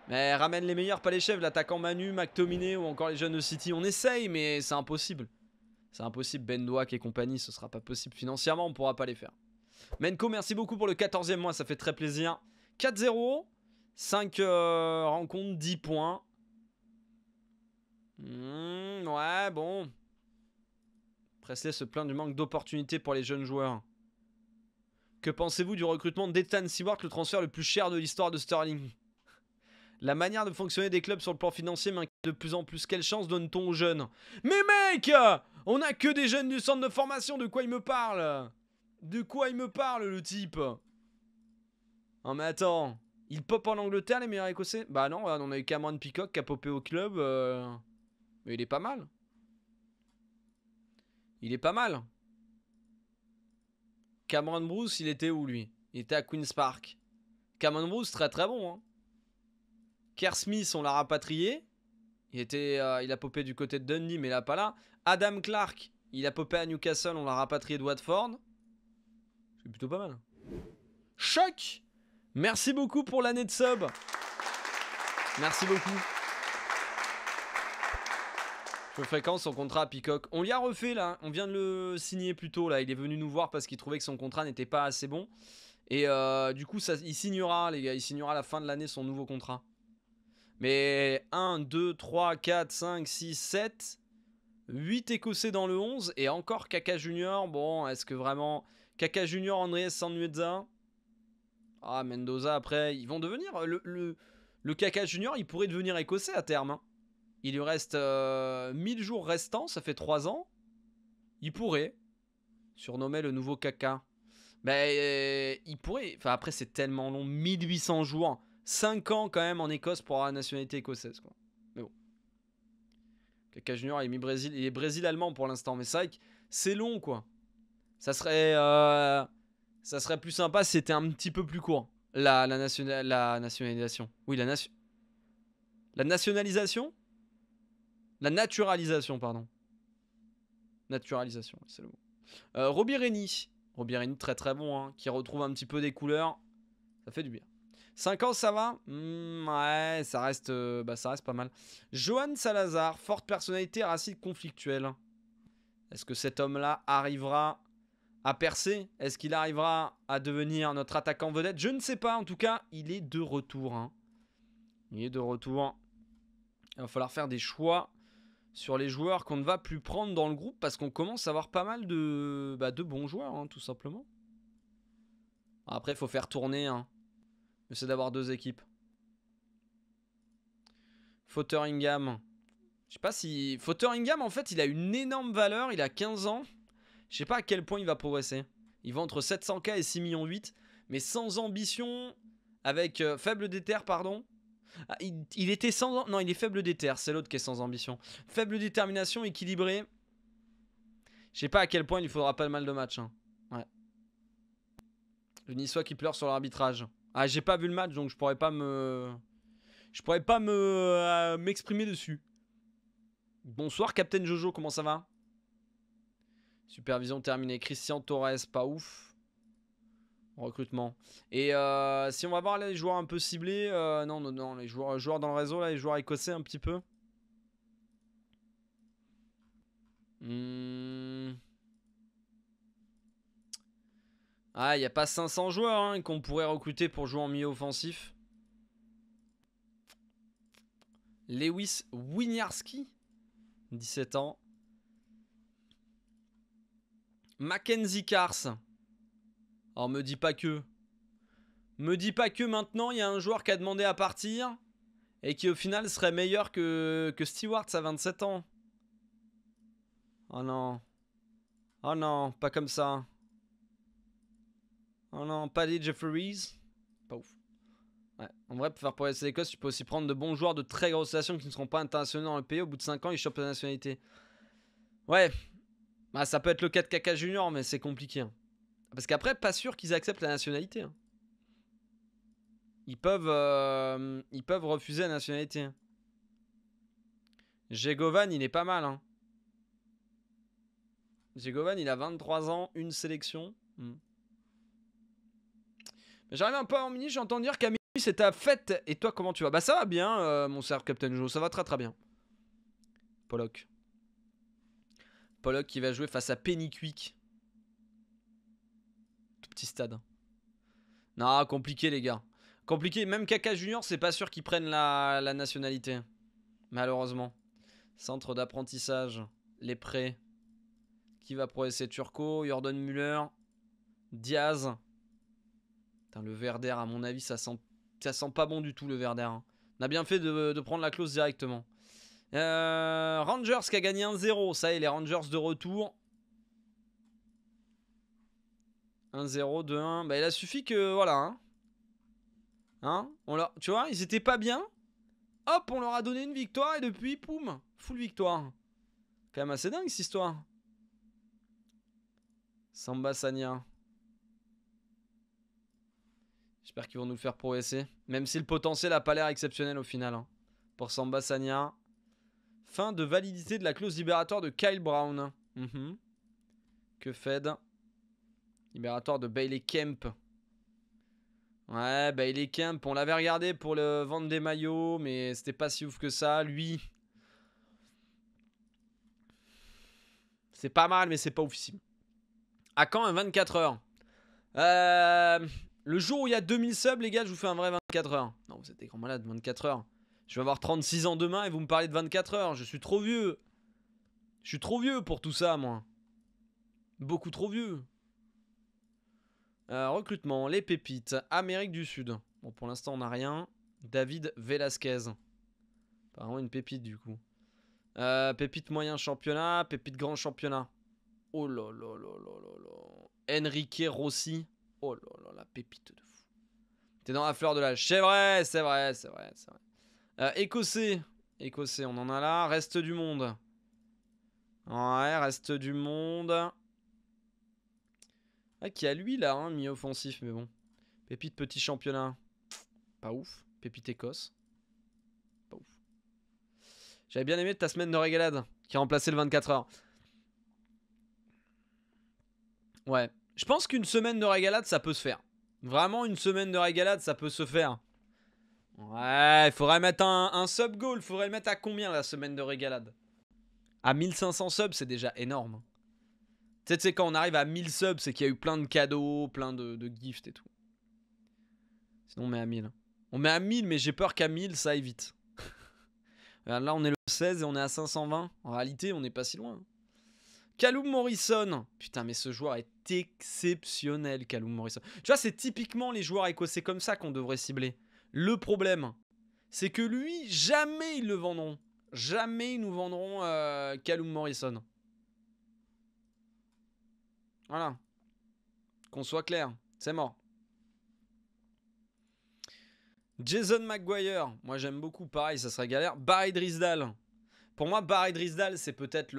Mais ramène les meilleurs, pas les chefs. L'attaquant Manu, McTominay ou encore les jeunes de City. On essaye, mais c'est impossible. C'est impossible. Ben Dwak et compagnie, ce sera pas possible. Financièrement, on pourra pas les faire. Menko, merci beaucoup pour le 14e mois. Ça fait très plaisir. 4-0. 5 rencontres, 10 points. Mmh, ouais, bon. Presley se plaint du manque d'opportunités pour les jeunes joueurs. Que pensez-vous du recrutement d'Ethan Seward, le transfert le plus cher de l'histoire de Sterling La manière de fonctionner des clubs sur le plan financier m'inquiète de plus en plus. Quelle chance donne-t-on aux jeunes Mais mec On a que des jeunes du centre de formation, de quoi il me parle De quoi il me parle, le type Oh mais attends, il pop en Angleterre, les meilleurs écossais Bah non, on a eu Cameron Peacock qui a popé au club. Euh. Mais il est pas mal. Il est pas mal. Cameron Bruce, il était où lui Il était à Queen's Park. Cameron Bruce, très très bon. Hein. Kerr Smith, on l'a rapatrié. Il, était, euh, il a popé du côté de Dundee, mais il là pas là. Adam Clark, il a popé à Newcastle, on l'a rapatrié de Watford. C'est plutôt pas mal. Hein. Choc Merci beaucoup pour l'année de sub. Merci beaucoup fréquence, son contrat à Peacock. On l'y a refait là, on vient de le signer plus tôt là. Il est venu nous voir parce qu'il trouvait que son contrat n'était pas assez bon. Et euh, du coup, ça, il signera les gars, il signera à la fin de l'année son nouveau contrat. Mais 1, 2, 3, 4, 5, 6, 7, 8 Écossais dans le 11 et encore Kaka Junior. Bon, est-ce que vraiment... Kaka Junior, Andrés Sanueza Ah, Mendoza après, ils vont devenir... Le, le, le Kaka Junior, il pourrait devenir écossais à terme. Hein. Il lui reste 1000 euh, jours restants, ça fait 3 ans. Il pourrait, surnommer le nouveau caca, mais ben, euh, il pourrait, enfin après c'est tellement long, 1800 jours, 5 ans quand même en Écosse pour avoir la nationalité écossaise. Quoi. Mais bon. Caca Junior, il est brésil il Brésil-Allemand pour l'instant, mais c'est c'est long quoi. Ça serait, euh, ça serait plus sympa si c'était un petit peu plus court. La, la, la nationalisation. Oui, la, la nationalisation la naturalisation, pardon. Naturalisation, c'est le mot. Euh, Roby très très bon, hein, qui retrouve un petit peu des couleurs. Ça fait du bien. 5 ans, ça va hmm, Ouais, ça reste, euh, bah, ça reste pas mal. Johan Salazar, forte personnalité, racine conflictuelle. Est-ce que cet homme-là arrivera à percer Est-ce qu'il arrivera à devenir notre attaquant vedette Je ne sais pas. En tout cas, il est de retour. Hein. Il est de retour. Il va falloir faire des choix sur les joueurs qu'on ne va plus prendre dans le groupe parce qu'on commence à avoir pas mal de, bah, de bons joueurs, hein, tout simplement. Après, il faut faire tourner. Hein. Mais c'est d'avoir deux équipes. Fotheringham. Je sais pas si... Fotheringham, en fait, il a une énorme valeur. Il a 15 ans. Je sais pas à quel point il va progresser. Il va entre 700K et 6 millions Mais sans ambition, avec euh, faible déter, pardon. Ah, il, était sans... Non, il est faible d'éther. c'est l'autre qui est sans ambition. Faible détermination, équilibré. Je sais pas à quel point il faudra pas de mal de match. Hein. Ouais. Le Niçois qui pleure sur l'arbitrage. Ah, j'ai pas vu le match, donc je pourrais pas me... Je pourrais pas me euh, m'exprimer dessus. Bonsoir, Captain Jojo, comment ça va Supervision terminée. Christian Torres, pas ouf recrutement. Et euh, si on va voir les joueurs un peu ciblés, euh, non, non, non, les joueurs, joueurs dans le réseau, là, les joueurs écossais un petit peu. Hmm. Ah, il n'y a pas 500 joueurs hein, qu'on pourrait recruter pour jouer en milieu offensif. Lewis Winiarski, 17 ans. Mackenzie Kars, alors oh, me dis pas que. Me dis pas que maintenant il y a un joueur qui a demandé à partir et qui au final serait meilleur que, que Stewart à 27 ans. Oh non. Oh non, pas comme ça. Oh non, pas les Jefferies. Pas ouf. Ouais. En vrai, pour faire progresser l'Ecosse tu peux aussi prendre de bons joueurs de très grosses stations qui ne seront pas internationaux dans le pays. Au bout de 5 ans, ils chopent la nationalité. Ouais. Bah, ça peut être le cas de Kaka Junior, mais c'est compliqué. Hein. Parce qu'après, pas sûr qu'ils acceptent la nationalité. Hein. Ils peuvent, euh, ils peuvent refuser la nationalité. Jegovan, il est pas mal. Hein. il a 23 ans, une sélection. Hmm. Mais J'arrive un peu en mini, j'entends dire qu'à c'est à fête. Et toi, comment tu vas Bah, ça va bien, euh, mon cher Captain Joe, ça va très très bien. Pollock. Pollock qui va jouer face à Penny stade. Non, compliqué les gars. Compliqué, même Kaka Junior, c'est pas sûr qu'ils prennent la, nationalité. Malheureusement. Centre d'apprentissage, les prêts. Qui va progresser Turco, Jordan Muller, Diaz. le Verder, à mon avis, ça sent, ça sent pas bon du tout le Verder. Hein. On a bien fait de, prendre la clause directement. Euh, Rangers qui a gagné 1-0. Ça y est, les Rangers de retour. 1-0, 2-1. Bah, il a suffi que. Voilà. Hein. Hein, on leur... Tu vois, ils étaient pas bien. Hop, on leur a donné une victoire et depuis, poum, full victoire. Quand même assez dingue cette histoire. Samba Sanya. J'espère qu'ils vont nous faire progresser. Même si le potentiel n'a pas l'air exceptionnel au final. Hein. Pour Samba Sanya. Fin de validité de la clause libératoire de Kyle Brown. Mhm. Que fait Libératoire de Bailey Kemp. Ouais, Bailey Kemp, on l'avait regardé pour le vendre des maillots, mais c'était pas si ouf que ça. Lui, c'est pas mal, mais c'est pas oufissime. À quand un 24 heures euh, Le jour où il y a 2000 subs, les gars, je vous fais un vrai 24 heures. Non, vous êtes des grands malades, 24 heures. Je vais avoir 36 ans demain et vous me parlez de 24 heures. Je suis trop vieux. Je suis trop vieux pour tout ça, moi. Beaucoup trop vieux. Euh, recrutement, les pépites. Amérique du Sud. Bon, pour l'instant, on n'a rien. David Velasquez. Apparemment, une pépite, du coup. Euh, pépite moyen championnat, pépite grand championnat. Oh là là là là là là. Enrique Rossi. Oh là là, la pépite de fou. T'es dans la fleur de l'âge. C'est vrai, c'est vrai, c'est vrai, c'est vrai. Euh, Écossais. Écossais, on en a là. Reste du monde. Ouais, reste du monde. Ah, qui a lui là, hein, mi offensif, mais bon. Pépite petit championnat, pas ouf. Pépite Écosse, pas ouf. J'avais bien aimé ta semaine de régalade qui a remplacé le 24 heures. Ouais, je pense qu'une semaine de régalade ça peut se faire. Vraiment, une semaine de régalade ça peut se faire. Ouais, il faudrait mettre un, sub goal. Il Faudrait le mettre à combien la semaine de régalade À 1500 subs, c'est déjà énorme. Tu sais, quand on arrive à 1000 subs, c'est qu'il y a eu plein de cadeaux, plein de, gifts et tout. Sinon, on met à 1000. Hein. On met à 1000, mais j'ai peur qu'à 1000, ça aille vite. Euh, là, on est le 16 et on est à 520. En réalité, on n'est pas si loin. Hein. Callum Morrison. Putain, mais ce joueur est exceptionnel, Callum Morrison. Tu vois, c'est typiquement les joueurs écossais comme ça qu'on devrait cibler. Le problème, c'est que lui, jamais ils le vendront. Jamais ils nous vendront euh, Morrison. Voilà. Qu'on soit clair, c'est mort. Jason McGuire, moi j'aime beaucoup, pareil, ça serait galère. Barry Drisdal. Pour moi, Barry Drisdal, c'est peut-être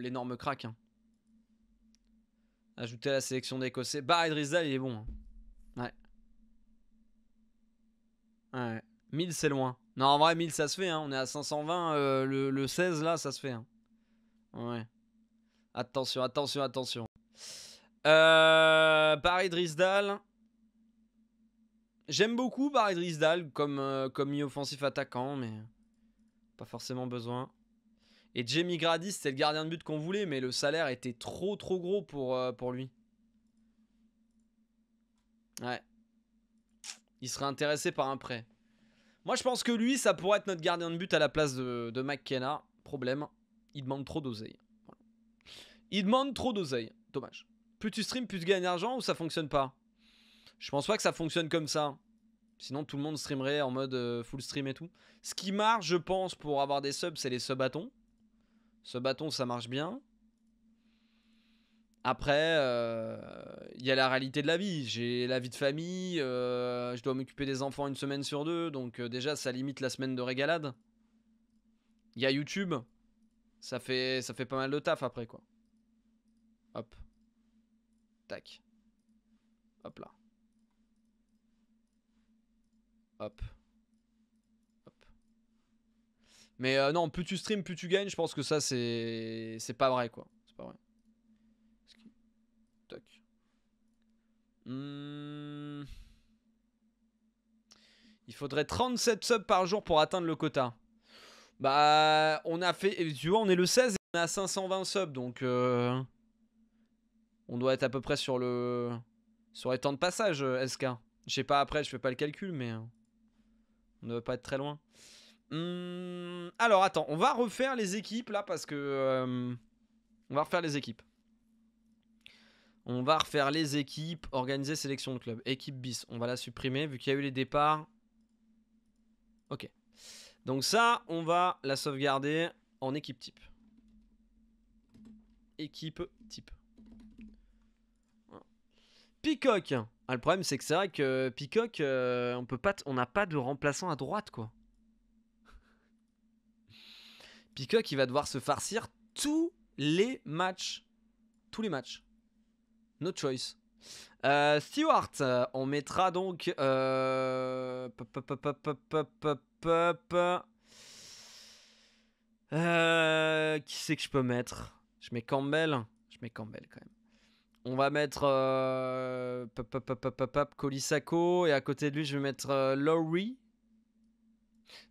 l'énorme crack. Hein. Ajouter la sélection d'Écossais. Barry Drisdal, il est bon. Hein. Ouais. Ouais. 1000, c'est loin. Non, en vrai, 1000, ça se fait. Hein. On est à 520. Euh, le, 16, là, ça se fait. Ouais. Attention, attention, attention. Euh, Barry Drisdal. J'aime beaucoup Barry Drisdal comme, euh, comme mi-offensif attaquant, mais pas forcément besoin. Et Jamie Gradis, c'est le gardien de but qu'on voulait, mais le salaire était trop trop gros pour, euh, pour lui. Ouais. Il serait intéressé par un prêt. Moi, je pense que lui, ça pourrait être notre gardien de but à la place de, de McKenna. Problème, il demande trop d'oseille. Il demande trop d'oseille. Dommage plus tu stream, plus tu gagnes d'argent ou ça fonctionne pas Je pense pas que ça fonctionne comme ça. Sinon, tout le monde streamerait en mode euh, full stream et tout. Ce qui marche, je pense, pour avoir des subs, c'est les sub ce bâtons, ça marche bien. Après, il euh, y a la réalité de la vie. J'ai la vie de famille, euh, je dois m'occuper des enfants une semaine sur deux, donc déjà, ça limite la semaine de régalade. Il y a YouTube, ça fait, ça fait pas mal de taf après, quoi. Hop. Tac. Hop là. Hop. Hop. Mais euh, non, plus tu stream, plus tu gagnes. Je pense que ça, c'est c'est pas vrai, quoi. C'est pas vrai. Tac. Hmm. Il faudrait 37 subs par jour pour atteindre le quota. Bah, on a fait... Tu vois, on est le 16 et on a 520 subs, donc... Euh on doit être à peu près sur le sur les temps de passage euh, SK. Je sais pas après, je fais pas le calcul, mais euh, on ne doit pas être très loin. Hum, alors attends, on va refaire les équipes là parce que euh, on va refaire les équipes. On va refaire les équipes, organiser sélection de club, équipe bis. On va la supprimer vu qu'il y a eu les départs. Ok. Donc ça, on va la sauvegarder en équipe type. Équipe type. Peacock. Ah, le problème, c'est que c'est vrai que Peacock, euh, on peut pas, on n'a pas de remplaçant à droite, quoi. Peacock, il va devoir se farcir tous les matchs, tous les matchs. No choice. Euh, Stewart, euh, on mettra donc. qui c'est que je peux mettre Je mets Campbell. Je mets Campbell quand même. On va mettre euh, et à côté de lui, je vais mettre Laurie. Euh, Lowry.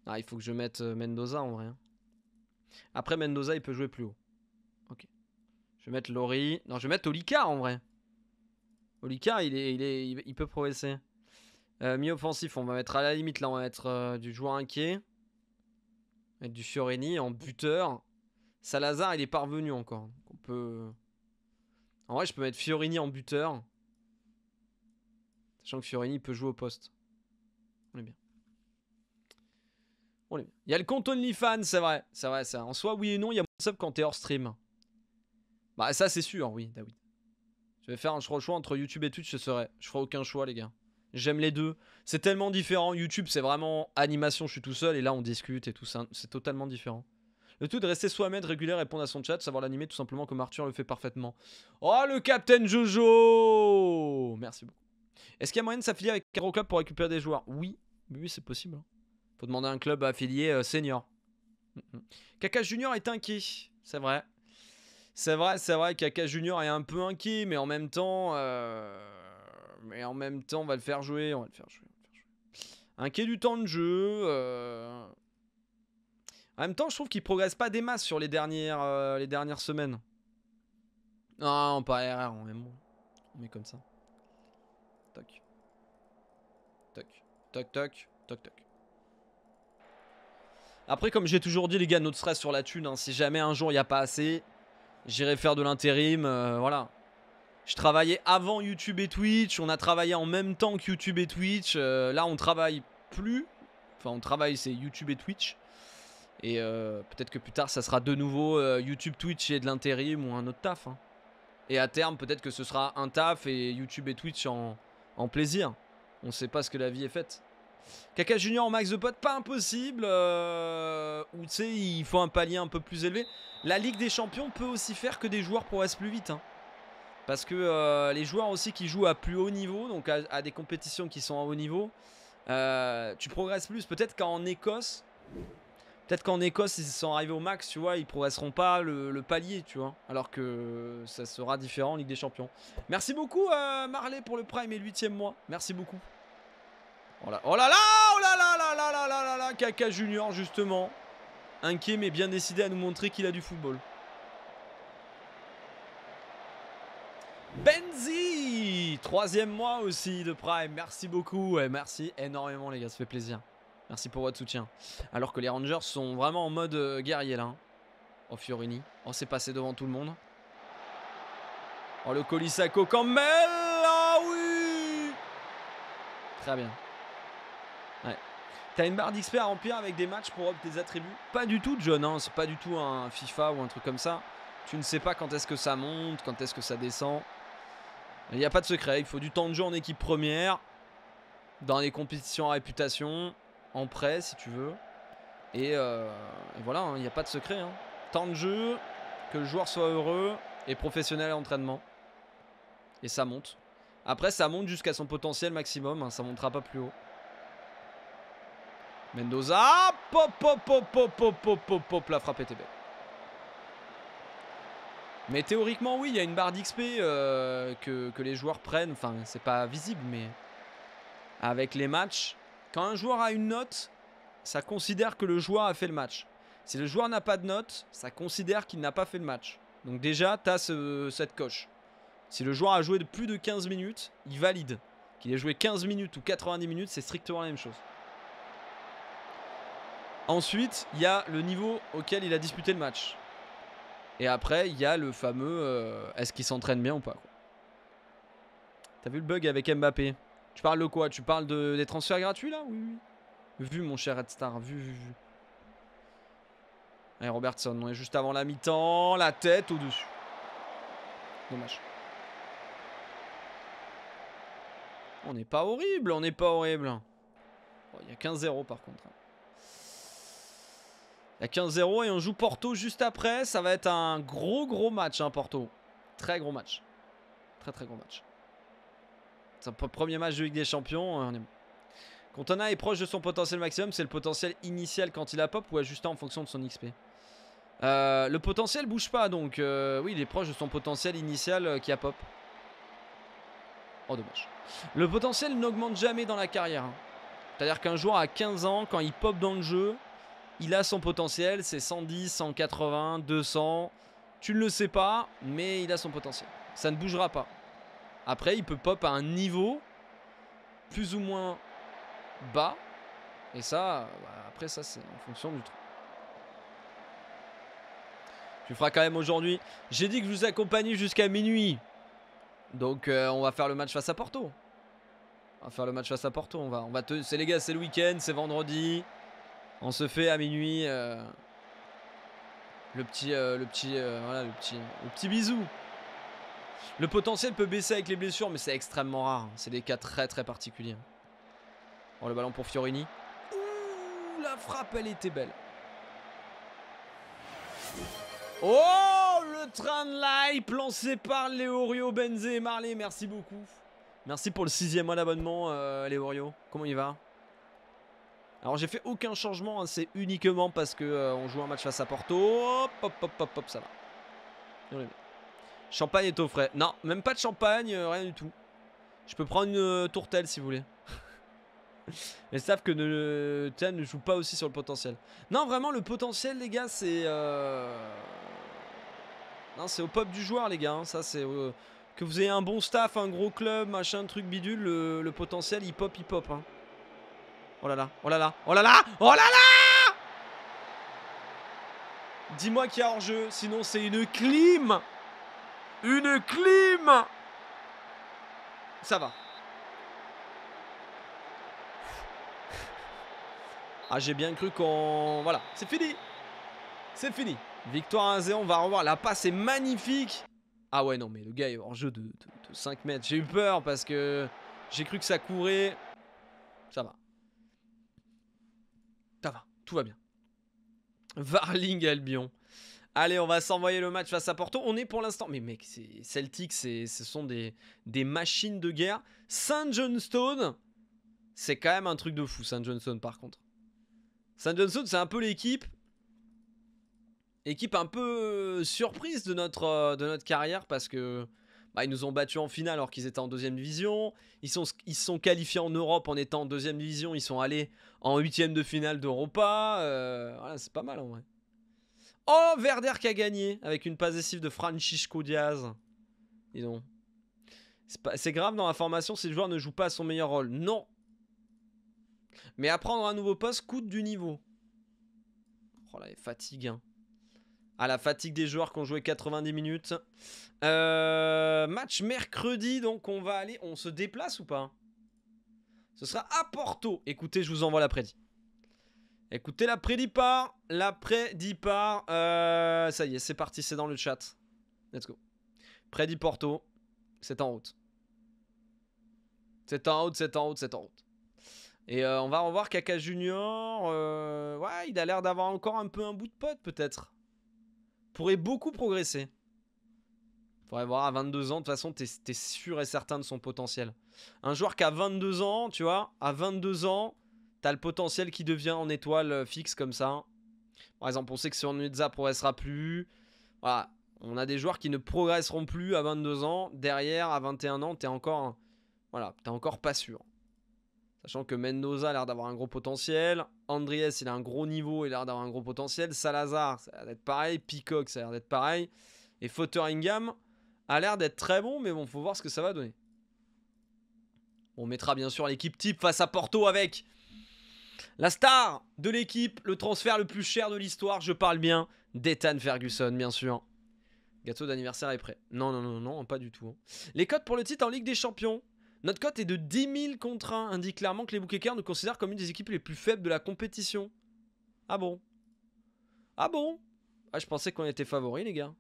Ah, il faut que je mette euh, Mendoza en vrai. Hein. Après Mendoza, il peut jouer plus haut. Ok. Je vais mettre Lowry. Non, je vais mettre Olika en vrai. Olika, il, est, il, est, il peut progresser. Euh, mi-offensif, on va mettre à la limite là, on va mettre du joueur inquiet. On mettre du Fiorini en buteur. Salazar, il est parvenu encore. On peut. En vrai, je peux mettre Fiorini en buteur. Sachant que Fiorini peut jouer au poste. On est bien. Il y a le compte OnlyFans, c'est vrai. C'est vrai, ça. En soi, oui et non, il y a moins de quand t'es hors stream. Bah, ça, c'est sûr, oui, David. Je vais faire un choix entre YouTube et Twitch, ce serait. Je ferai aucun choix, les gars. J'aime les deux. C'est tellement différent. YouTube, c'est vraiment animation, je suis tout seul. Et là, on discute et tout ça. C'est totalement différent. Le tout de rester soi-même, régulier répondre à son chat, savoir l'animer tout simplement comme Arthur le fait parfaitement. Oh, le Captain Jojo Merci beaucoup. Est-ce qu'il y a moyen de s'affilier avec Caro Club pour récupérer des joueurs Oui, oui, c'est possible. Hein. Faut demander à un club affilié euh, senior. Junior est inquiet, c'est vrai. C'est vrai, c'est vrai, Kaka Junior est un peu inquiet, mais en même temps... Euh, mais en même temps, on va le faire jouer, on va le faire jouer. Inquiet du temps de jeu. Euh, en même temps, je trouve qu'il progresse pas des masses sur les dernières, euh, les dernières semaines. Non, pas RR, on est bon. on met comme ça. Toc. Toc. Toc, toc. Toc, toc. Après, comme j'ai toujours dit, les gars, notre stress sur la thune, hein, si jamais un jour il n'y a pas assez, j'irai faire de l'intérim, euh, voilà. Je travaillais avant YouTube et Twitch, on a travaillé en même temps que YouTube et Twitch. Euh, là, on travaille plus. Enfin, on travaille, c'est YouTube et Twitch. Et euh, peut-être que plus tard, ça sera de nouveau euh, YouTube, Twitch et de l'intérim ou un autre taf. Hein. Et à terme, peut-être que ce sera un taf et YouTube et Twitch en, plaisir. On ne sait pas ce que la vie est faite. Kaka Junior en max de potes, pas impossible. Euh, ou tu sais, il faut un palier un peu plus élevé. La Ligue des Champions peut aussi faire que des joueurs progressent plus vite. Hein. Parce que les joueurs aussi qui jouent à plus haut niveau, donc à, des compétitions qui sont à haut niveau, tu progresses plus. Peut-être qu'en Écosse, Peut-être qu'en Écosse, ils sont arrivés au max, tu vois, ils progresseront pas le, palier, tu vois. Alors que ça sera différent en Ligue des Champions. Merci beaucoup, euh, Marley, pour le prime et le mois. Merci beaucoup. Oh là, oh là là, oh là là là là là là Kaka Junior, justement. Inquiet, mais bien décidé à nous montrer qu'il a du football. Benzi Troisième mois aussi de Prime. Merci beaucoup. merci énormément, les gars. Ça fait plaisir. Merci pour votre soutien. Alors que les Rangers sont vraiment en mode euh, guerrier là. Au hein. Oh Fiorini. on oh, s'est passé devant tout le monde. Oh le quand Campbell Ah oui Très bien. Ouais. T'as une barre d'XP à remplir avec des matchs pour up tes attributs Pas du tout John, hein. c'est pas du tout un FIFA ou un truc comme ça. Tu ne sais pas quand est-ce que ça monte, quand est-ce que ça descend. Il n'y a pas de secret, il faut du temps de jeu en équipe première. Dans les compétitions à réputation, en prêt si tu veux. Et, euh, voilà, hein, il n'y a pas de secret. Hein. Tant de jeu, que le joueur soit heureux et professionnel à l'entraînement. Et ça monte. Après, ça monte jusqu'à son potentiel maximum. Ça hein, ça montera pas plus haut. Mendoza, pop, pop, pop, pop, pop, pop, pop, la frappe était Mais théoriquement, oui, il y a une barre d'XP euh, que, que les joueurs prennent. Enfin, c'est pas visible, mais avec les matchs, quand un joueur a une note, ça considère que le joueur a fait le match. Si le joueur n'a pas de note, ça considère qu'il n'a pas fait le match. Donc déjà, tu as cette coche. Si le joueur a joué de plus de 15 minutes, il valide. Qu'il ait joué 15 minutes ou 90 minutes, c'est strictement la même chose. Ensuite, il y a le niveau auquel il a disputé le match. Et après, il y a le fameux euh, est-ce qu'il s'entraîne bien ou pas. T'as vu le bug avec Mbappé tu parles de quoi Tu parles des transferts gratuits là oui, oui. Vu mon cher Red Star, vu, vu, vu. Allez Robertson, on est juste avant la mi-temps, la tête au-dessus. Dommage. On n'est pas horrible, on n'est pas horrible. Oh, il y a 15-0 par contre. Il y a 15-0 et on joue Porto juste après. Ça va être un gros gros match hein, Porto. Très gros match. Très très gros match. C'est un premier match de Ligue des Champions. Quand hein, est proche de son potentiel maximum, c'est le potentiel initial quand il a pop ou ajusté en fonction de son XP euh, Le potentiel bouge pas donc. Euh, oui, il est proche de son potentiel initial euh, qui a pop. Oh, dommage. Le potentiel n'augmente jamais dans la carrière. Hein. C'est-à-dire qu'un joueur à 15 ans, quand il pop dans le jeu, il a son potentiel. C'est 110, 180, 200. Tu ne le sais pas, mais il a son potentiel. Ça ne bougera pas. Après, il peut pop à un niveau plus ou moins bas. Et ça, bah, après, ça, c'est en fonction du truc. Tu feras quand même aujourd'hui. J'ai dit que je vous accompagne jusqu'à minuit. Donc, euh, on va faire le match face à Porto. On va faire le match face à Porto. On va, on va te... C'est les gars, c'est le week-end, c'est vendredi. On se fait à minuit euh, le petit, euh, le petit, voilà, le petit, le petit bisou. Le potentiel peut baisser avec les blessures, mais c'est extrêmement rare. Hein. C'est des cas très très particuliers. Oh, le ballon pour Fiorini. Ouh, la frappe, elle était belle. Oh, le train de life lancé par Léorio Benzé et Marley. Merci beaucoup. Merci pour le sixième mois d'abonnement, Leorio. Euh, Léorio. Comment il va Alors, j'ai fait aucun changement. Hein. C'est uniquement parce qu'on euh, joue un match face à Porto. Hop, hop, hop, hop, ça va. Champagne est au frais. Non, même pas de champagne, euh, rien du tout. Je peux prendre une euh, tourtelle si vous voulez. Mais savent que ne, ne joue pas aussi sur le potentiel. Non, vraiment, le potentiel, les gars, c'est... Euh, non, c'est au pop du joueur, les gars. Hein. Ça, c'est... Que vous ayez un bon staff, un gros club, machin, truc bidule, le, potentiel, il pop, il pop. Hein. Oh là là, oh là là, oh là là, oh là là Dis-moi qu'il y a hors-jeu, sinon c'est une clim une clim Ça va. Ah, j'ai bien cru qu'on... Voilà, c'est fini. C'est fini. Victoire 1-0, on va revoir. La passe est magnifique. Ah ouais, non, mais le gars est hors jeu de, de 5 mètres. J'ai eu peur parce que j'ai cru que ça courait. Ça va. Ça va, tout va bien. Varling Albion. Allez, on va s'envoyer le match face à Porto. On est pour l'instant. Mais mec, c'est Celtic, ce sont des, des machines de guerre. Saint Johnstone, c'est quand même un truc de fou, Saint Johnstone, par contre. Saint Johnstone, c'est un peu l'équipe. Équipe un peu euh, surprise de notre, euh, de notre carrière parce que. Bah, ils nous ont battus en finale alors qu'ils étaient en deuxième division. Ils sont, sont qualifiés en Europe en étant en deuxième division. Ils sont allés en huitième de finale d'Europa. Euh, c'est pas mal en vrai. Oh, Verder qui a gagné avec une passe décisive de Francisco Diaz. Dis donc. C'est grave dans la formation si le joueur ne joue pas à son meilleur rôle. Non. Mais apprendre un nouveau poste coûte du niveau. Oh là, fatigue. À hein. ah, la fatigue des joueurs qui ont joué 90 minutes. Euh, match mercredi, donc on va aller... On se déplace ou pas Ce sera à Porto. Écoutez, je vous envoie la midi Écoutez la prédipart. la prédipart. euh, ça y est, c'est parti, c'est dans le chat. Let's go. Prédit Porto, c'est en route. C'est en route, c'est en route, c'est en route. Et euh, on va revoir Kaka Junior. Euh, ouais, il a l'air d'avoir encore un peu un bout de pote peut-être. Pourrait beaucoup progresser. Faudrait avoir à 22 ans, de toute façon, t'es es sûr et certain de son potentiel. Un joueur qui a 22 ans, tu vois, à 22 ans, T'as le potentiel qui devient en étoile euh, fixe comme ça. Par exemple, on sait que ne progressera plus. Voilà. On a des joueurs qui ne progresseront plus à 22 ans. Derrière, à 21 ans, t'es encore, voilà, es encore pas sûr. Sachant que Mendoza a l'air d'avoir un gros potentiel. Andriès, il a un gros niveau, il a l'air d'avoir un gros potentiel. Salazar, ça a l'air d'être pareil. Peacock, ça a l'air d'être pareil. Et Fotteringham a l'air d'être très bon, mais bon, faut voir ce que ça va donner. On mettra bien sûr l'équipe type face à Porto avec la star de l'équipe, le transfert le plus cher de l'histoire, je parle bien d'Ethan Ferguson, bien sûr. Gâteau d'anniversaire est prêt. Non, non, non, non, pas du tout. Hein. Les cotes pour le titre en Ligue des Champions. Notre cote est de 10 000 contre 1, indique clairement que les Bookmakers nous considèrent comme une des équipes les plus faibles de la compétition. Ah bon Ah bon Ah, je pensais qu'on était favoris, les gars.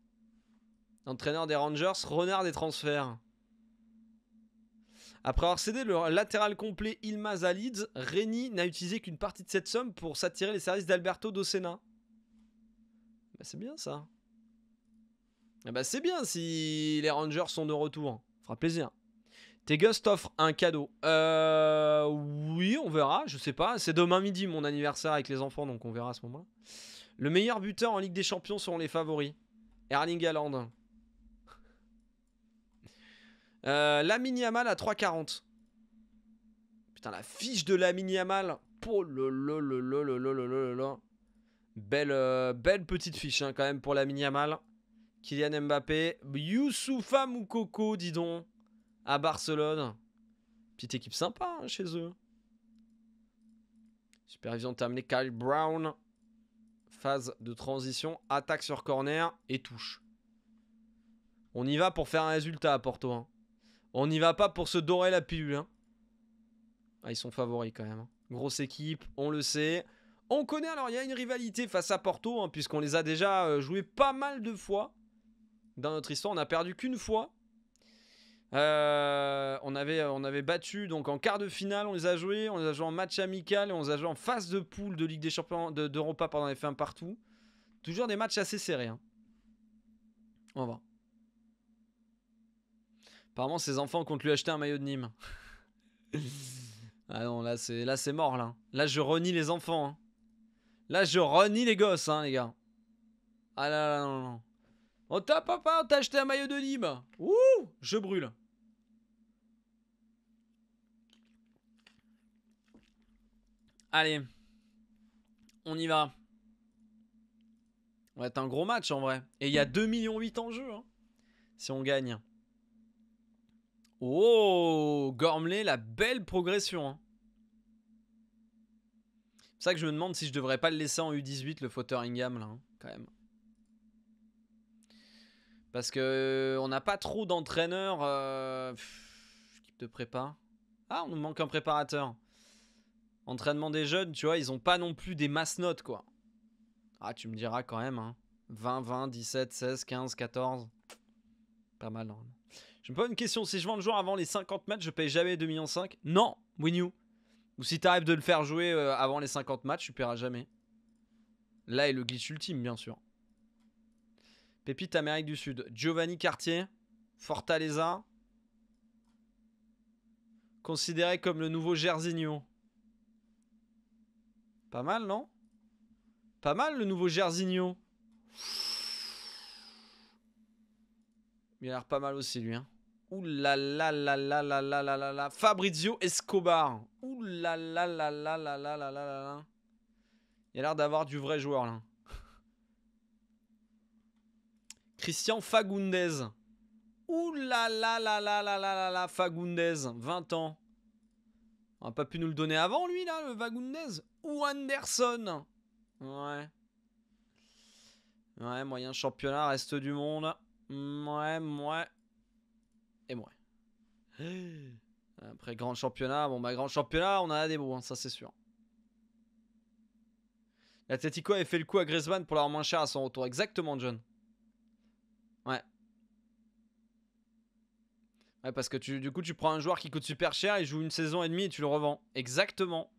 Entraîneur des Rangers, renard des transferts. Après avoir cédé le latéral complet ilma à Reni n'a utilisé qu'une partie de cette somme pour s'attirer les services d'Alberto Docena. Bah, c'est bien ça. Ah, bah c'est bien si les Rangers sont de retour. Ça fera plaisir. Tegus t'offre un cadeau. Euh, oui, on verra, je sais pas. C'est demain midi mon anniversaire avec les enfants, donc on verra à ce moment-là. Le meilleur buteur en Ligue des Champions seront les favoris. Erling Haaland. Euh, la mini à 3,40. Putain, la fiche de la mini Oh, le, Belle, euh, belle petite fiche hein, quand même pour la mini amal. Kylian Mbappé. Youssoufa Moukoko, dis donc. À Barcelone. Petite équipe sympa hein, chez eux. Supervision terminée. Kyle Brown. Phase de transition. Attaque sur corner et touche. On y va pour faire un résultat à Porto. Hein. On n'y va pas pour se dorer la pilule. Hein. Ah, ils sont favoris quand même. Hein. Grosse équipe, on le sait. On connaît alors, il y a une rivalité face à Porto, hein, puisqu'on les a déjà euh, joués pas mal de fois. Dans notre histoire, on n'a perdu qu'une fois. Euh, on, avait, on avait battu donc en quart de finale, on les a joués, on les a joués en match amical et on les a joués en phase de poule de Ligue des Champions d'Europa pendant les fins partout. Toujours des matchs assez serrés. On va. Apparemment, ses enfants comptent lui acheter un maillot de Nîmes. ah non, là c'est là c'est mort là. Là je renie les enfants. Hein. Là je renie les gosses hein les gars. Ah là là non non. Oh t'as papa, t'as acheté un maillot de Nîmes. Ouh, je brûle. Allez. On y va. Va être un gros match en vrai. Et il y a 2,8 millions en jeu hein, si on gagne. Oh, Gormley, la belle progression. Hein. C'est ça que je me demande si je devrais pas le laisser en U18, le Fotheringham, là, hein, quand même. Parce que euh, on n'a pas trop d'entraîneurs euh, qui te prépa. Ah, on nous manque un préparateur. Entraînement des jeunes, tu vois, ils ont pas non plus des mass notes, quoi. Ah, tu me diras quand même, hein. 20, 20, 17, 16, 15, 14. Pas mal, normalement. Hein. Je me pose une question, si je vends le joueur avant les 50 matchs, je paye jamais 2,5 millions Non, win Ou si tu arrives de le faire jouer euh, avant les 50 matchs, tu paieras jamais. Là est le glitch ultime, bien sûr. Pépite Amérique du Sud. Giovanni Cartier. Fortaleza. Considéré comme le nouveau Gersigno. Pas mal, non Pas mal le nouveau Gersigno. Il a l'air pas mal aussi, lui. Hein. Ouh là Fabrizio Escobar. Ouh là là Il a l'air d'avoir du vrai joueur là. Christian Fagundes. Ouh là là là Fagundes, 20 ans. On n'a pas pu nous le donner avant lui là, le Fagundes. Ou Anderson. Ouais. Ouais, moyen championnat, reste du monde. Ouais, ouais et moi. Après, grand championnat, bon, bah, grand championnat, on a des bons, hein, ça c'est sûr. L'Atletico avait fait le coup à Griezmann pour l'avoir moins cher à son retour. Exactement, John. Ouais. Ouais, parce que tu, du coup, tu prends un joueur qui coûte super cher, il joue une saison et demie et tu le revends. Exactement.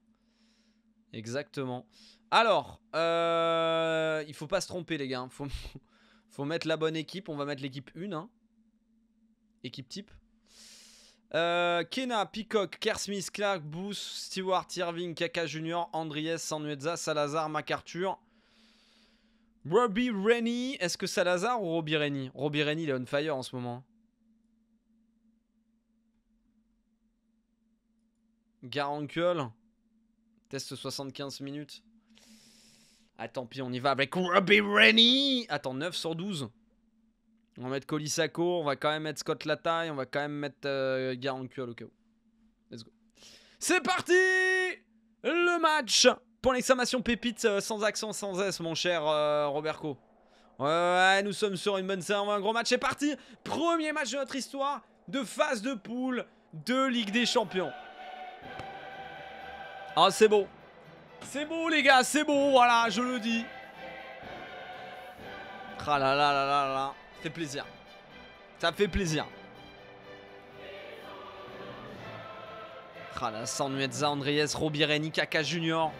Exactement. Alors, euh, il faut pas se tromper, les gars. Hein. Faut, faut mettre la bonne équipe. On va mettre l'équipe 1. Hein équipe type. Euh, Kena, Peacock, Kersmith, Clark, Booth, Stewart, Irving, Kaka Junior, Andries, Sanueza, Salazar, MacArthur. Robbie Rennie, est-ce que Salazar ou Robbie Rennie Robbie Rennie, il est on fire en ce moment. Garankul, test 75 minutes. Ah tant pis, on y va avec Robbie Rennie Attends, 9 sur 12. On va mettre Colisaco, on va quand même mettre Scott Lataille, on va quand même mettre euh, à au où. Let's go. C'est parti Le match Pour l'exclamation pépite, euh, sans accent, sans S, mon cher euh, Roberto. Ouais, nous sommes sur une bonne séance, un gros match, c'est parti Premier match de notre histoire de phase de poule de Ligue des Champions. oh, c'est beau C'est beau, les gars, c'est beau, voilà, je le dis Ah là là là là là fait plaisir. Ça fait plaisir. Ah, Junior.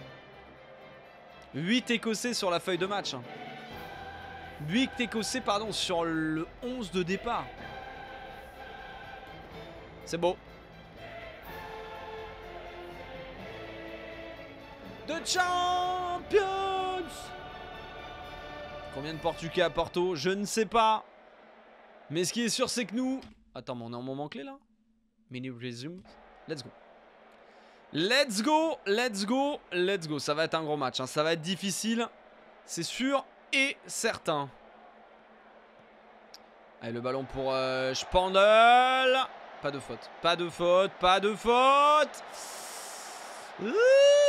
8 écossais sur la feuille de match. 8 écossais, pardon, sur le 11 de départ. C'est beau. De Champions Combien de Portugais à Porto Je ne sais pas. Mais ce qui est sûr, c'est que nous... Attends, mais on est en moment clé, là Mini resume. Let's go. Let's go, let's go, let's go. Ça va être un gros match. Hein. Ça va être difficile, c'est sûr et certain. Allez, le ballon pour euh, Pas de faute, pas de faute, pas de faute. Euh,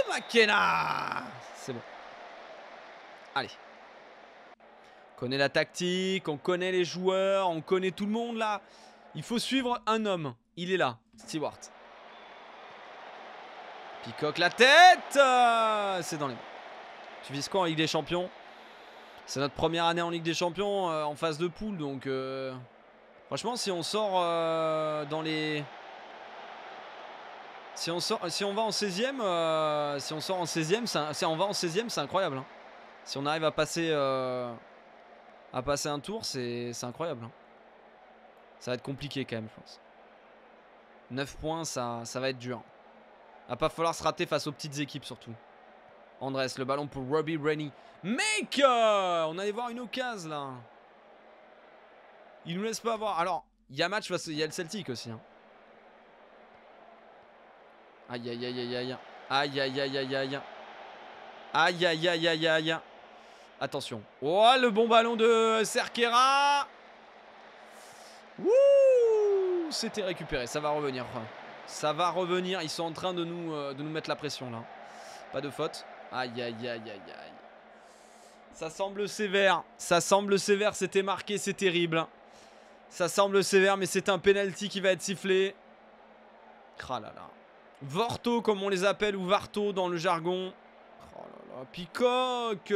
Makena. C'est bon. Allez. On connaît la tactique, on connaît les joueurs, on connaît tout le monde là. Il faut suivre un homme. Il est là, Stewart. Picoque la tête euh, C'est dans les mains. Tu vises quoi en Ligue des Champions C'est notre première année en Ligue des Champions euh, en phase de poule. Donc, euh, franchement, si on sort dans les. Si on, sort, si on va en 16ème, si on sort en 16ème, c'est incroyable. Hein. Si on arrive à passer à passer un tour, c'est incroyable. Hein. Ça va être compliqué quand même, je pense. 9 points, ça, ça va être dur. Va pas falloir se rater face aux petites équipes surtout. Andres, le ballon pour Robbie Rennie. Mec euh, On allait voir une occasion là. Il nous laisse pas avoir. Alors, il y a match, y a le Celtic aussi. Hein. Aïe aïe aïe aïe aïe. Aïe aïe aïe aïe aïe. Aïe aïe aïe aïe aïe. Attention. Oh, le bon ballon de Cerquera. Ouh, C'était récupéré. Ça va revenir. Ça va revenir. Ils sont en train de nous, euh, de nous mettre la pression, là. Pas de faute. Aïe, aïe, aïe, aïe, aïe. Ça semble sévère. Ça semble sévère. C'était marqué. C'est terrible. Ça semble sévère, mais c'est un penalty qui va être sifflé. Cralala. Vorto, comme on les appelle, ou Varto dans le jargon. Oh, euh. Picoque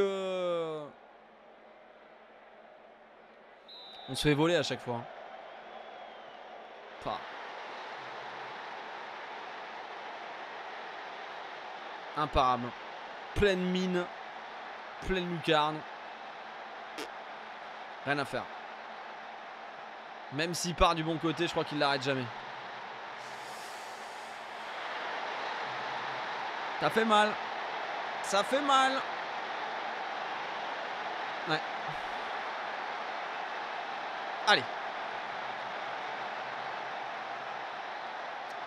On se fait voler à chaque fois. un hein. Imparable. Pleine mine. Pleine lucarne. Rien à faire. Même s'il part du bon côté, je crois qu'il l'arrête jamais. T'as fait mal. Ça fait mal. Ouais. Allez.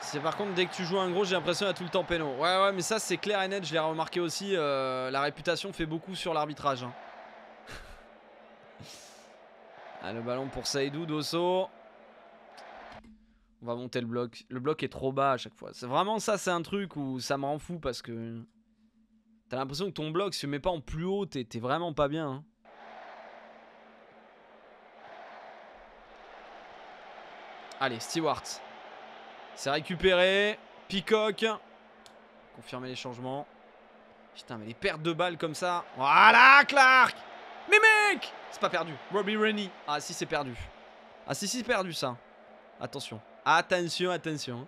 C'est par contre dès que tu joues un gros j'ai l'impression qu'il y a tout le temps péno. Ouais ouais mais ça c'est clair et net, je l'ai remarqué aussi, euh, la réputation fait beaucoup sur l'arbitrage. Hein. Ah, le ballon pour Saïdou, Dosso. On va monter le bloc. Le bloc est trop bas à chaque fois. C'est vraiment ça, c'est un truc où ça me rend fou parce que T'as l'impression que ton bloc se met pas en plus haut, t'es vraiment pas bien. Hein. Allez, Stewart. C'est récupéré. Peacock. Confirmer les changements. Putain, mais les pertes de balles comme ça. Voilà, Clark Mais mec C'est pas perdu. Robbie Rennie. Ah, si, c'est perdu. Ah, si, si, c'est perdu, ça. Attention. Attention, attention.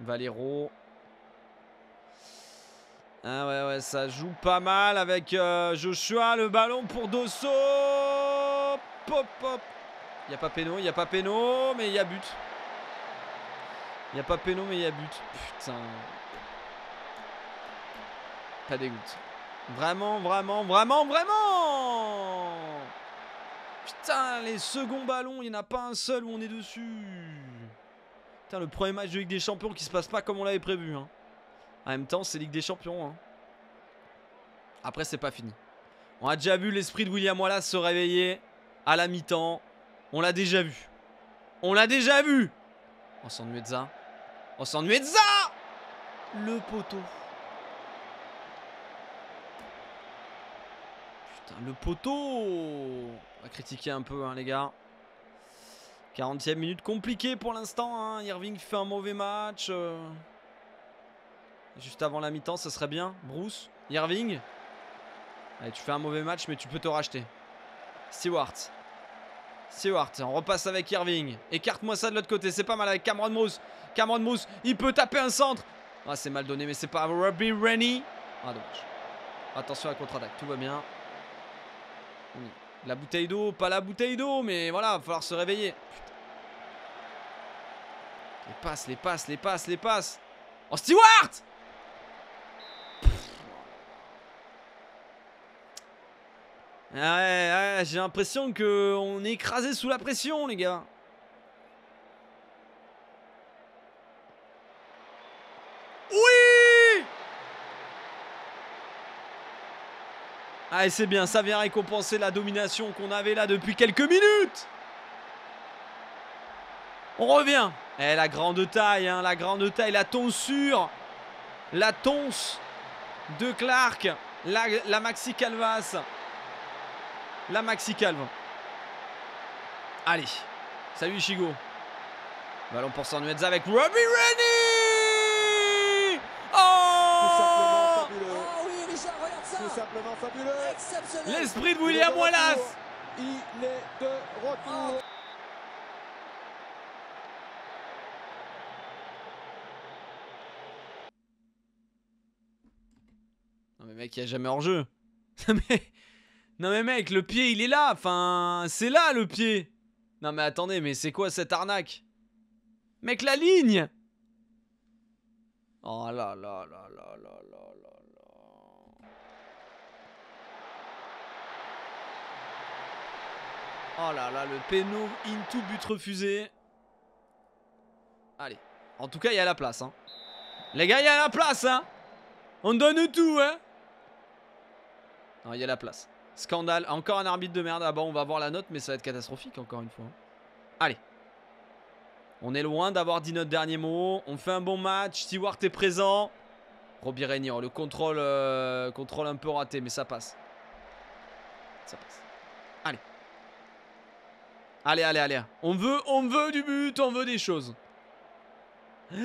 Valero. Ah ouais, ouais, ça joue pas mal avec euh, Joshua. Le ballon pour Dosso. Pop, pop. Il a pas péno, il a pas péno, mais il y a but. Il a pas péno, mais il y a but. Putain. Pas dégoûte. Vraiment, vraiment, vraiment, vraiment Putain, les seconds ballons, il n'y en a pas un seul où on est dessus. Putain, le premier match de Ligue des Champions qui se passe pas comme on l'avait prévu. Hein. En même temps, c'est Ligue des Champions. Hein. Après, c'est pas fini. On a déjà vu l'esprit de William Wallace se réveiller à la mi-temps. On l'a déjà vu. On l'a déjà vu. On s'ennuie de ça. On s'ennuie de ça. Le poteau. Putain, le poteau. On va critiquer un peu, hein, les gars. 40e minute compliquée pour l'instant. Hein. Irving fait un mauvais match. Euh. Juste avant la mi-temps, ça serait bien. Bruce, Irving. Allez, tu fais un mauvais match, mais tu peux te racheter. Stewart. Stewart, on repasse avec Irving. Écarte-moi ça de l'autre côté, c'est pas mal avec Cameron Moose. Cameron Moose, il peut taper un centre. Ah, c'est mal donné, mais c'est pas Robbie Rennie. Ah, Attention à contre-attaque, tout va bien. La bouteille d'eau, pas la bouteille d'eau, mais voilà, va falloir se réveiller. Les passes, les passes, les passes, les passes. Oh, Stewart Ah ah j'ai l'impression qu'on est écrasé sous la pression, les gars. Oui Ah, c'est bien, ça vient récompenser la domination qu'on avait là depuis quelques minutes. On revient. Eh, la grande taille, hein, la grande taille, la tonsure. La tonce de Clark. la Maxi Calvas la maxi Calve. Allez, salut Chigo. Ballon pour Sanuez avec Robbie Rennie Oh Oh oui Richard, regarde ça simplement fabuleux L'esprit de William Wallace Il est de retour oh. Non mais mec, il n'y a jamais hors-jeu. mais non mais mec, le pied il est là, enfin, c'est là le pied. Non mais attendez, mais c'est quoi cette arnaque Mec, la ligne Oh là là là là là là là. Oh là là, le péno into but refusé. Allez. En tout cas, il y a la place. Hein. Les gars, il y a la place. Hein. On donne tout. Hein. Non, il y a la place. Scandale. Encore un arbitre de merde. Ah bon, on va voir la note, mais ça va être catastrophique encore une fois. Allez. On est loin d'avoir dit notre dernier mot. On fait un bon match. Stewart est présent. Robbie Reynier, oh, le contrôle, euh, contrôle un peu raté, mais ça passe. Ça passe. Allez. Allez, allez, allez. On veut, on veut du but, on veut des choses.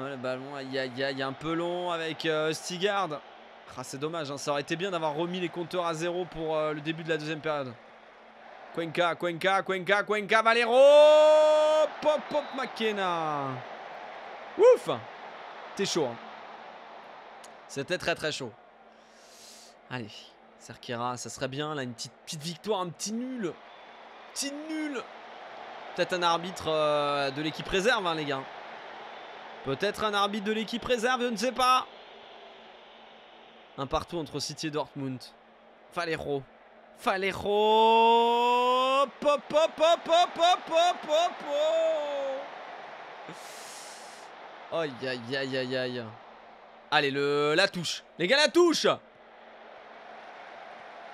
Oh, le ballon, il y, a, y un peu long avec euh, Stigard. Ah, c'est dommage, hein. ça aurait été bien d'avoir remis les compteurs à zéro pour euh, le début de la deuxième période. Cuenca, Cuenca, Cuenca, Cuenca, Valero Pop, pop, McKenna Ouf T'es chaud, hein. C'était très très chaud. Allez, Serquera, ça serait bien, là, une petite, victoire, un petit nul. Petit nul Peut-être un arbitre euh, de l'équipe réserve, hein, les gars. Peut-être un arbitre de l'équipe réserve, je ne sais pas. Un partout entre City et Dortmund. Valero. Valero Pop, pop, pop, pop, pop, pop, pop Aïe, aïe, aïe, aïe, aïe. Allez, le, la touche. Les gars, la touche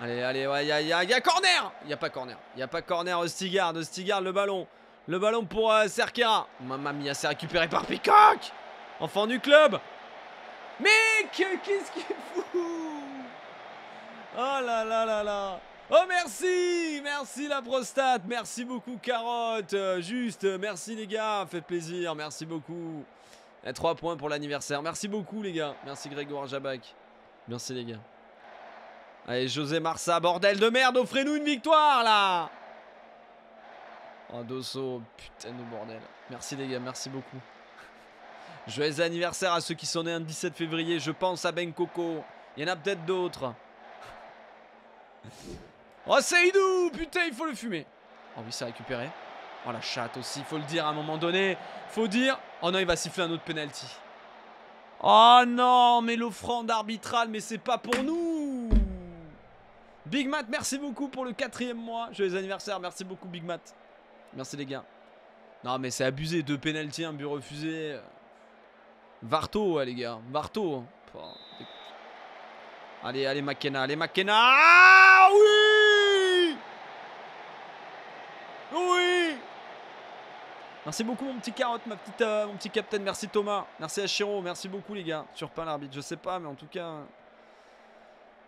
Allez, allez, ouais, aïe, a, y y a corner Il a pas corner. Il a pas corner, Stigard. Stigard, le ballon. Le ballon pour euh, Serkera. Mamma mia, c'est récupéré par Picoque Enfant du club Mec, qu'est-ce qu'il fout Oh là là là là Oh merci Merci la prostate Merci beaucoup Carotte euh, Juste, euh, merci les gars fait plaisir, merci beaucoup 3 eh, points pour l'anniversaire. Merci beaucoup les gars Merci Grégoire Jabac Merci les gars Allez, José Marsa, bordel de merde Offrez-nous une victoire là Oh Dosso, putain de bordel Merci les gars, merci beaucoup Joyeux anniversaire à ceux qui sont nés un 17 février. Je pense à Ben Coco. Il y en a peut-être d'autres. Oh, Seydou Putain, il faut le fumer. Oh oui, c'est récupéré. Oh, la chatte aussi, Il faut le dire à un moment donné. Faut dire... Oh non, il va siffler un autre penalty. Oh non, mais l'offrande arbitrale, mais c'est pas pour nous Big Matt, merci beaucoup pour le quatrième mois. Joyeux anniversaire, merci beaucoup Big Matt. Merci les gars. Non mais c'est abusé, deux penalties, un but refusé. Varto, les gars. Varto. Allez, allez, McKenna. Allez, McKenna. Ah, oui Oui Merci beaucoup, mon petit carotte, ma petite, euh, mon petit capitaine. Merci, Thomas. Merci, Hachiro. Merci beaucoup, les gars. Sur pas l'arbitre. Je sais pas, mais en tout cas.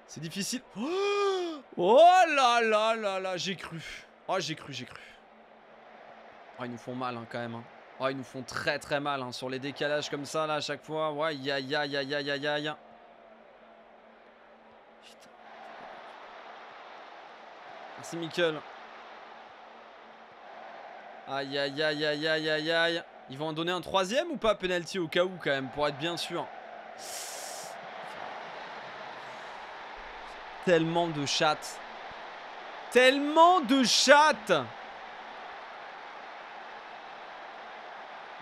C'est difficile. Oh, oh là là là là, j'ai cru. Oh, j'ai cru, j'ai cru. Oh, ils nous font mal hein, quand même. Hein. Oh, ils nous font très très mal hein, sur les décalages comme ça, là, à chaque fois. Ouais, aïe, aïe, aïe, aïe, aïe, aïe. Putain. Merci, Aïe, aïe, aïe, aïe, aïe, aïe, aïe. Ils vont en donner un troisième ou pas, penalty au cas où, quand même, pour être bien sûr. Tellement de chattes. Tellement de chattes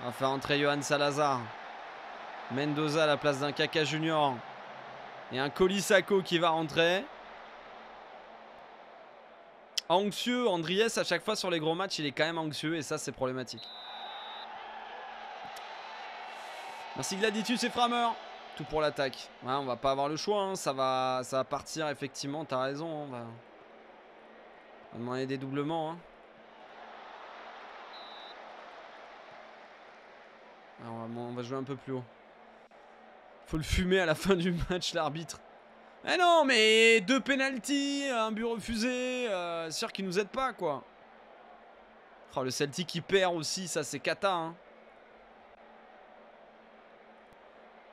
On va faire entrer Johan Salazar. Mendoza à la place d'un caca Junior. Et un Colisako qui va rentrer. Anxieux, Andriès à chaque fois sur les gros matchs, il est quand même anxieux et ça c'est problématique. Merci Gladitus et Framer. Tout pour l'attaque. Ouais, on va pas avoir le choix, hein. ça, va, ça partir effectivement, t'as raison. Hein, on va... demander des doublements. Hein. on, va, jouer un peu plus haut. Faut le fumer à la fin du match, l'arbitre. Eh non, mais deux pénalties, un but refusé, euh, C'est sûr qu'il nous aide pas, quoi. Oh, le Celtic qui perd aussi, ça c'est cata. Hein.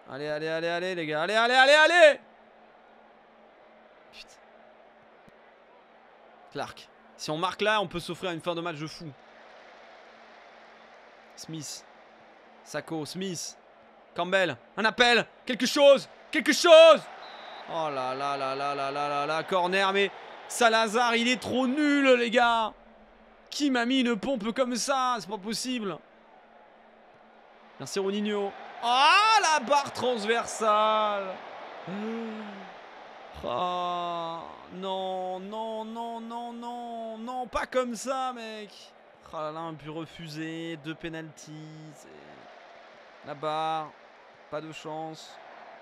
Allez, allez, allez, allez, les gars. Allez, allez, allez, allez Clark. Si on marque là, on peut s'offrir une fin de match de fou. Smith. Sako, Smith, Campbell, un appel, quelque chose, quelque chose Oh là là là là là là là là, corner, mais Salazar, il est trop nul, les gars Qui m'a mis une pompe comme ça C'est pas possible Merci Roninho. oh, ah, la barre transversale Oh, non, non, non, non, non, non, pas comme ça, mec Oh là là, un but refusé, deux pénalties, la barre. Pas de chance.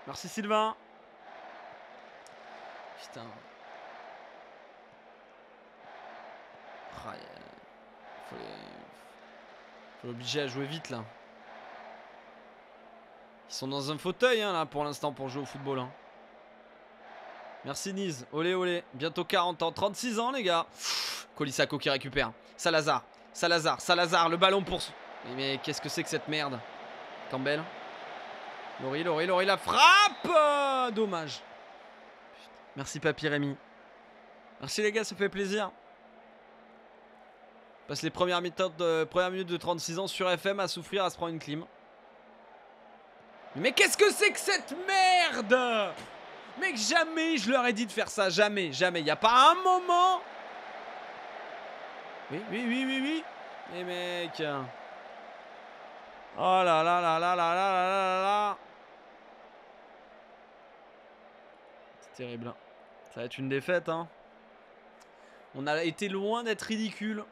Merci Sylvain. Putain. Ah, faut, l'obliger à jouer vite là. Ils sont dans un fauteuil hein, là pour l'instant pour jouer au football. Hein. Merci Niz Olé olé. Bientôt 40 ans. 36 ans les gars. Colissaco qui récupère. Salazar. Salazar. Salazar. Le ballon pour... mais qu'est-ce que c'est que cette merde Campbell. Laurie, Laurie, Laurie, la frappe euh, Dommage. Merci Papy Rémi. Merci les gars, ça fait plaisir. Passe les premières minutes de, de 36 ans sur FM à souffrir, à se prendre une clim. Mais qu'est-ce que c'est que cette merde Mec, jamais je leur ai dit de faire ça. Jamais, jamais. Il n'y a pas un moment. Oui, oui, oui, oui, oui. Mais eh, mec. Oh là là là là là là là là C'est terrible. Hein. Ça va être une défaite. Hein. On a été loin d'être ridicule.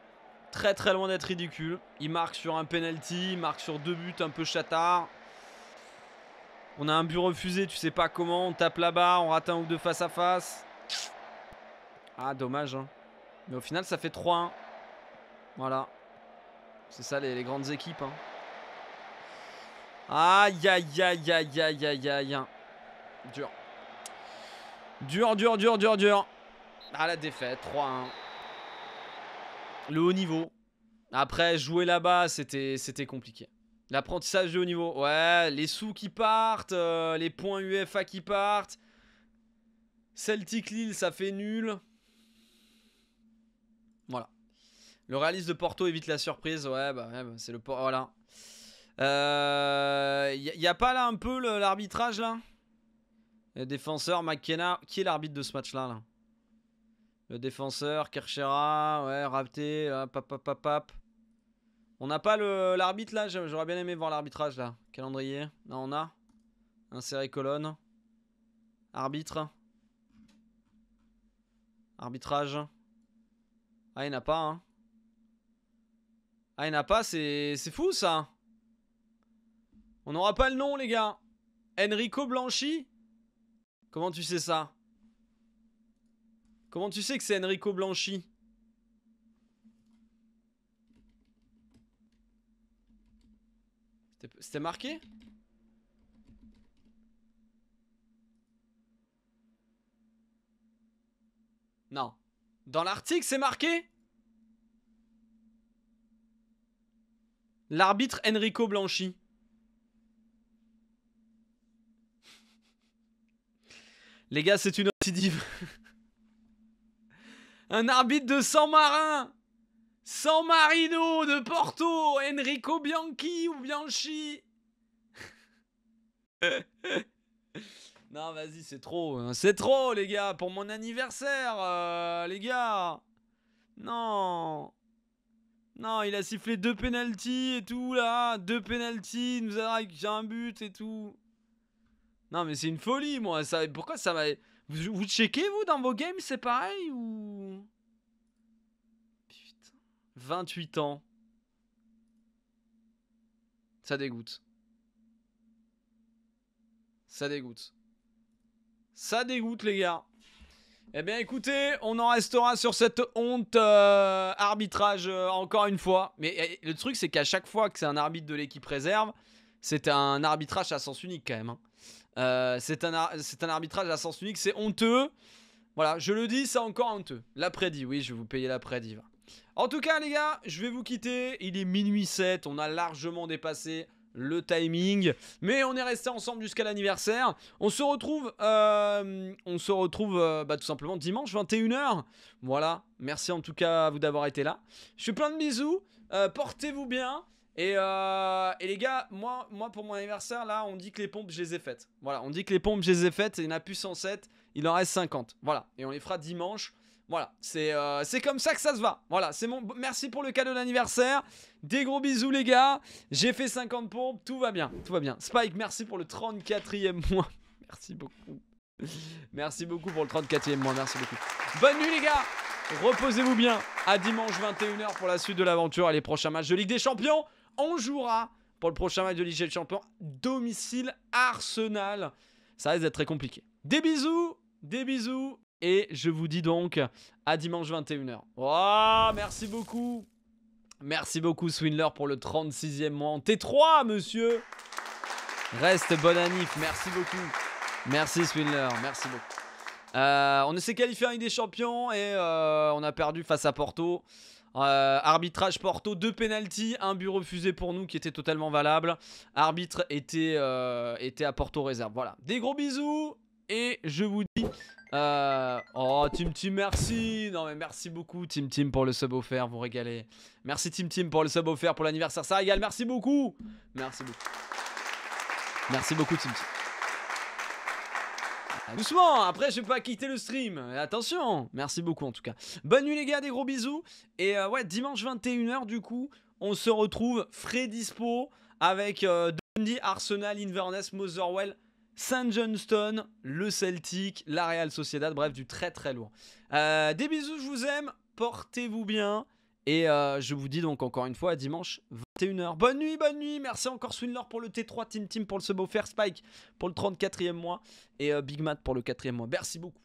Très très loin d'être ridicule. Il marque sur un penalty, il marque sur deux buts un peu chatard. On a un but refusé, tu sais pas comment. On tape là-bas on rate un ou deux face à face. Ah, dommage. Hein. Mais au final, ça fait 3-1. Voilà. C'est ça les, les grandes équipes. Hein. Aïe, aïe, aïe, aïe, aïe, aïe, aïe. Dur. Dur, dur, dur, dur, dur. Ah, la défaite, 3-1. Le haut niveau. Après, jouer là-bas, c'était compliqué. L'apprentissage du haut niveau. Ouais, les sous qui partent, euh, les points UFA qui partent. Celtic Lille, ça fait nul. Voilà. Le réaliste de Porto évite la surprise. Ouais, bah, bah c'est le Porto. Voilà. Il euh, a, pas là un peu l'arbitrage là Le défenseur McKenna. Qui est l'arbitre de ce match là, là Le défenseur, Kershera, ouais, Rapté, On n'a pas l'arbitre là J'aurais bien aimé voir l'arbitrage là. Calendrier. non on a. Insérer colonne. Arbitre. Arbitrage. Ah, il n'a pas, hein. Ah, il n'a pas, c'est fou ça. On n'aura pas le nom, les gars. Enrico Blanchi Comment tu sais ça Comment tu sais que c'est Enrico Blanchi C'était marqué Non. Dans l'article, c'est marqué L'arbitre Enrico Blanchi. Les gars, c'est une récidive. Un arbitre de San Marin San Marino de Porto Enrico Bianchi ou Bianchi Non, vas-y, c'est trop. Hein. C'est trop, les gars, pour mon anniversaire, euh, les gars. Non. Non, il a sifflé deux penalties et tout, là. Deux penalties, il nous a un but et tout. Non, mais c'est une folie, moi. Ça, pourquoi ça va. Vous, checkez, vous, dans vos games, c'est pareil ou. Putain. 28 ans. Ça dégoûte. Ça dégoûte. Ça dégoûte, les gars. Eh bien, écoutez, on en restera sur cette honte euh, arbitrage euh, encore une fois. Mais eh, le truc, c'est qu'à chaque fois que c'est un arbitre de l'équipe réserve, c'est un arbitrage à sens unique quand même. Hein. Euh, c'est un, arbitrage à sens unique, c'est honteux. Voilà, je le dis, c'est encore honteux. L'après-dit oui, je vais vous payer l'après-dit En tout cas, les gars, je vais vous quitter. Il est minuit 7, on a largement dépassé le timing. Mais on est resté ensemble jusqu'à l'anniversaire. On se retrouve, euh, on se retrouve euh, bah, tout simplement dimanche 21h. Voilà, merci en tout cas à vous d'avoir été là. Je suis plein de bisous, portez-vous bien. Euh, et, les gars, moi, moi pour mon anniversaire, là, on dit que les pompes, je les ai faites. Voilà, on dit que les pompes, je les ai faites. Il n'y en a plus 107, il en reste 50. Voilà, et on les fera dimanche. Voilà, euh, c'est comme ça que ça se va. Voilà, c'est mon. Merci pour le cadeau d'anniversaire. Des gros bisous, les gars. J'ai fait 50 pompes, tout va bien, tout va bien. Spike, merci pour le 34e mois. merci beaucoup. Merci beaucoup pour le 34e mois, merci beaucoup. Bonne nuit, les gars. Reposez-vous bien. À dimanche 21h pour la suite de l'aventure et les prochains matchs de Ligue des Champions. On jouera pour le prochain match de Ligue des Champions. Domicile Arsenal. Ça risque d'être très compliqué. Des bisous, des bisous. Et je vous dis donc à dimanche 21h. merci beaucoup. Merci beaucoup Swindler pour le 36e mois en T3, monsieur. Reste bon annif, merci beaucoup. Merci Swindler, merci beaucoup. Euh, on s'est qualifié en Ligue des Champions et euh, on a perdu face à Porto. Euh, arbitrage Porto, deux pénalties, un but refusé pour nous qui était totalement valable. Arbitre était, euh, était à Porto réserve. Voilà. Des gros bisous et je vous dis... Euh, oh, Team Tim, merci. Non, mais merci beaucoup, Team Team pour le sub offert. Vous régalez. Merci, Team Team pour le sub offert pour l'anniversaire. Ça régale. Merci beaucoup. Merci beaucoup. Merci beaucoup, Tim Tim. Doucement, après je vais pas quitter le stream. Attention, merci beaucoup en tout cas. Bonne nuit les gars, des gros bisous. Et euh, ouais, dimanche 21h du coup, on se retrouve frais dispo avec euh, Dundee, Arsenal, Inverness, Motherwell, Saint-Johnstone le Celtic, la Real Sociedad, bref, du très très lourd. Euh, des bisous, je vous aime, portez-vous bien. Et euh, je vous dis donc encore une fois à dimanche 21h. Bonne nuit, bonne nuit. Merci encore Swindler pour le T3, Team Team pour le sub Fair Spike pour le 34e mois et Bigmat euh, Big pour le 4e mois. Merci beaucoup.